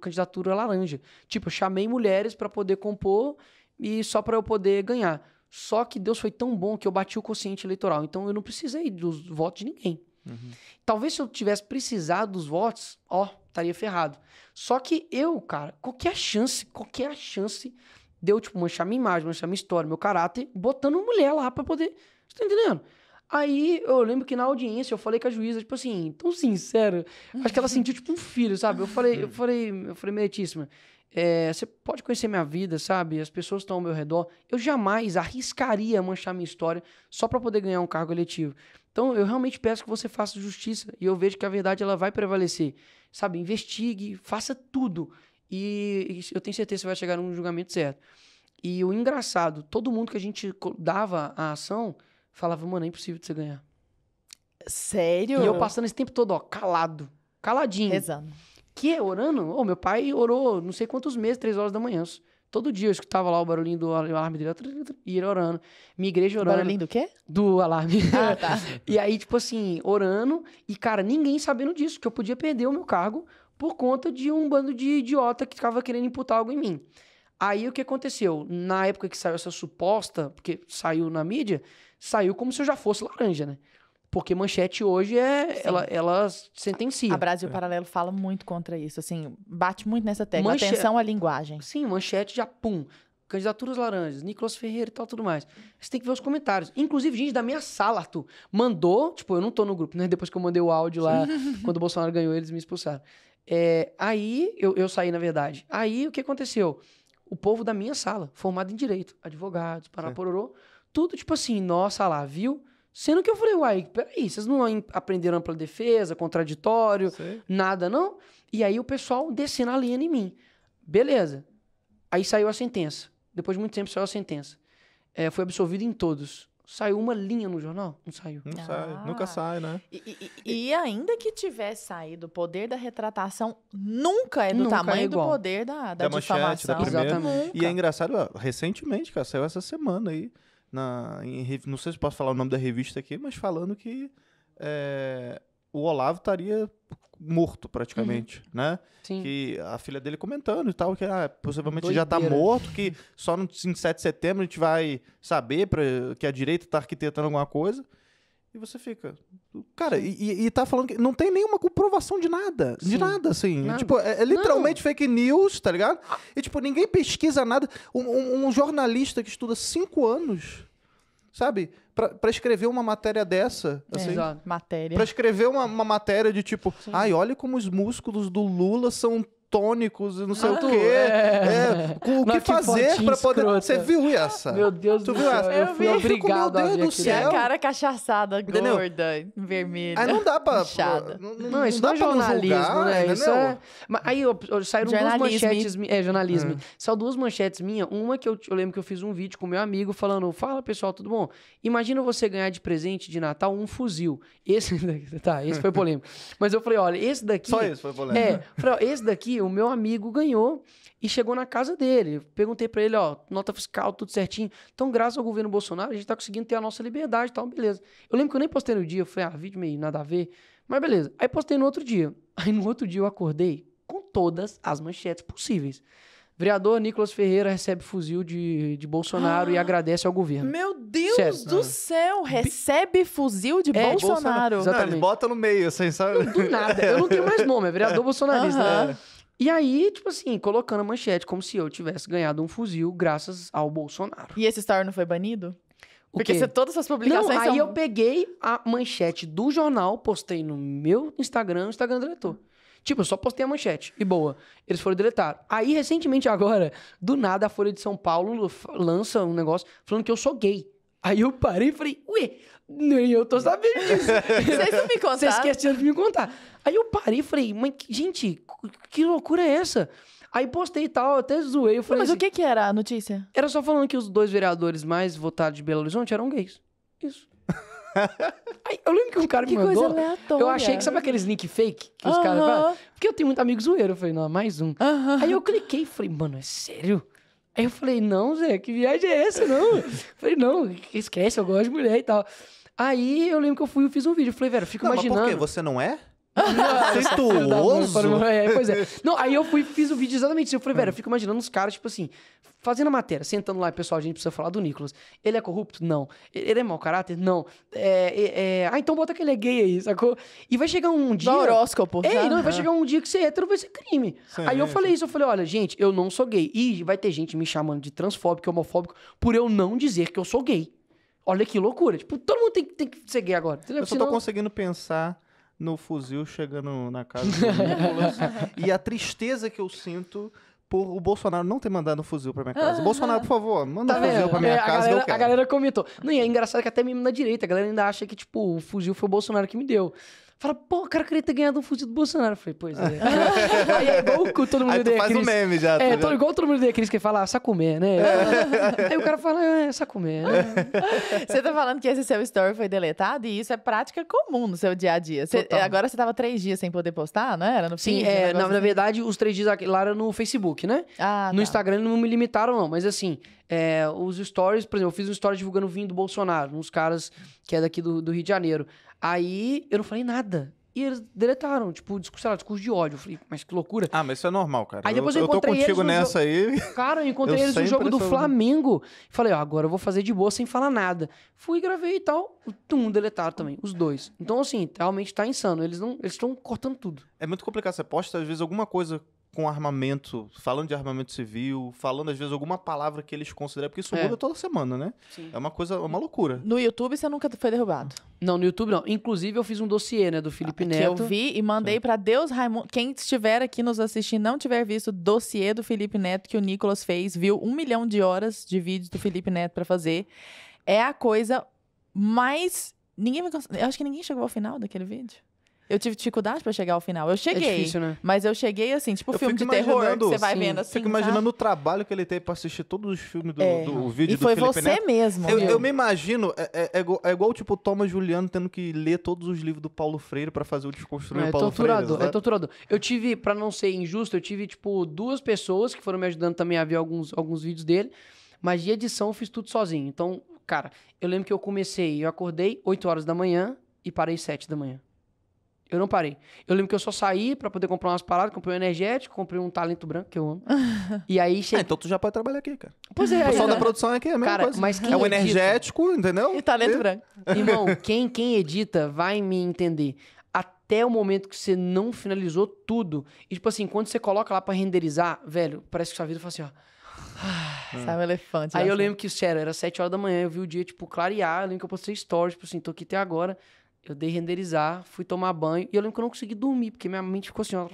candidatura laranja. Tipo, eu chamei mulheres para poder compor e só para eu poder ganhar. Só que Deus foi tão bom que eu bati o consciente eleitoral. Então eu não precisei dos votos de ninguém. Uhum. Talvez se eu tivesse precisado dos votos, ó, estaria ferrado. Só que eu, cara, qualquer é chance, qualquer é chance deu, tipo, manchar minha imagem, manchar minha história, meu caráter, botando uma mulher lá pra poder. Você tá entendendo? Aí eu lembro que na audiência eu falei com a juíza, tipo assim, tão sincera. Acho que ela sentiu tipo um filho, sabe? Eu falei, eu uhum. falei, eu falei, meritíssima é, você pode conhecer minha vida, sabe? As pessoas estão ao meu redor. Eu jamais arriscaria manchar minha história só para poder ganhar um cargo eletivo. Então, eu realmente peço que você faça justiça e eu vejo que a verdade ela vai prevalecer. Sabe? Investigue, faça tudo. E eu tenho certeza que você vai chegar num julgamento certo. E o engraçado, todo mundo que a gente dava a ação falava, mano, é impossível de você ganhar. Sério? E eu passando esse tempo todo, ó, calado. Caladinho. Exato. Que? Orando? Ô, oh, meu pai orou não sei quantos meses, três horas da manhã. Todo dia eu escutava lá o barulhinho do alarme dele, e ele orando. Minha igreja orando. O barulhinho do quê? Do alarme. Ah, tá. (laughs) e aí, tipo assim, orando, e cara, ninguém sabendo disso, que eu podia perder o meu cargo por conta de um bando de idiota que ficava querendo imputar algo em mim. Aí o que aconteceu? Na época que saiu essa suposta, porque saiu na mídia, saiu como se eu já fosse laranja, né? Porque manchete hoje é. Ela, ela sentencia. A Brasil Paralelo fala muito contra isso. Assim, bate muito nessa tecla. Manche... Atenção à linguagem. Sim, manchete já pum. Candidaturas laranjas, Nicolas Ferreira e tal, tudo mais. Você tem que ver os comentários. Inclusive, gente da minha sala, Arthur, mandou. Tipo, eu não tô no grupo, né? (laughs) Depois que eu mandei o áudio lá, quando o Bolsonaro ganhou, eles me expulsaram. É, aí, eu, eu saí, na verdade. Aí, o que aconteceu? O povo da minha sala, formado em direito, advogados, parapororô, tudo tipo assim, nossa lá, viu? Sendo que eu falei, uai, peraí, vocês não aprenderam ampla defesa, contraditório, Sei. nada, não? E aí o pessoal descendo a linha em mim. Beleza. Aí saiu a sentença. Depois de muito tempo saiu a sentença. É, foi absolvido em todos. Saiu uma linha no jornal? Não saiu. Não ah. sai, nunca ah. sai, né? E, e, e, ainda que tivesse saído, o poder da retratação nunca é do nunca é tamanho é do poder da, da, da difamação. Manchete, da Exatamente. E é engraçado, ó, recentemente, cara, saiu essa semana aí na, em, não sei se posso falar o nome da revista aqui, mas falando que é, o Olavo estaria morto praticamente, uhum. né? Sim. Que a filha dele comentando e tal, que ah, possivelmente tá Doideira. já está morto, que só no 7 de setembro a gente vai saber pra, que a direita está arquitetando alguma coisa. E você fica. Cara, e, e tá falando que não tem nenhuma comprovação de nada. Sim. De nada, assim. Nada. Tipo, é, é literalmente não. fake news, tá ligado? E, tipo, ninguém pesquisa nada. Um, um, um jornalista que estuda cinco anos, sabe? para escrever uma matéria dessa. É, assim, é, matéria. Pra escrever uma, uma matéria de tipo, Sim. ai, olha como os músculos do Lula são tônicos, não sei ah, o quê. É. É, o que fazer para poder. Escrota. Você viu essa? Meu Deus tu do viu céu. Essa? Eu, eu fui vi. Meu Deus do céu. É a cara cachaçada, entendeu? gorda, vermelha. Aí não dá pra. Não, não, não, isso não, é jornalismo, julgar, né? Isso é... Mas aí saíram duas manchetes. É, jornalismo. Hum. É. São duas manchetes minhas. Uma que eu, eu lembro que eu fiz um vídeo com meu amigo falando: fala pessoal, tudo bom? Imagina você ganhar de presente de Natal um fuzil. Esse. (laughs) Tá, esse foi polêmico. Mas eu falei: olha, esse daqui. Só isso foi polêmico. É, falei, ó, esse daqui o meu amigo ganhou e chegou na casa dele. Perguntei para ele, ó, nota fiscal, tudo certinho. Então, graças ao governo Bolsonaro, a gente tá conseguindo ter a nossa liberdade e tal, beleza. Eu lembro que eu nem postei no dia, foi ah, vídeo meio nada a ver. Mas beleza. Aí postei no outro dia. (laughs) Aí no outro dia eu acordei com todas as manchetes possíveis. Vereador Nicolas Ferreira recebe fuzil de, de Bolsonaro ah, e agradece ao governo. Meu Deus do céu! Recebe fuzil de é, Bolsonaro. Bolsonaro. Exatamente. Não, bota no meio, assim, sabe? Não, do nada. Eu não tenho mais nome, é vereador (laughs) é. bolsonarista. Uh -huh. né? E aí, tipo assim, colocando a manchete como se eu tivesse ganhado um fuzil graças ao Bolsonaro. E esse story não foi banido? O Porque todas as publicações. Não, aí são... eu peguei a manchete do jornal, postei no meu Instagram, o Instagram deletou. Tipo, eu só postei a manchete e boa. Eles foram deletar. Aí, recentemente, agora, do nada, a Folha de São Paulo lança um negócio falando que eu sou gay. Aí eu parei e falei, ué, nem eu tô sabendo disso. (laughs) Vocês não me contaram? Vocês esqueceram de me contar. Aí eu parei e falei, mãe, gente, que loucura é essa? Aí postei e tal, até zoei. Eu falei mas assim, o que, que era a notícia? Era só falando que os dois vereadores mais votados de Belo Horizonte eram gays. Isso. (laughs) Aí, eu lembro que um cara que me mandou. eu achei que sabe aqueles link fake que os uh -huh. caras. Porque eu tenho muito amigo zoeiro. Eu falei, não, é mais um. Uh -huh. Aí eu cliquei e falei, mano, é sério? Aí eu falei, não, Zé, que viagem é essa, não? falei, não, esquece, eu gosto de mulher e tal. Aí eu lembro que eu fui e fiz um vídeo. Eu falei, velho, fico não, imaginando. Mas por quê? Você não é? Incestuoso? é, pois é. Não, aí eu fui fiz o vídeo exatamente assim. Eu falei, velho, eu fico imaginando os caras, tipo assim, fazendo a matéria, sentando lá, pessoal, a gente precisa falar do Nicolas. Ele é corrupto? Não. Ele é mau caráter? Não. É, é, é, Ah, então bota que ele é gay aí, sacou? E vai chegar um dia. Do horóscopo, É, não, vai né? chegar um dia que ser é hétero vai ser crime. Sim, aí eu falei isso, eu falei, olha, gente, eu não sou gay. E vai ter gente me chamando de transfóbico, homofóbico, por eu não dizer que eu sou gay. Olha que loucura. Tipo, todo mundo tem, tem que ser gay agora. Entendeu? Eu só tô conseguindo pensar no fuzil chegando na casa do (laughs) e a tristeza que eu sinto por o Bolsonaro não ter mandado um fuzil pra minha casa. Bolsonaro, por favor, manda tá um fuzil pra minha é, casa. Galera, que eu quero. A galera comentou. Não, e é engraçado que até mesmo na direita, a galera ainda acha que, tipo, o fuzil foi o Bolsonaro que me deu. Fala, pô, o cara queria ter ganhado um fuzil do Bolsonaro. Eu falei, pois é. (laughs) aí é igual todo mundo aí faz o um meme já. É, tô tá igual todo mundo odeia Cris que fala, ah, sacumé, né? É. aí o cara fala, ah, é, sacumé. Né? (laughs) Você tá falando que esse seu story foi deletado e isso é prática comum no seu dia a dia. Você, agora você tava três dias sem poder postar, não era? No Sim, é, na assim? verdade, os três dias lá era no Facebook, né? Ah, no tá. Instagram não me limitaram, não, mas assim, é, os stories, por exemplo, eu fiz um story divulgando o vinho do Bolsonaro, uns caras que é daqui do, do Rio de Janeiro. Aí eu não falei nada. E eles deletaram, tipo, discurso, lá, discurso de ódio. Eu falei, mas que loucura. Ah, mas isso é normal, cara. Aí depois eu, eu, eu tô contigo nessa aí. (laughs) Cara, eu encontrei eu eles no jogo do Flamengo. Falei, ó, agora eu vou fazer de boa sem falar nada. Fui, gravei e tal. Tum, deletaram também, os dois. Então, assim, realmente tá insano. Eles não, eles estão cortando tudo. É muito complicado. Você posta, às vezes, alguma coisa com armamento, falando de armamento civil, falando às vezes alguma palavra que eles consideram, porque isso é. muda toda semana, né? Sim. É uma coisa, é uma loucura. No YouTube você nunca foi derrubado. Não, no YouTube não. Inclusive eu fiz um dossiê, né, do ah, Felipe ah, Neto. Que eu vi e mandei para Deus Raimundo, quem estiver aqui nos assistindo não tiver visto o dossiê do Felipe Neto que o Nicolas fez, viu um milhão de horas de vídeos do Felipe Neto para fazer. É a coisa mais ninguém me. eu acho que ninguém chegou ao final daquele vídeo. Eu tive dificuldade para chegar ao final. Eu cheguei. É difícil, né? Mas eu cheguei assim, tipo eu filme de terror que você vai sim, vendo assim. Fico imaginando tá? o trabalho que ele teve para assistir todos os filmes do, é. do, do vídeo e foi você Neto. mesmo. Eu, eu, me imagino, é, é, é, igual, é igual tipo o Thomas Juliano tendo que ler todos os livros do Paulo Freire para fazer o Desconstruir é, o Paulo torturado, Freire. É torturado. Eu tive, para não ser injusto, eu tive tipo duas pessoas que foram me ajudando também a ver alguns, alguns vídeos dele. Mas de edição eu fiz tudo sozinho. Então, cara, eu lembro que eu comecei, eu acordei 8 horas da manhã e parei 7 da manhã. Eu não parei. Eu lembro que eu só saí para poder comprar umas paradas, comprei um energético, comprei um talento branco que eu amo. (laughs) e aí cheguei... Ah, então tu já pode trabalhar aqui, cara. Pois é. O pessoal é, da produção é aqui, é a mesma cara, coisa. Mas quem é o energético, edita... entendeu? E talento e... branco. Irmão, (laughs) quem, quem edita vai me entender. Até o momento que você não finalizou tudo. E tipo assim, quando você coloca lá para renderizar, velho, parece que sua vida fala assim, ó. Ah, ah. Sabe um elefante. Aí eu lembro que, sério, era 7 horas da manhã, eu vi o dia, tipo, clarear. Eu lembro que eu postei stories, tipo assim, tô aqui até agora. Eu dei renderizar, fui tomar banho. E eu lembro que eu não consegui dormir, porque minha mente ficou assim, ó.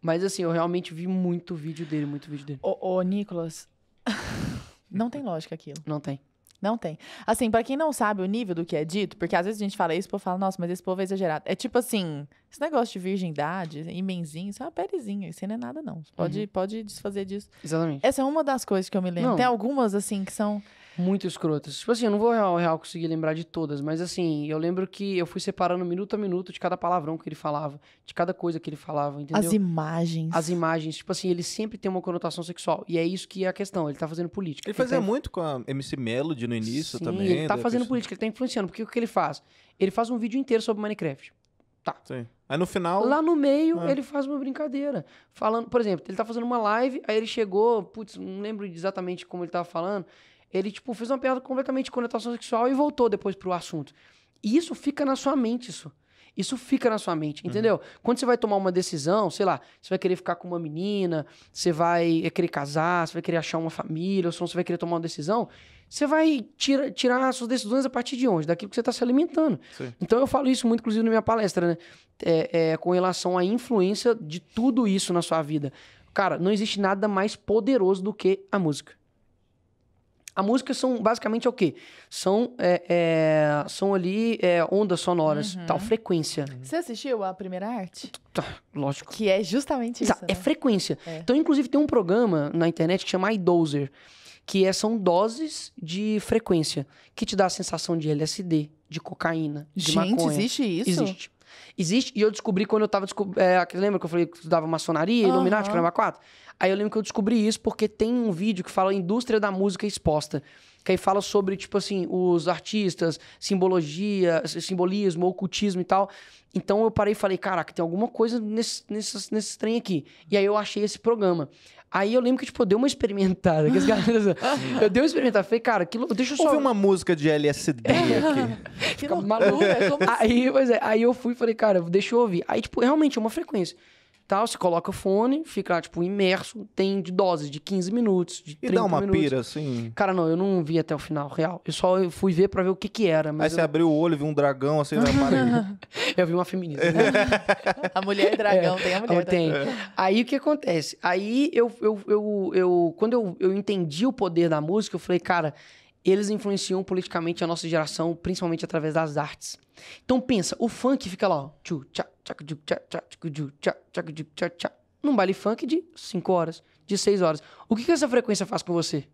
Mas assim, eu realmente vi muito vídeo dele, muito vídeo dele. Ô, ô Nicolas, (laughs) não tem lógica aquilo. Não tem. Não tem. Assim, para quem não sabe o nível do que é dito, porque às vezes a gente fala isso, o povo fala, nossa, mas esse povo é exagerado. É tipo assim, esse negócio de virgindade, imenzinho, isso é uma perezinha, isso não é nada, não. pode, uhum. pode desfazer disso. Exatamente. Essa é uma das coisas que eu me lembro. Não. Tem algumas, assim, que são. Muito escrotas. Tipo assim, eu não vou real, real conseguir lembrar de todas, mas assim, eu lembro que eu fui separando minuto a minuto de cada palavrão que ele falava, de cada coisa que ele falava, entendeu? As imagens. As imagens. Tipo assim, ele sempre tem uma conotação sexual. E é isso que é a questão. Ele tá fazendo política. Ele, ele fazia tá... muito com a MC Melody no início Sim, também. Ele tá fazendo política, ele tá influenciando. Porque o que ele faz? Ele faz um vídeo inteiro sobre Minecraft. Tá. Sim. Aí no final. Lá no meio, é. ele faz uma brincadeira. Falando, por exemplo, ele tá fazendo uma live, aí ele chegou, putz, não lembro exatamente como ele tava falando. Ele, tipo, fez uma piada completamente de conotação sexual e voltou depois pro assunto. E isso fica na sua mente, isso. Isso fica na sua mente, uhum. entendeu? Uhum. Quando você vai tomar uma decisão, sei lá, você vai querer ficar com uma menina, você vai é, querer casar, você vai querer achar uma família, ou se você vai querer tomar uma decisão, você vai tira, tirar suas decisões a partir de onde? Daquilo que você está se alimentando. Sim. Então eu falo isso muito, inclusive, na minha palestra, né? É, é, com relação à influência de tudo isso na sua vida. Cara, não existe nada mais poderoso do que a música. A música são basicamente é o quê? São, é, é, são ali é, ondas sonoras, uhum. tal, frequência. Você assistiu a primeira arte? Tá, lógico. Que é justamente tá, isso. Tá, né? É frequência. Então, inclusive, tem um programa na internet que chama iDozer, que é, são doses de frequência, que te dá a sensação de LSD, de cocaína, de Gente, maconha. existe isso? Existe. Existe, e eu descobri quando eu tava. É, lembra que eu falei que eu estudava maçonaria, uhum. Illuminati, Caramba 4? Aí eu lembro que eu descobri isso porque tem um vídeo que fala a indústria da música exposta. Que aí fala sobre, tipo assim, os artistas, simbologia, simbolismo, ocultismo e tal. Então eu parei e falei, caraca, tem alguma coisa nesse, nesse, nesse trem aqui. E aí eu achei esse programa. Aí eu lembro que, tipo, eu dei uma experimentada. Que caras... Assim, (laughs) eu dei uma experimentada. Falei, cara, que louco, deixa eu só... Ouvi uma música de LSD é. aqui. (laughs) Fica maluco. aí, pois é, aí eu fui e falei, cara, deixa eu ouvir. Aí, tipo, realmente é uma frequência. Tal, você coloca o fone, fica, tipo, imerso. Tem de doses de 15 minutos, de 30 minutos. E dá uma minutos. pira, assim? Cara, não, eu não vi até o final, real. Eu só fui ver pra ver o que que era. Mas Aí eu... você abriu o olho, viu um dragão, assim, na parede. (laughs) eu vi uma feminista. Né? a mulher é dragão, é. tem a mulher. tem. É. Aí o que acontece? Aí eu, eu, eu, eu quando eu, eu entendi o poder da música, eu falei, cara eles influenciam politicamente a nossa geração, principalmente através das artes. Então pensa, o funk fica lá, ó, tchu, tchau, num baile funk de 5 horas, de 6 horas. O que, que essa frequência faz com você?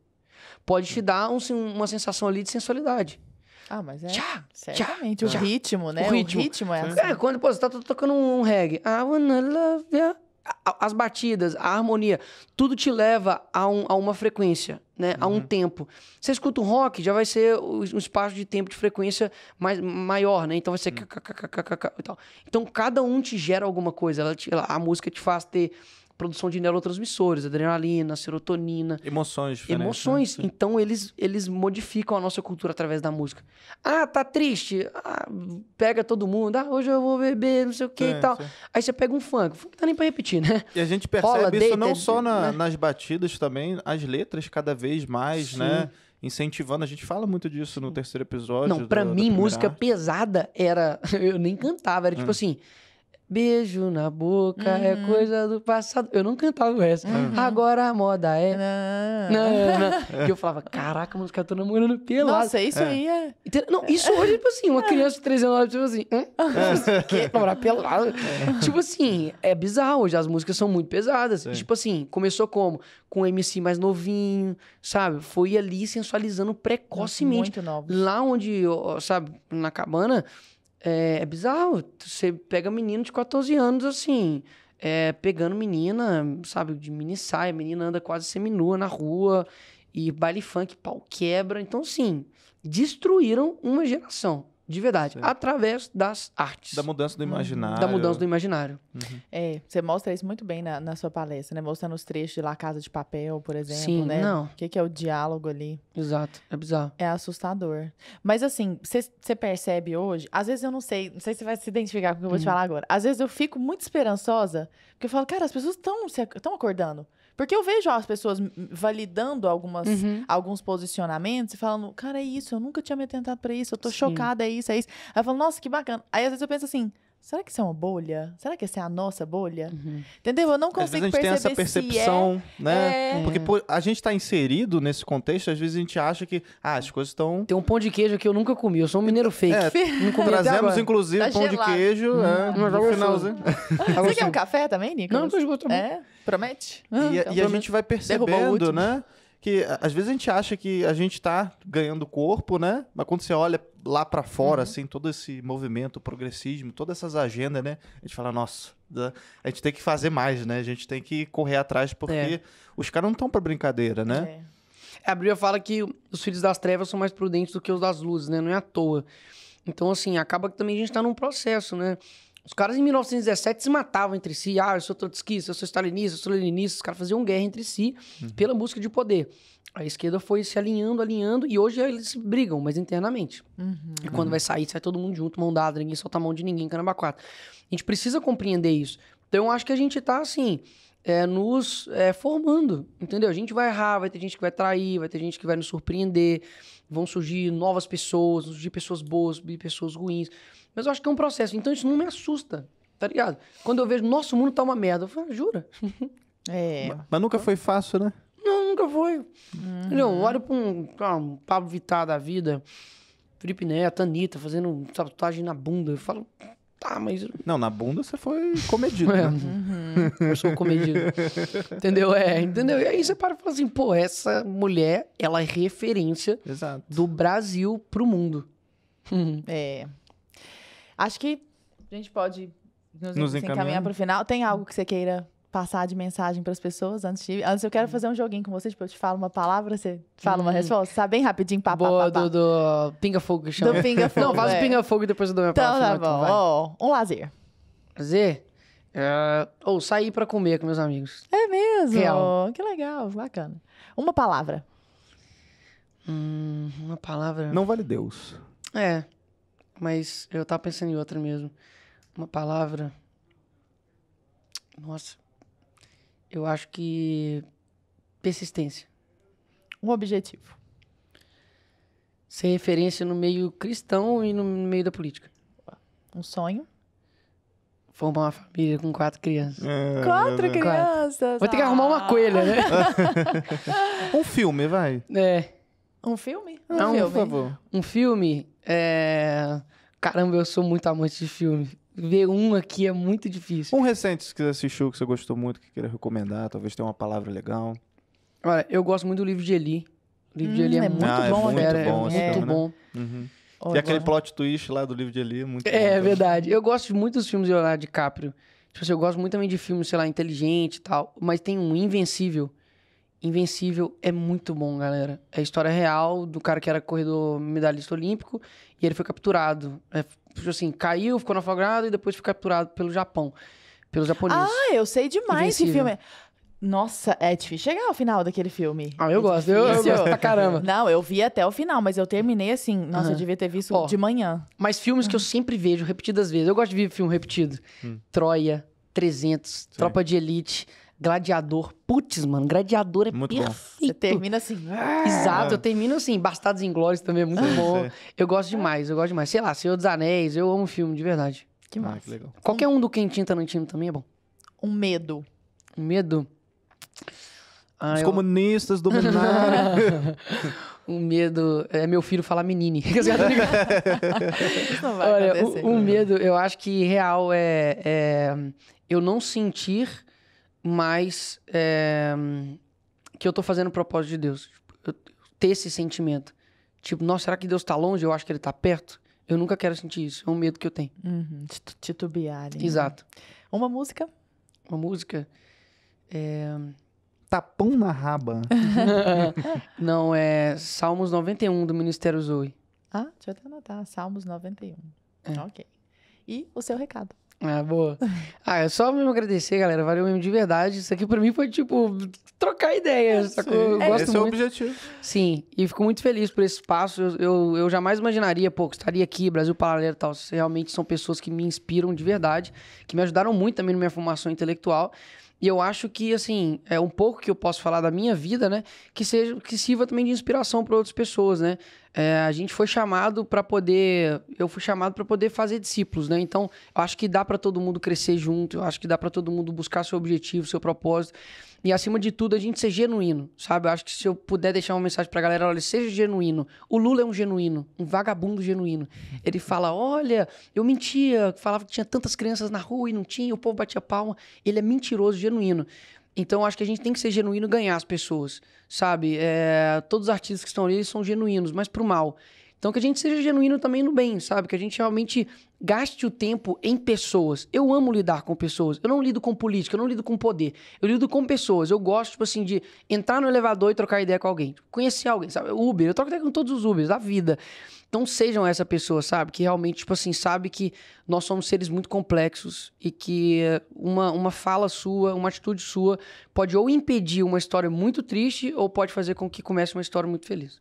Pode te dar um, uma sensação ali de sensualidade. Ah, mas é. Tchá, certamente. Tchá, o ritmo, né? O ritmo, o ritmo é assim. É, quando pô, você tá tocando um reggae. I wanna love ya. As batidas, a harmonia, tudo te leva a, um, a uma frequência né, uhum. há um uhum. tempo. Você escuta um rock, já vai ser um espaço de tempo de frequência mais, maior, né? Então vai ser uhum. Então cada um te gera alguma coisa. Ela te, a música te faz ter produção de neurotransmissores, adrenalina, serotonina. Emoções diferentes. Né? Emoções. Né? Então eles, eles modificam a nossa cultura através da música. Ah, tá triste. Ah, pega todo mundo. Ah, hoje eu vou beber, não sei o que e tal. Sim. Aí você pega um funk. Funk tá nem pra repetir, né? E a gente percebe Rola, isso deita, não só na, né? nas batidas também, as letras cada vez mais, né? sim. né? incentivando. A gente fala muito disso no terceiro episódio. Não, para mim, música arte. pesada era. (laughs) Eu nem cantava, era tipo hum. tipo assim. Beijo na boca é uhum. é coisa do passado. Eu não cantava o resto. Uhum. Agora a moda é. Não, não, não. (laughs) que eu falava, caraca, mano, os caras estão namorando pelado. Nossa, isso é. aí é. Não, isso hoje, tipo assim, uma é. criança de 13 anos, tipo assim, hum? namorar pelado. Tipo assim, é bizarro hoje. As músicas são muito pesadas. Sim. Tipo assim, começou como? Com um MC mais novinho, sabe? Foi ali sensualizando precocemente. Nossa, muito novo. Lá onde, sabe, na cabana é, é bizarro. Você pega menino de 14 anos, assim, é, pegando menina, sabe, de mini saia, menina anda quase seminua na rua, e baile funk, pau quebra. Então, sim, destruíram uma geração de verdade, Sim. através das artes. Da mudança do uhum. imaginário. Da mudança do imaginário. Uhum. É, você mostra isso muito bem na, na, sua palestra, né? Mostrando os trechos de La Casa de Papel, por exemplo, Sim, né? não. O que, que é o diálogo ali. Exato, é bizarro. É assustador. Mas assim, você percebe hoje, às vezes eu não sei, não sei se você vai se identificar com o que eu vou uhum. te falar agora. Às vezes eu fico muito esperançosa, porque eu falo, cara, as pessoas estão acordando. Porque eu vejo as pessoas validando algumas, uhum. alguns posicionamentos e falando, cara, é isso, eu nunca tinha me atentado para isso, eu tô Sim. chocada, é isso, é isso. Aí eu falo, nossa, que bacana. Aí às vezes eu penso assim, será que isso é uma bolha? Será que essa é a nossa bolha? Uhum. Entendeu? Eu não consigo perceber Às a gente tem essa é percepção, é, né? É. Porque por, a gente está inserido nesse contexto, às vezes a gente acha que ah, as coisas estão... Tem um pão de queijo que eu nunca comi, eu sou um mineiro fake. É, não comi Trazemos, inclusive, tá pão gelado. de queijo hum, é, no tá finalzinho. (laughs) Tá Você quer um café também, Nico? Não, eu gosto É? Promete. Ah, e, e a gente vai percebendo, né? Que às vezes a gente acha que a gente está ganhando corpo, né? Mas quando você olha lá para fora, uhum. assim, todo esse movimento, o progressismo, todas essas agendas, né? A gente fala, nossa, né", a gente tem que fazer mais, né? A gente tem que correr atrás, porque é. os caras não estão para brincadeira, né? É. A Bíblia fala que os filhos das trevas são mais prudentes do que os das luzes, né? Não é à toa. Então, assim, acaba que também a gente está num processo, né? Os caras em 1917 se matavam entre si. Ah, eu sou trotskista, eu sou stalinista, eu sou leninista. Os caras faziam guerra entre si uhum. pela busca de poder. A esquerda foi se alinhando, alinhando, e hoje eles brigam, mas internamente. Uhum. E quando uhum. vai sair, sai todo mundo junto, mão dada, ninguém solta a mão de ninguém, caramba, quatro. A gente precisa compreender isso. Então, eu acho que a gente tá, assim, é, nos é, formando, entendeu? A gente vai errar, vai ter gente que vai trair, vai ter gente que vai nos surpreender, vão surgir novas pessoas, vão surgir pessoas boas, pessoas ruins. Mas eu acho que é um processo. Então isso não me assusta, tá ligado? Quando eu vejo nosso mundo tá uma merda, eu falo, jura? (laughs) É. Mas, mas nunca foi fácil, né? Não, nunca foi. Uhum. Eu olho pra um, pra um Pablo Vittar da vida, Felipe Neto, Anitta, fazendo sabotagem na bunda. Eu falo, tá, mas. Não, na bunda você foi comedido. (laughs) É. Né? Uhum. Eu sou comedido. (laughs) entendeu? É, entendeu? E aí você para e fala assim, pô, essa mulher, ela é referência Exato. do Brasil pro mundo. É. Acho que a gente pode nos, nos encaminhar para o final. Tem algo que você queira passar de mensagem para as pessoas antes de... Antes eu quero hum. fazer um joguinho com você, tipo, eu te falo uma palavra, você fala uma hum. resposta, sabe? Bem rapidinho, papá, Boa, pá, pá. do, do Pinga Fogo que chama. Do Pinga (laughs) Fogo, Não, faz é. o Pinga Fogo e depois eu dou minha então, palavra. Então tá bom. Oh, um lazer. Lazer? É, ou oh, sair para comer com meus amigos. É mesmo? Real. Que legal, bacana. Uma palavra. Hum, uma palavra... Não vale Deus. É mas eu tava pensando em outra mesmo. Uma palavra. Nossa. Eu acho que. Persistência. Um objetivo. Ser referência no meio cristão e no meio da política. Um sonho? Formar uma família com quatro crianças. É, quatro é, crianças? Quatro. Vou ter que arrumar uma ah. coelha, né? (laughs) um filme, vai. É. Um filme? Um Não, filme. por favor. Um filme. É... Caramba, eu sou muito amante de filme. Ver um aqui é muito difícil. Um recente que você assistiu, que você gostou muito, que queira recomendar, talvez tenha uma palavra legal. Olha, eu gosto muito do livro de Eli. O livro hum, de Eli é, hum, é muito ah, bom, é Muito bom, é né? muito é. bom. Uhum. Tem aquele plot twist lá do livro de Eli, é muito É, bom, verdade. Eu gosto de muitos filmes de Leonardo DiCaprio. Tipo assim, eu gosto muito também de filmes, sei lá, inteligente e tal, mas tem um Invencível, Invencível é muito bom, galera. É a história real do cara que era corredor medalhista olímpico e ele foi capturado. É, tipo assim, caiu, ficou naufragado e depois foi capturado pelo Japão, pelos japoneses. Ah, eu sei demais esse filme. Nossa, é difícil chegar ao final daquele filme. Ah, eu é gosto, eu, eu, gosto pra caramba. (laughs) Não, eu vi até o final, mas eu terminei assim. Nossa, uhum. eu devia ter visto oh, de manhã. Mas filmes uhum. que eu sempre vejo repetidas vezes. Eu gosto de ver filme repetido. Hum. Troia, 300, Sim. Tropa de Elite. Gladiador. Putz, mano, Gladiador é muito perfeito. Você termina assim. Exato, eu termino assim. Bastardos Inglórios também é muito bom. Eu gosto demais, eu gosto demais. Sei lá, Senhor dos Anéis, eu amo filme, de verdade. Que ah, massa. Que Qualquer um do Quentin Tarantino também é bom. Um medo. Um medo? Ah, Os eu... comunistas dominaram. (laughs) um medo é meu filho falar menine. (laughs) (laughs) Olha, o, um medo, eu acho que real é, é eu não sentir mas é, eh, que eu tô fazendo o propósito de Deus. Tipo, eu, ter esse sentimento. Tipo, nossa, será que Deus tá longe? Eu acho que ele tá perto. Eu nunca quero sentir isso. É um medo que eu tenho. Uhum, titubear. Hein? Né? Exato. Uma música? Uma música. É... Eh, Tapão tá na raba. (laughs) Não, é Salmos 91 do Ministério Zoe. Ah, deixa eu até anotar. Salmos 91. É. Ok. E o seu recado? Ah, boa. (laughs) Ah, é só mesmo agradecer, galera. Valeu mesmo de verdade. Isso aqui pra mim foi tipo trocar ideias. É, eu é, esse muito. é o objetivo. Sim, e fico muito feliz por esse espaço. Eu, eu, eu jamais imaginaria, pô, que estaria aqui, Brasil Paralelo e tal. Vocês realmente são pessoas que me inspiram de verdade, que me ajudaram muito também na minha formação intelectual. E eu acho que, assim, é um pouco que eu posso falar da minha vida, né? Que, seja, que sirva também de inspiração para outras pessoas, né? É, a gente foi chamado para poder. Eu fui chamado para poder fazer discípulos, né? Então, eu acho que dá para todo mundo crescer junto, eu acho que dá para todo mundo buscar seu objetivo, seu propósito. E acima de tudo, a gente ser genuíno, sabe? Eu acho que se eu puder deixar uma mensagem pra galera, olha, seja genuíno. O Lula é um genuíno, um vagabundo genuíno. Ele fala: olha, eu mentia, falava que tinha tantas crianças na rua e não tinha, o povo batia palma. Ele é mentiroso, genuíno. Então, acho que a gente tem que ser genuíno e ganhar as pessoas, sabe? É, todos os artistas que estão ali são genuínos, mas pro mal. Então que a gente seja genuíno também no bem, sabe? Que a gente realmente gaste o tempo em pessoas. Eu amo lidar com pessoas. Eu não lido com política, eu não lido com poder. Eu lido com pessoas. Eu gosto, tipo assim, de entrar no elevador e trocar ideia com alguém. Tipo, conhecer alguém, sabe? Uber, eu troco ideia com todos os Ubers da vida. Então sejam essa pessoa, sabe? Que realmente, tipo assim, sabe que nós somos seres muito complexos e que uma, uma fala sua, uma atitude sua pode ou impedir uma história muito triste ou pode fazer com que comece uma história muito feliz.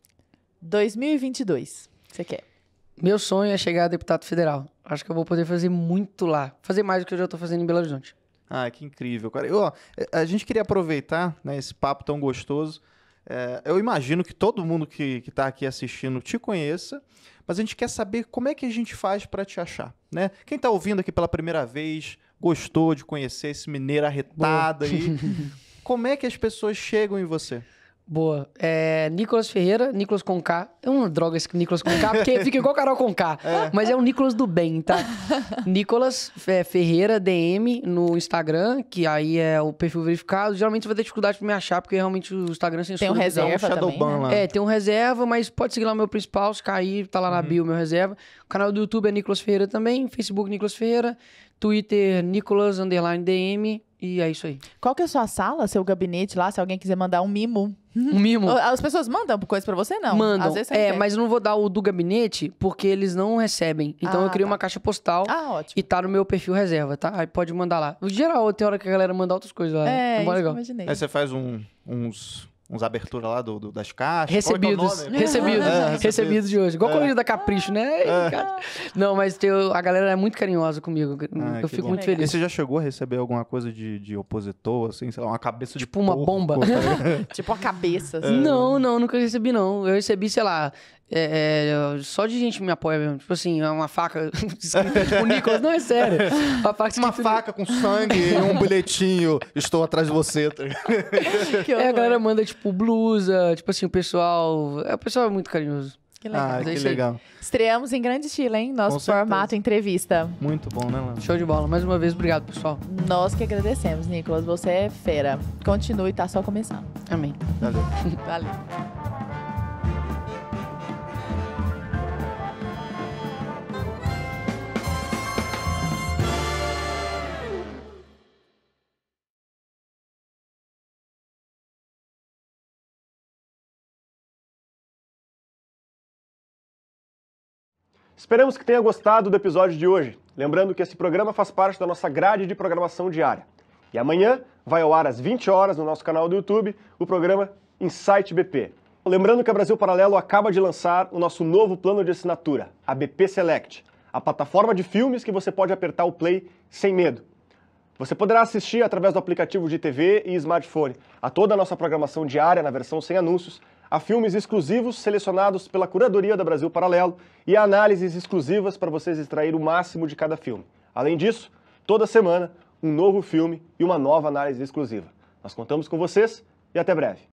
2022, você quer? Meu sonho é chegar a deputado federal. Acho que eu vou poder fazer muito lá. Fazer mais do que eu já estou fazendo em Belo Horizonte. Ah, que incrível, cara. Eu, a gente queria aproveitar né, esse papo tão gostoso. É, eu imagino que todo mundo que está aqui assistindo te conheça, mas a gente quer saber como é que a gente faz para te achar. Né? Quem está ouvindo aqui pela primeira vez, gostou de conhecer esse mineiro arretado aí, (laughs) como é que as pessoas chegam em você? Boa. É, Nicolas Ferreira, Nicolas com K. É uma droga esse Nicolas com K, porque fica igual Carol com K. (laughs) É. Mas é o Nicolas do bem, tá? (laughs) Nicolas é, Ferreira, DM, no Instagram, que aí é o perfil verificado. Geralmente vai ter dificuldade pra me achar, porque realmente o Instagram censura. Tem um né? reserva um também, né? É, tem um reserva, mas pode seguir lá o meu principal, se cair, tá lá na uhum. bio, meu reserva. O canal do YouTube é Nicolas Ferreira também, Facebook Nicolas Ferreira, Twitter Nicolas, underline DM, e é isso aí. Qual que é a sua sala, seu gabinete lá, se alguém quiser mandar um mimo? Um mimo? (laughs) As pessoas mandam coisa para você, não? Mandam. Às vezes é, mas eu não vou dar o do gabinete, porque eles não recebem. Então ah, eu criei tá. uma caixa postal. Ah, ótimo. E tá no meu perfil reserva, tá? Aí pode mandar lá. No geral, tem hora que a galera manda outras coisas lá. É, é legal. imaginei. Aí você faz um, uns uns abertura lá do, do, das caixas. É é (laughs) recebidos. É recebidos. É, recebidos. de hoje. Igual é. corrida da Capricho, né? É. Não, mas teu, a galera é muito carinhosa comigo. Ah, eu fico bom. muito feliz. E você já chegou a receber alguma coisa de, de opositor, assim, sei lá, uma cabeça tipo de. Tipo uma porco, bomba. Tá (laughs) tipo uma cabeça. Assim. Não, não, nunca recebi, não. Eu recebi, sei lá, é, é, só de gente me apoia mesmo. Tipo assim, é uma faca. (laughs) o Nicolas, não é sério. Uma faca, uma faca com sangue e um bilhetinho. Estou atrás de você. (laughs) é, a galera manda, tipo, blusa. Tipo assim, o pessoal. É, o pessoal é muito carinhoso. Que legal. Ah, é que legal. Estreamos em grande estilo, hein? Nosso formato entrevista. Muito bom, né, Léo? Show de bola. Mais uma vez, obrigado, pessoal. Nós que agradecemos, Nicolas. Você é fera. Continue, tá só começando. Amém. Valeu. Valeu. Esperamos que tenha gostado do episódio de hoje. Lembrando que esse programa faz parte da nossa grade de programação diária. E amanhã vai ao ar às 20 horas no nosso canal do YouTube o programa Insight BP. Lembrando que a Brasil Paralelo acaba de lançar o nosso novo plano de assinatura, a BP Select, a plataforma de filmes que você pode apertar o play sem medo. Você poderá assistir através do aplicativo de TV e smartphone a toda a nossa programação diária na versão sem anúncios, a filmes exclusivos selecionados pela curadoria da Brasil Paralelo e a análises exclusivas para vocês extrair o máximo de cada filme. Além disso, toda semana, um novo filme e uma nova análise exclusiva. Nós contamos com vocês e até breve.